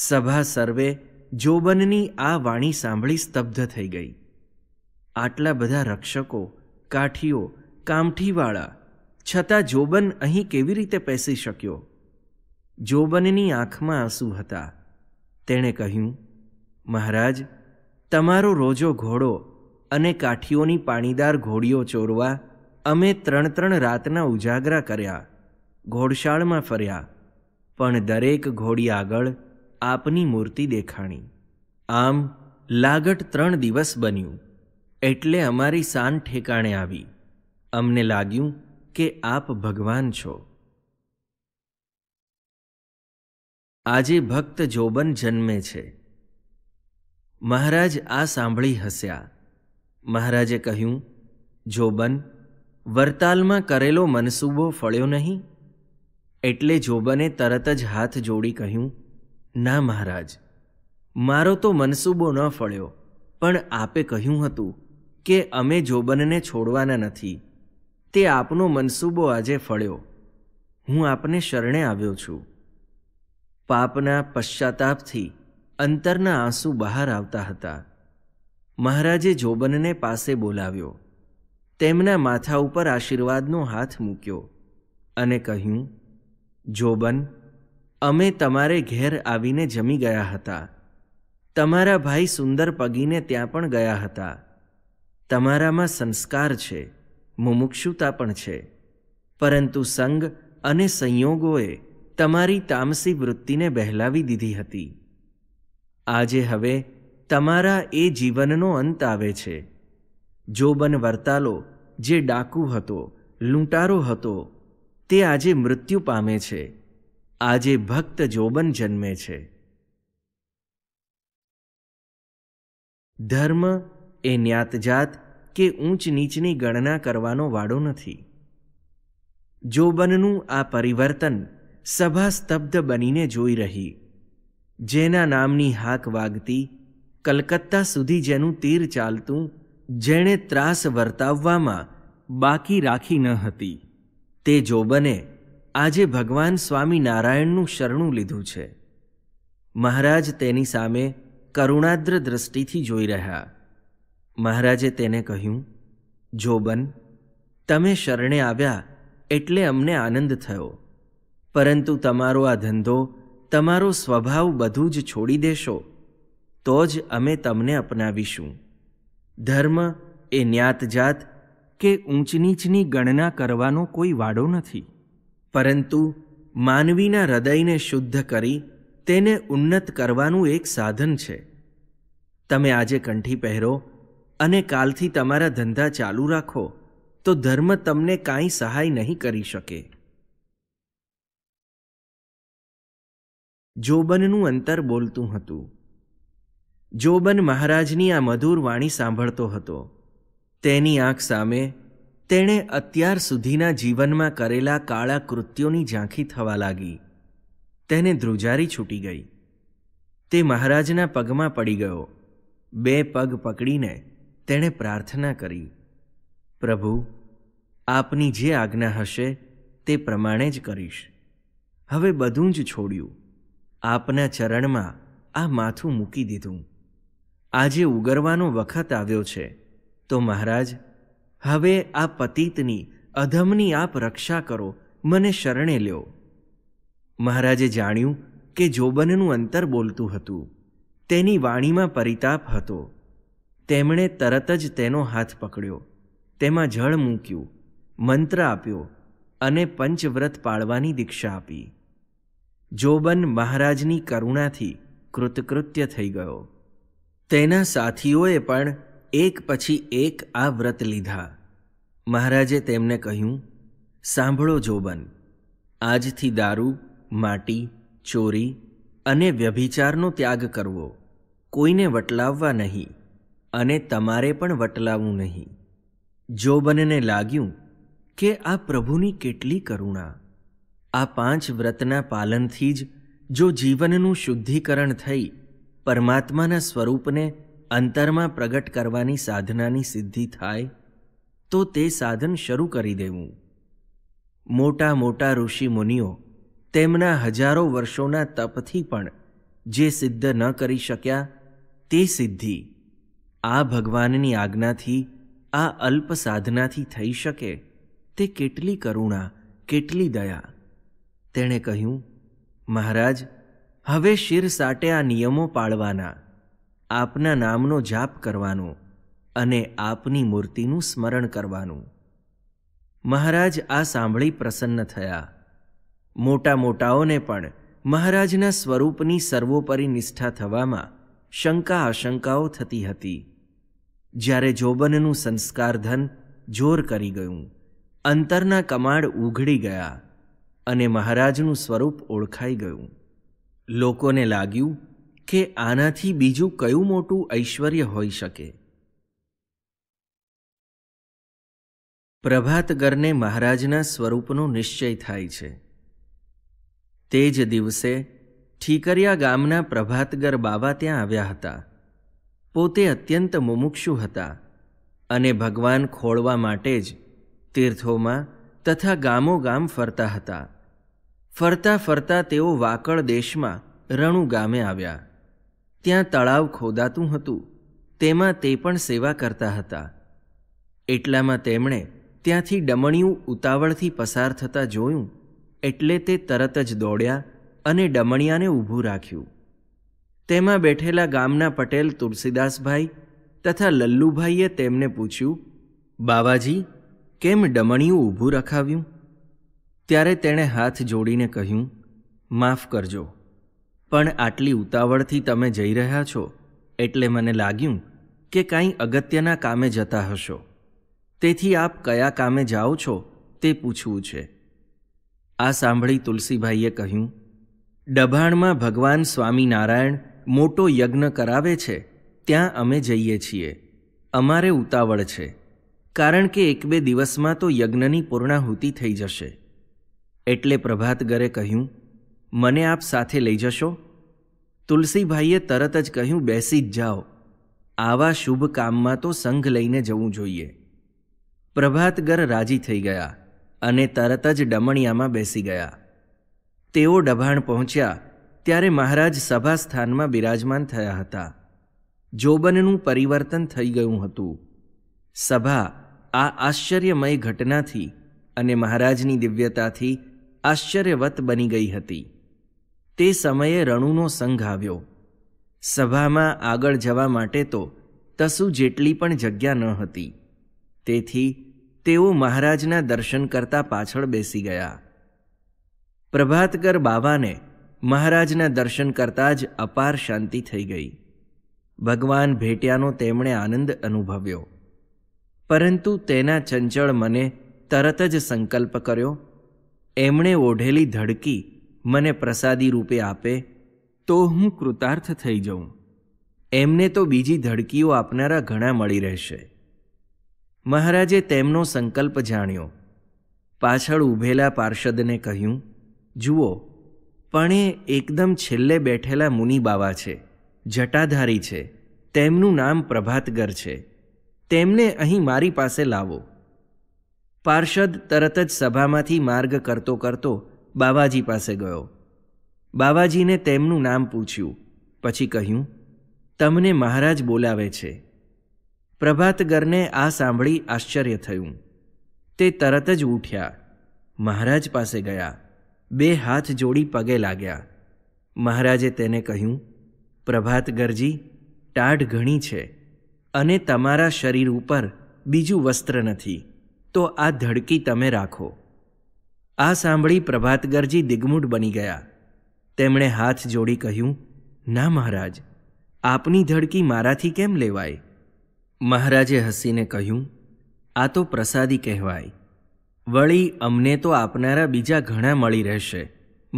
સભા સર્વે જોબનની આ વાણી સાંભળી સ્તબ્ધ થઈ ગઈ આટલા બધા રક્ષકો કાઠીઓ કામઠીવાળા છતાં જોબન અહીં કેવી રીતે પેસી શક્યો જોબનની આંખમાં આંસુ હતા તેણે કહ્યું મહારાજ તમારો રોજો ઘોડો અને કાઠીઓની પાણીદાર ઘોડીઓ ચોરવા અમે ત્રણ ત્રણ રાતના ઉજાગરા કર્યા ઘોડશાળમાં ફર્યા પણ દરેક ઘોડી આગળ આપની મૂર્તિ દેખાણી આમ લાગટ ત્રણ દિવસ બન્યું એટલે અમારી સાન ઠેકાણે આવી અમને લાગ્યું કે આપ ભગવાન છો આજે ભક્ત જોબન જન્મે છે મહારાજ આ સાંભળી હસ્યા મહારાજે કહ્યું જોબન વરતાલમાં કરેલો મનસૂબો ફળ્યો નહીં એટલે જોબને તરત જ હાથ જોડી કહ્યું ના મહારાજ મારો તો મનસૂબો ન ફળ્યો પણ આપે કહ્યું હતું કે અમે જોબનને છોડવાના નથી તે આપનો મનસૂબો આજે ફળ્યો હું આપને શરણે આવ્યો છું પાપના પશ્ચાતાપથી અંતરના આંસુ બહાર આવતા હતા મહારાજે જોબનને પાસે બોલાવ્યો તેમના માથા ઉપર આશીર્વાદનો હાથ મૂક્યો અને કહ્યું જોબન અમે તમારે ઘેર આવીને જમી ગયા હતા તમારા ભાઈ સુંદર પગીને ત્યાં પણ ગયા હતા તમારામાં સંસ્કાર છે મુમુક્ષુતા પણ છે પરંતુ સંગ અને સંયોગોએ તમારી તામસી વૃત્તિને બહેલાવી દીધી હતી આજે હવે તમારા એ જીવનનો અંત આવે છે જોબન વર્તાલો જે ડાકુ હતો લૂંટારો હતો તે આજે મૃત્યુ પામે છે આજે ભક્ત જોબન જન્મે છે ધર્મ એ ન્યાતજાત કે ઊંચ નીચની ગણના કરવાનો વાડો નથી જોબનનું આ પરિવર્તન સભા સ્તબ્ધ બનીને જોઈ રહી જેના નામની હાક વાગતી કલકત્તા સુધી જેનું તીર ચાલતું જેણે ત્રાસ વર્તાવવામાં બાકી રાખી ન હતી તે જોબને આજે ભગવાન સ્વામિનારાયણનું શરણું લીધું છે મહારાજ તેની સામે કરુણાદ્ર દ્રષ્ટિથી જોઈ રહ્યા મહારાજે તેને કહ્યું જોબન તમે શરણે આવ્યા એટલે અમને આનંદ થયો પરંતુ તમારો આ ધંધો તમારો સ્વભાવ બધું જ છોડી દેશો તો જ અમે તમને અપનાવીશું ધર્મ એ જ્ઞાતજાત કે ઊંચ નીચની ગણના કરવાનો કોઈ વાડો નથી પરંતુ માનવીના હૃદયને શુદ્ધ કરી તેને ઉન્નત કરવાનું એક સાધન છે તમે આજે કંઠી પહેરો અને કાલથી તમારા ધંધા ચાલુ રાખો તો ધર્મ તમને કાંઈ સહાય નહીં કરી શકે જોબનનું અંતર બોલતું હતું જોબન મહારાજની આ મધુર વાણી સાંભળતો હતો તેની આંખ સામે તેણે અત્યાર સુધીના જીવનમાં કરેલા કાળા કૃત્યોની ઝાંખી થવા લાગી તેને ધ્રુજારી છૂટી ગઈ તે મહારાજના પગમાં પડી ગયો બે પગ પકડીને તેણે પ્રાર્થના કરી પ્રભુ આપની જે આજ્ઞા હશે તે પ્રમાણે જ કરીશ હવે બધું જ છોડ્યું આપના ચરણમાં આ માથું મૂકી દીધું આજે ઉગરવાનો વખત આવ્યો છે તો મહારાજ હવે આ પતિતની અધમની આપ રક્ષા કરો મને શરણે લ્યો મહારાજે જાણ્યું કે જોબનનું અંતર બોલતું હતું તેની વાણીમાં પરિતાપ હતો તેમણે તરત જ તેનો હાથ પકડ્યો તેમાં જળ મૂક્યું મંત્ર આપ્યો અને પંચવ્રત પાળવાની દીક્ષા આપી જોબન મહારાજની કરુણાથી કૃતકૃત્ય થઈ ગયો તેના સાથીઓએ પણ એક પછી એક આ વ્રત લીધા મહારાજે તેમને કહ્યું સાંભળો જોબન આજથી દારૂ માટી ચોરી અને વ્યભિચારનો ત્યાગ કરવો કોઈને વટલાવવા નહીં અને તમારે પણ વટલાવવું નહીં જોબનને લાગ્યું કે આ પ્રભુની કેટલી કરુણા આ પાંચ વ્રતના પાલનથી જ જો જીવનનું શુદ્ધિકરણ થઈ પરમાત્માના સ્વરૂપને અંતરમાં પ્રગટ કરવાની સાધનાની સિદ્ધિ થાય તો તે સાધન શરૂ કરી દેવું મોટા મોટા ઋષિ મુનિઓ તેમના હજારો વર્ષોના તપથી પણ જે સિદ્ધ ન કરી શક્યા તે સિદ્ધિ આ ભગવાનની આજ્ઞાથી આ અલ્પ સાધનાથી થઈ શકે તે કેટલી કરુણા કેટલી દયા તેણે કહ્યું મહારાજ હવે શિરસાટે આ નિયમો પાળવાના આપના નામનો જાપ કરવાનો અને આપની મૂર્તિનું સ્મરણ કરવાનું મહારાજ આ સાંભળી પ્રસન્ન થયા મોટા મોટાઓને પણ મહારાજના સ્વરૂપની સર્વોપરી નિષ્ઠા થવામાં શંકા આશંકાઓ થતી હતી જ્યારે જોબનનું સંસ્કાર ધન જોર કરી ગયું અંતરના કમાડ ઉઘડી ગયા અને મહારાજનું સ્વરૂપ ઓળખાઈ ગયું લોકોને લાગ્યું કે આનાથી બીજું કયું મોટું ઐશ્વર્ય હોઈ શકે પ્રભાતગરને મહારાજના સ્વરૂપનો નિશ્ચય થાય છે તે જ દિવસે ઠીકરિયા ગામના પ્રભાતગર બાવા ત્યાં આવ્યા હતા પોતે અત્યંત મુમુક્ષુ હતા અને ભગવાન ખોળવા માટે જ તીર્થોમાં તથા ગામો ગામ ફરતા હતા ફરતા ફરતા તેઓ વાકળ દેશમાં રણુ ગામે આવ્યા ત્યાં તળાવ ખોદાતું હતું તેમાં તે પણ સેવા કરતા હતા એટલામાં તેમણે ત્યાંથી ડમણિયું ઉતાવળથી પસાર થતાં જોયું એટલે તે તરત જ દોડ્યા અને ડમણિયાને ઊભું રાખ્યું તેમાં બેઠેલા ગામના પટેલ તુલસીદાસભાઈ તથા લલ્લુભાઈએ તેમને પૂછ્યું બાવાજી કેમ ડમણિયું ઊભું રખાવ્યું ત્યારે તેણે હાથ જોડીને કહ્યું માફ કરજો પણ આટલી ઉતાવળથી તમે જઈ રહ્યા છો એટલે મને લાગ્યું કે કાંઈ અગત્યના કામે જતા હશો તેથી આપ કયા કામે જાઓ છો તે પૂછવું છે આ સાંભળી તુલસીભાઈએ કહ્યું ડભાણમાં ભગવાન સ્વામિનારાયણ મોટો યજ્ઞ કરાવે છે ત્યાં અમે જઈએ છીએ અમારે ઉતાવળ છે કારણ કે એક બે દિવસમાં તો યજ્ઞની પૂર્ણાહુતિ થઈ જશે એટલે પ્રભાતગરે કહ્યું મને આપ સાથે લઈ જશો તુલસીભાઈએ તરત જ કહ્યું બેસી જ જાઓ આવા શુભ કામમાં તો સંઘ લઈને જવું જોઈએ પ્રભાતગર રાજી થઈ ગયા અને તરત જ ડમણિયામાં બેસી ગયા તેઓ ડભાણ પહોંચ્યા ત્યારે મહારાજ સભા સ્થાનમાં બિરાજમાન થયા હતા જોબનનું પરિવર્તન થઈ ગયું હતું સભા આ આશ્ચર્યમય ઘટનાથી અને મહારાજની દિવ્યતાથી આશ્ચર્યવત બની ગઈ હતી તે સમયે રણુનો સંઘ આવ્યો સભામાં આગળ જવા માટે તો તસુ જેટલી પણ જગ્યા ન હતી તેથી તેઓ મહારાજના દર્શન કરતા પાછળ બેસી ગયા પ્રભાતકર બાવાને મહારાજના દર્શન કરતાં જ અપાર શાંતિ થઈ ગઈ ભગવાન ભેટ્યાનો તેમણે આનંદ અનુભવ્યો પરંતુ તેના ચંચળ મને તરત જ સંકલ્પ કર્યો એમણે ઓઢેલી ધડકી મને પ્રસાદી રૂપે આપે તો હું કૃતાર્થ થઈ જઉં એમને તો બીજી ધડકીઓ આપનારા ઘણા મળી રહેશે મહારાજે તેમનો સંકલ્પ જાણ્યો પાછળ ઊભેલા પાર્ષદને કહ્યું જુઓ પણ એ એકદમ છેલ્લે બેઠેલા મુનિ બાવા છે જટાધારી છે તેમનું નામ પ્રભાતગર છે તેમને અહીં મારી પાસે લાવો પાર્ષદ તરત જ સભામાંથી માર્ગ કરતો કરતો બાવાજી પાસે ગયો બાવાજીને તેમનું નામ પૂછ્યું પછી કહ્યું તમને મહારાજ બોલાવે છે પ્રભાતગરને આ સાંભળી આશ્ચર્ય થયું તે તરત જ ઉઠ્યા મહારાજ પાસે ગયા બે હાથ જોડી પગે લાગ્યા મહારાજે તેને કહ્યું પ્રભાતગરજી ટાઢ ઘણી છે અને તમારા શરીર ઉપર બીજું વસ્ત્ર નથી તો આ ધડકી તમે રાખો આ સાંભળી પ્રભાતગરજી ગરજી બની ગયા તેમણે હાથ જોડી કહ્યું ના મહારાજ આપની ધડકી મારાથી કેમ લેવાય મહારાજે હસીને કહ્યું આ તો પ્રસાદી કહેવાય વળી અમને તો આપનારા બીજા ઘણા મળી રહેશે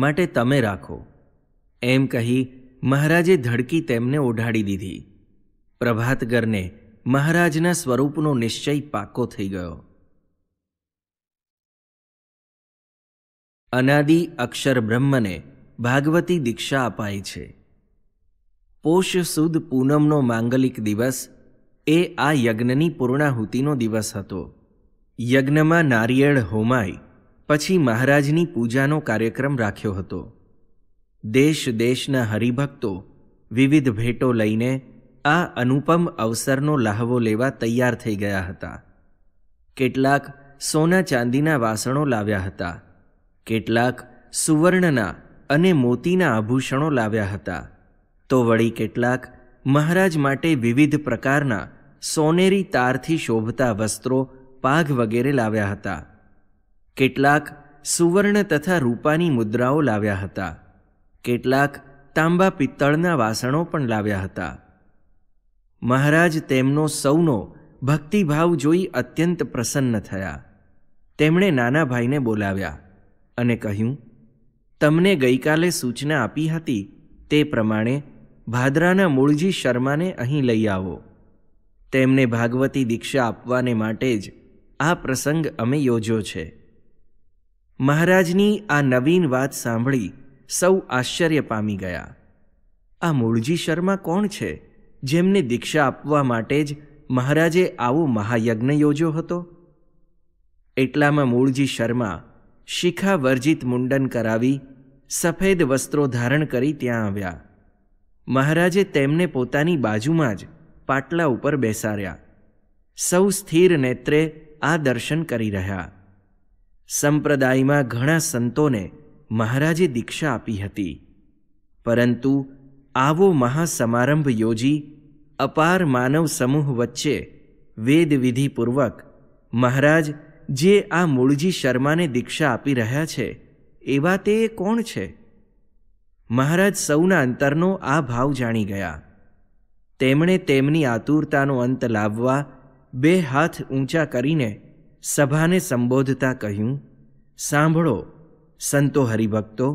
માટે તમે રાખો એમ કહી મહારાજે ધડકી તેમને ઓઢાડી દીધી પ્રભાતગરને મહારાજના સ્વરૂપનો નિશ્ચય પાકો થઈ ગયો અનાદિ અક્ષર બ્રહ્મને ભાગવતી દીક્ષા અપાય છે પોષ સુદ પૂનમનો માંગલિક દિવસ એ આ યજ્ઞની પૂર્ણાહુતિનો દિવસ હતો યજ્ઞમાં નારિયેળ હોમાઈ પછી મહારાજની પૂજાનો કાર્યક્રમ રાખ્યો હતો દેશ દેશના હરિભક્તો વિવિધ ભેટો લઈને આ અનુપમ અવસરનો લહાવો લેવા તૈયાર થઈ ગયા હતા કેટલાક સોના ચાંદીના વાસણો લાવ્યા હતા કેટલાક સુવર્ણના અને મોતીના આભૂષણો લાવ્યા હતા તો વળી કેટલાક મહારાજ માટે વિવિધ પ્રકારના સોનેરી તારથી શોભતા વસ્ત્રો પાઘ વગેરે લાવ્યા હતા કેટલાક સુવર્ણ તથા રૂપાની મુદ્રાઓ લાવ્યા હતા કેટલાક તાંબા પિત્તળના વાસણો પણ લાવ્યા હતા મહારાજ તેમનો સૌનો ભક્તિભાવ જોઈ અત્યંત પ્રસન્ન થયા તેમણે નાના ભાઈને બોલાવ્યા અને કહ્યું તમને ગઈકાલે સૂચના આપી હતી તે પ્રમાણે ભાદરાના મૂળજી શર્માને અહીં લઈ આવો તેમને ભાગવતી દીક્ષા આપવાને માટે જ આ પ્રસંગ અમે યોજ્યો છે મહારાજની આ નવીન વાત સાંભળી સૌ આશ્ચર્ય પામી ગયા આ મૂળજી શર્મા કોણ છે જેમને દીક્ષા આપવા માટે જ મહારાજે આવો મહાયજ્ઞ યોજ્યો હતો એટલામાં મૂળજી શર્મા શિખા વર્જિત મુંડન કરાવી સફેદ વસ્ત્રો ધારણ કરી ત્યાં આવ્યા મહારાજે તેમને પોતાની બાજુમાં જ પાટલા ઉપર બેસાડ્યા સૌ સ્થિર નેત્રે આ દર્શન કરી રહ્યા સંપ્રદાયમાં ઘણા સંતોને મહારાજે દીક્ષા આપી હતી પરંતુ આવો મહાસમારંભ યોજી અપાર માનવ સમૂહ વચ્ચે વેદવિધિપૂર્વક મહારાજ જે આ મૂળજી શર્માને દીક્ષા આપી રહ્યા છે એવા તે કોણ છે મહારાજ સૌના અંતરનો આ ભાવ જાણી ગયા તેમણે તેમની આતુરતાનો અંત લાવવા બે હાથ ઊંચા કરીને સભાને સંબોધતા કહ્યું સાંભળો સંતો હરિભક્તો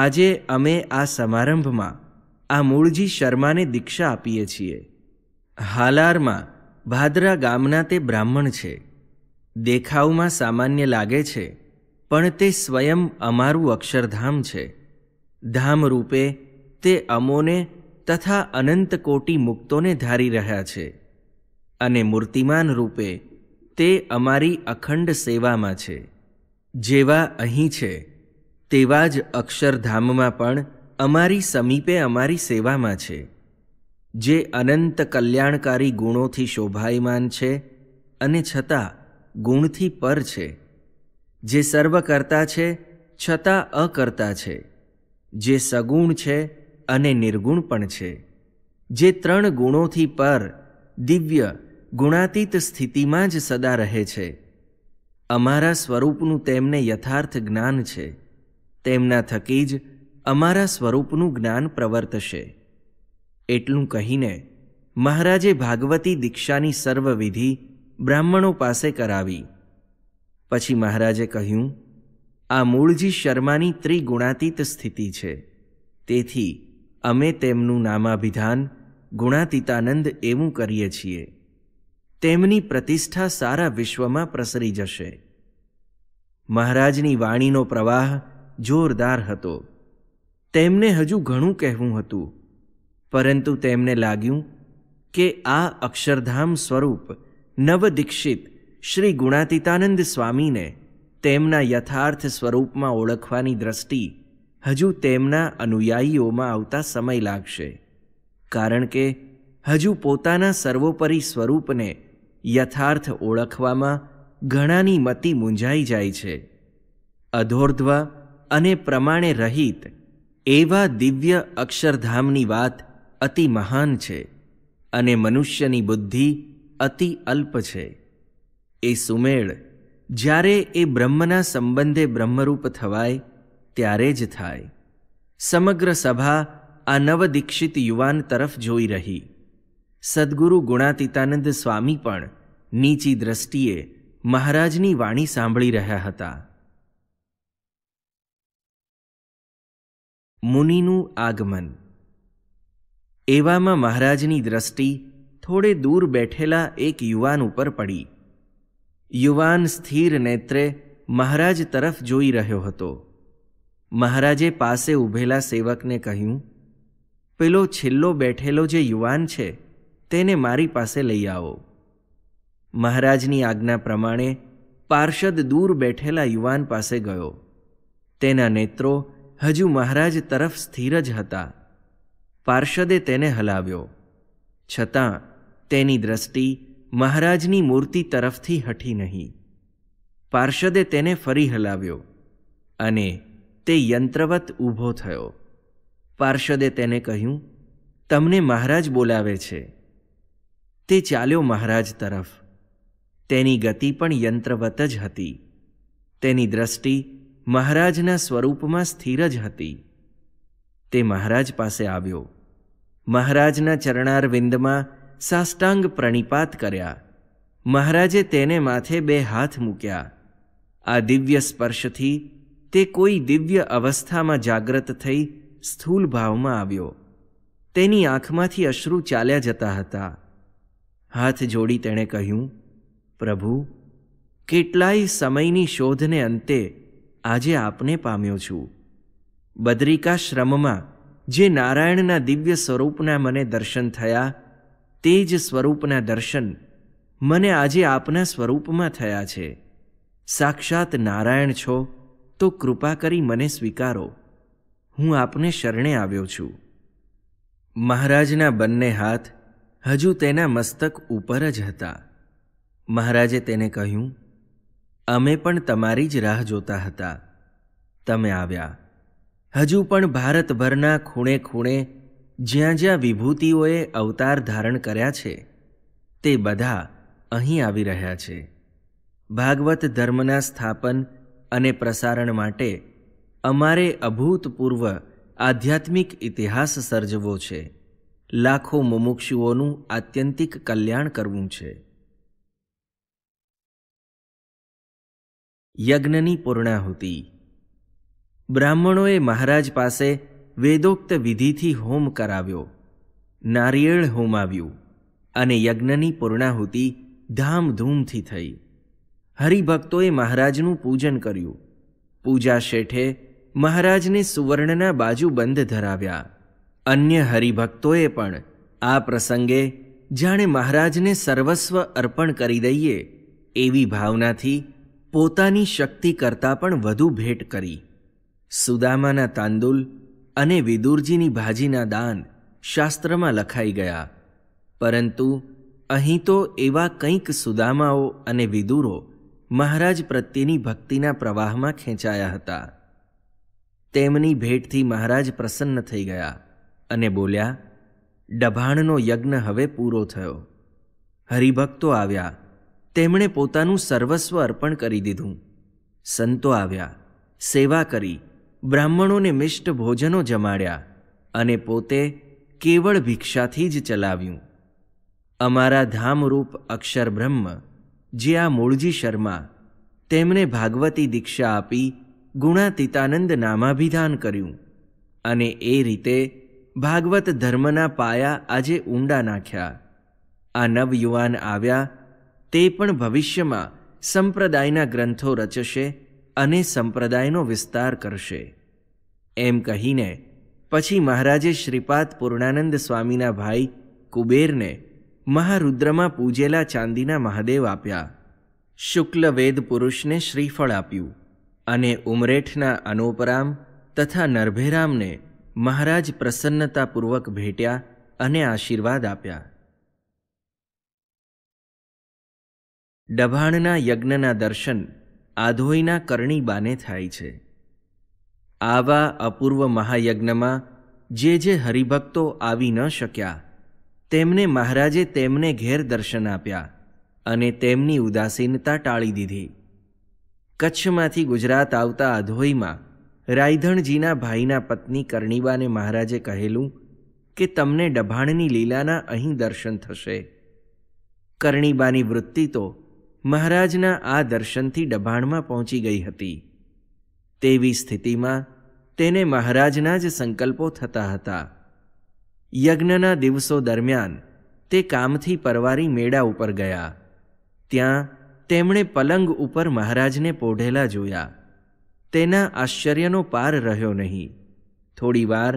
આજે અમે આ સમારંભમાં આ મૂળજી શર્માને દીક્ષા આપીએ છીએ હાલારમાં ભાદરા ગામના તે બ્રાહ્મણ છે દેખાવમાં સામાન્ય લાગે છે પણ તે સ્વયં અમારું અક્ષરધામ છે ધામ રૂપે તે અમોને તથા અનંત કોટી મુક્તોને ધારી રહ્યા છે અને મૂર્તિમાન રૂપે તે અમારી અખંડ સેવામાં છે જેવા અહીં છે તેવા જ અક્ષરધામમાં પણ અમારી સમીપે અમારી સેવામાં છે જે અનંત કલ્યાણકારી ગુણોથી શોભાયમાન છે અને છતાં ગુણથી પર છે જે સર્વકર્તા છે છતાં અકર્તા છે જે સગુણ છે અને નિર્ગુણ પણ છે જે ત્રણ ગુણોથી પર દિવ્ય ગુણાતીત સ્થિતિમાં જ સદા રહે છે અમારા સ્વરૂપનું તેમને યથાર્થ જ્ઞાન છે તેમના થકી જ અમારા સ્વરૂપનું જ્ઞાન પ્રવર્તશે એટલું કહીને મહારાજે ભાગવતી દીક્ષાની સર્વવિધિ બ્રાહ્મણો પાસે કરાવી પછી મહારાજે કહ્યું આ મૂળજી શર્માની ત્રિગુણાતીત સ્થિતિ છે તેથી અમે તેમનું નામાભિધાન ગુણાતીતાનંદ એવું કરીએ છીએ તેમની પ્રતિષ્ઠા સારા વિશ્વમાં પ્રસરી જશે મહારાજની વાણીનો પ્રવાહ જોરદાર હતો તેમને હજુ ઘણું કહેવું હતું પરંતુ તેમને લાગ્યું કે આ અક્ષરધામ સ્વરૂપ નવદીક્ષિત શ્રી ગુણાતીતાનંદ સ્વામીને તેમના યથાર્થ સ્વરૂપમાં ઓળખવાની દ્રષ્ટિ હજુ તેમના અનુયાયીઓમાં આવતા સમય લાગશે કારણ કે હજુ પોતાના સર્વોપરી સ્વરૂપને યથાર્થ ઓળખવામાં ઘણાની મતિ મૂંઝાઈ જાય છે અધોર્ધ્વ અને પ્રમાણે રહિત એવા દિવ્ય અક્ષરધામની વાત અતિ મહાન છે અને મનુષ્યની બુદ્ધિ અતિ અલ્પ છે એ સુમેળ જ્યારે એ બ્રહ્મના સંબંધે બ્રહ્મરૂપ થવાય ત્યારે જ થાય સમગ્ર સભા આ નવદીક્ષિત યુવાન તરફ જોઈ રહી સદગુરુ ગુણાતીતાનંદ સ્વામી પણ નીચી દ્રષ્ટિએ મહારાજની વાણી સાંભળી રહ્યા હતા મુનિનું આગમન એવામાં મહારાજની દ્રષ્ટિ થોડે દૂર બેઠેલા એક યુવાન ઉપર પડી યુવાન સ્થિર નેત્રે મહારાજ તરફ જોઈ રહ્યો હતો મહારાજે પાસે ઊભેલા સેવકને કહ્યું પેલો છેલ્લો બેઠેલો જે યુવાન છે તેને મારી પાસે લઈ આવો મહારાજની આજ્ઞા પ્રમાણે પાર્ષદ દૂર બેઠેલા યુવાન પાસે ગયો તેના નેત્રો હજુ મહારાજ તરફ સ્થિર જ હતા પાર્ષદે તેને હલાવ્યો છતાં તેની દ્રષ્ટિ મહારાજની મૂર્તિ તરફથી હઠી નહીં પાર્ષદે તેને ફરી હલાવ્યો અને તે યંત્રવત ઊભો થયો પાર્ષદે તેને કહ્યું તમને મહારાજ બોલાવે છે તે ચાલ્યો મહારાજ તરફ તેની ગતિ પણ યંત્રવત જ હતી તેની દ્રષ્ટિ મહારાજના સ્વરૂપમાં સ્થિર જ હતી તે મહારાજ પાસે આવ્યો મહારાજના ચરણારવિંદમાં સાષ્ટાંગ પ્રણિપાત કર્યા મહારાજે તેને માથે બે હાથ મૂક્યા આ દિવ્ય સ્પર્શથી તે કોઈ દિવ્ય અવસ્થામાં જાગ્રત થઈ સ્થૂલ ભાવમાં આવ્યો તેની આંખમાંથી અશ્રુ ચાલ્યા જતા હતા હાથ જોડી તેણે કહ્યું પ્રભુ કેટલાય સમયની શોધને અંતે આજે આપને પામ્યો છું બદ્રિકાશ્રમમાં જે નારાયણના દિવ્ય સ્વરૂપના મને દર્શન થયા તે જ સ્વરૂપના દર્શન મને આજે આપના સ્વરૂપમાં થયા છે સાક્ષાત નારાયણ છો તો કૃપા કરી મને સ્વીકારો હું આપને શરણે આવ્યો છું મહારાજના બંને હાથ હજુ તેના મસ્તક ઉપર જ હતા મહારાજે તેને કહ્યું અમે પણ તમારી જ રાહ જોતા હતા તમે આવ્યા હજુ પણ ભારતભરના ખૂણે ખૂણે જ્યાં જ્યાં વિભૂતિઓએ અવતાર ધારણ કર્યા છે તે બધા અહીં આવી રહ્યા છે ભાગવત ધર્મના સ્થાપન અને પ્રસારણ માટે અમારે અભૂતપૂર્વ આધ્યાત્મિક ઇતિહાસ સર્જવો છે લાખો મુમુક્ષુઓનું આત્યંતિક કલ્યાણ કરવું છે યજ્ઞની પૂર્ણાહુતિ બ્રાહ્મણોએ મહારાજ પાસે વેદોક્ત વિધિથી હોમ કરાવ્યો નારિયેળ હોમાવ્યું અને યજ્ઞની પૂર્ણાહુતિ ધામધૂમથી થઈ હરિભક્તોએ મહારાજનું પૂજન કર્યું પૂજા શેઠે મહારાજને સુવર્ણના બાજુ બંધ ધરાવ્યા અન્ય હરિભક્તોએ પણ આ પ્રસંગે જાણે મહારાજને સર્વસ્વ અર્પણ કરી દઈએ એવી ભાવનાથી પોતાની શક્તિ કરતાં પણ વધુ ભેટ કરી સુદામાના તાંદુલ અને વિદુરજીની ભાજીના દાન શાસ્ત્રમાં લખાઈ ગયા પરંતુ અહીં તો એવા કંઈક સુદામાઓ અને વિદુરો મહારાજ પ્રત્યેની ભક્તિના પ્રવાહમાં ખેંચાયા હતા તેમની ભેટથી મહારાજ પ્રસન્ન થઈ ગયા અને બોલ્યા ડભાણનો યજ્ઞ હવે પૂરો થયો હરિભક્તો આવ્યા તેમણે પોતાનું સર્વસ્વ અર્પણ કરી દીધું સંતો આવ્યા સેવા કરી બ્રાહ્મણોને મિષ્ટ ભોજનો જમાડ્યા અને પોતે કેવળ ભિક્ષાથી જ ચલાવ્યું અમારા ધામરૂપ અક્ષર બ્રહ્મ જે આ મૂળજી શર્મા તેમને ભાગવતી દીક્ષા આપી ગુણાતીતાનંદ નામાભિધાન કર્યું અને એ રીતે ભાગવત ધર્મના પાયા આજે ઊંડા નાખ્યા આ નવયુવાન આવ્યા તે પણ ભવિષ્યમાં સંપ્રદાયના ગ્રંથો રચશે અને સંપ્રદાયનો વિસ્તાર કરશે એમ કહીને પછી મહારાજે શ્રીપાદ પૂર્ણાનંદ સ્વામીના ભાઈ કુબેરને મહારુદ્રમાં પૂજેલા ચાંદીના મહાદેવ આપ્યા શુક્લ વેદ પુરુષને શ્રીફળ આપ્યું અને ઉમરેઠના અનોપરામ તથા નરભેરામને મહારાજ પ્રસન્નતાપૂર્વક ભેટ્યા અને આશીર્વાદ આપ્યા ડભાણના યજ્ઞના દર્શન આધોઈના કરણીબાને થાય છે આવા અપૂર્વ મહાયજ્ઞમાં જે જે હરિભક્તો આવી ન શક્યા તેમને મહારાજે તેમને ઘેર દર્શન આપ્યા અને તેમની ઉદાસીનતા ટાળી દીધી કચ્છમાંથી ગુજરાત આવતા આધોઈમાં રાયધણજીના ભાઈના પત્ની કરણીબાને મહારાજે કહેલું કે તમને ડભાણની લીલાના અહીં દર્શન થશે કરણીબાની વૃત્તિ તો મહારાજના આ દર્શનથી ડભાણમાં પહોંચી ગઈ હતી તેવી સ્થિતિમાં તેને મહારાજના જ સંકલ્પો થતા હતા યજ્ઞના દિવસો દરમિયાન તે કામથી પરવારી મેળા ઉપર ગયા ત્યાં તેમણે પલંગ ઉપર મહારાજને પોઢેલા જોયા તેના આશ્ચર્યનો પાર રહ્યો નહીં થોડીવાર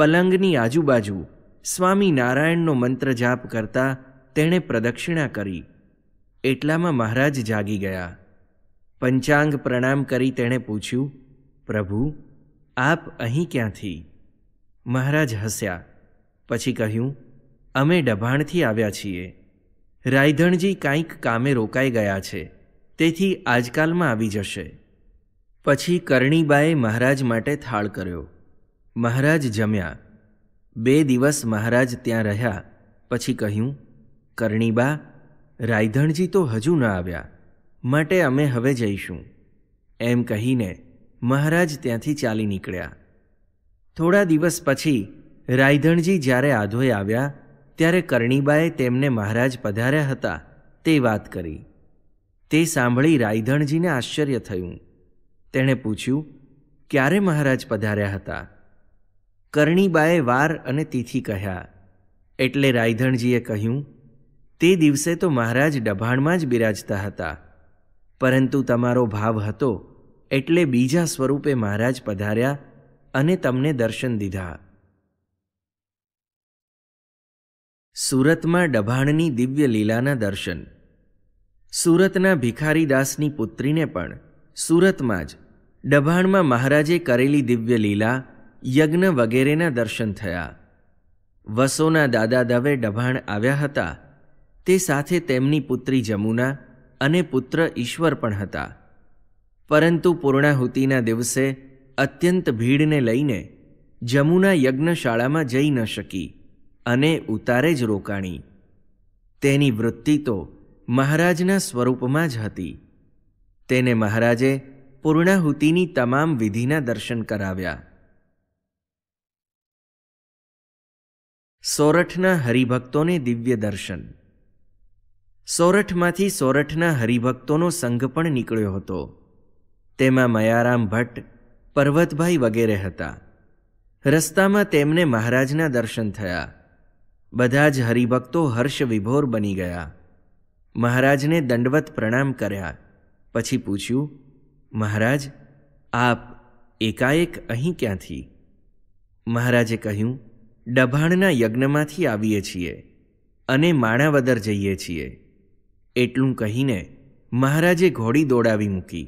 પલંગની આજુબાજુ સ્વામી નારાયણનો મંત્ર જાપ કરતા તેણે પ્રદક્ષિણા કરી એટલામાં મહારાજ જાગી ગયા પંચાંગ પ્રણામ કરી તેણે પૂછ્યું પ્રભુ આપ અહીં ક્યાંથી મહારાજ હસ્યા પછી કહ્યું અમે ડભાણથી આવ્યા છીએ રાયધણજી કાંઈક કામે રોકાઈ ગયા છે તેથી આજકાલમાં આવી જશે પછી કરણીબાએ મહારાજ માટે થાળ કર્યો મહારાજ જમ્યા બે દિવસ મહારાજ ત્યાં રહ્યા પછી કહ્યું કરણીબા રાયધણજી તો હજુ ન આવ્યા માટે અમે હવે જઈશું એમ કહીને મહારાજ ત્યાંથી ચાલી નીકળ્યા થોડા દિવસ પછી રાયધણજી જ્યારે આધોએ આવ્યા ત્યારે કરણીબાએ તેમને મહારાજ પધાર્યા હતા તે વાત કરી તે સાંભળી રાયધણજીને આશ્ચર્ય થયું તેણે પૂછ્યું ક્યારે મહારાજ પધાર્યા હતા કરણીબાએ વાર અને તિથિ કહ્યા એટલે રાયધણજીએ કહ્યું તે દિવસે તો મહારાજ ડભાણમાં જ બિરાજતા હતા પરંતુ તમારો ભાવ હતો એટલે બીજા સ્વરૂપે મહારાજ પધાર્યા અને તમને દર્શન દીધા સુરતમાં ડભાણની દિવ્ય લીલાના દર્શન સુરતના ભિખારીદાસની પુત્રીને પણ સુરતમાં જ ડભાણમાં મહારાજે કરેલી દિવ્ય લીલા યજ્ઞ વગેરેના દર્શન થયા વસોના દાદા દવે ડભાણ આવ્યા હતા તે સાથે તેમની પુત્રી જમુના અને પુત્ર ઈશ્વર પણ હતા પરંતુ પૂર્ણાહુતિના દિવસે અત્યંત ભીડને લઈને જમુના યજ્ઞશાળામાં જઈ ન શકી અને ઉતારે જ રોકાણી તેની વૃત્તિ તો મહારાજના સ્વરૂપમાં જ હતી તેને મહારાજે પૂર્ણાહુતિની તમામ વિધિના દર્શન કરાવ્યા સોરઠના હરિભક્તોને દિવ્ય દર્શન સોરઠમાંથી સોરઠના હરિભક્તોનો સંઘ પણ નીકળ્યો હતો તેમાં મયારામ ભટ્ટ પર્વતભાઈ વગેરે હતા રસ્તામાં તેમને મહારાજના દર્શન થયા બધા જ હરિભક્તો હર્ષ વિભોર બની ગયા મહારાજને દંડવત પ્રણામ કર્યા પછી પૂછ્યું મહારાજ આપ એકાએક અહીં ક્યાંથી મહારાજે કહ્યું ડભાણના યજ્ઞમાંથી આવીએ છીએ અને માણાવદર જઈએ છીએ એટલું કહીને મહારાજે ઘોડી દોડાવી મૂકી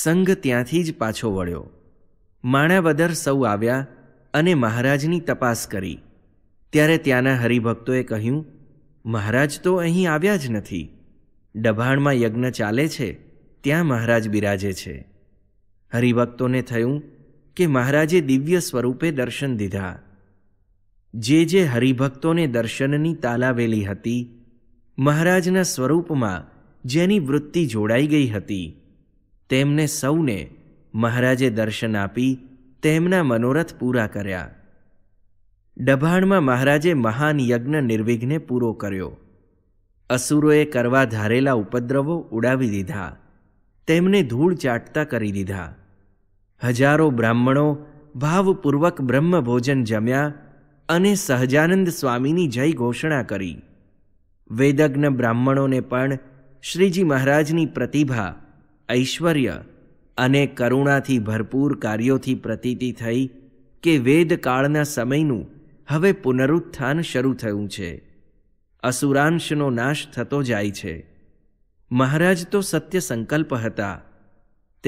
સંઘ ત્યાંથી જ પાછો વળ્યો માણાવદર સૌ આવ્યા અને મહારાજની તપાસ કરી ત્યારે ત્યાંના હરિભક્તોએ કહ્યું મહારાજ તો અહીં આવ્યા જ નથી ડભાણમાં યજ્ઞ ચાલે છે ત્યાં મહારાજ બિરાજે છે હરિભક્તોને થયું કે મહારાજે દિવ્ય સ્વરૂપે દર્શન દીધા જે જે હરિભક્તોને દર્શનની તાલાવેલી હતી મહારાજના સ્વરૂપમાં જેની વૃત્તિ જોડાઈ ગઈ હતી તેમને સૌને મહારાજે દર્શન આપી તેમના મનોરથ પૂરા કર્યા ડભાણમાં મહારાજે મહાન યજ્ઞ નિર્વિઘ્ને પૂરો કર્યો અસુરોએ કરવા ધારેલા ઉપદ્રવો ઉડાવી દીધા તેમને ધૂળ ચાટતા કરી દીધા હજારો બ્રાહ્મણો ભાવપૂર્વક બ્રહ્મભોજન જમ્યા અને સહજાનંદ સ્વામીની જય ઘોષણા કરી વેદજ્ઞ બ્રાહ્મણોને પણ શ્રીજી મહારાજની પ્રતિભા ઐશ્વર્ય અને કરુણાથી ભરપૂર કાર્યોથી પ્રતીતિ થઈ કે વેદકાળના સમયનું હવે પુનરુત્થાન શરૂ થયું છે અસુરાંશનો નાશ થતો જાય છે મહારાજ તો સત્ય સંકલ્પ હતા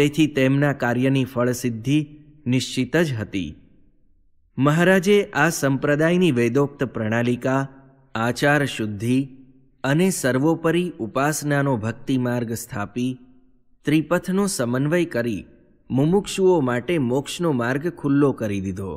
તેથી તેમના કાર્યની ફળસિદ્ધિ નિશ્ચિત જ હતી મહારાજે આ સંપ્રદાયની વેદોક્ત પ્રણાલિકા આચાર શુદ્ધિ અને સર્વોપરી ઉપાસનાનો ભક્તિ માર્ગ સ્થાપી ત્રિપથનો સમન્વય કરી મુમુક્ષુઓ માટે મોક્ષનો માર્ગ ખુલ્લો કરી દીધો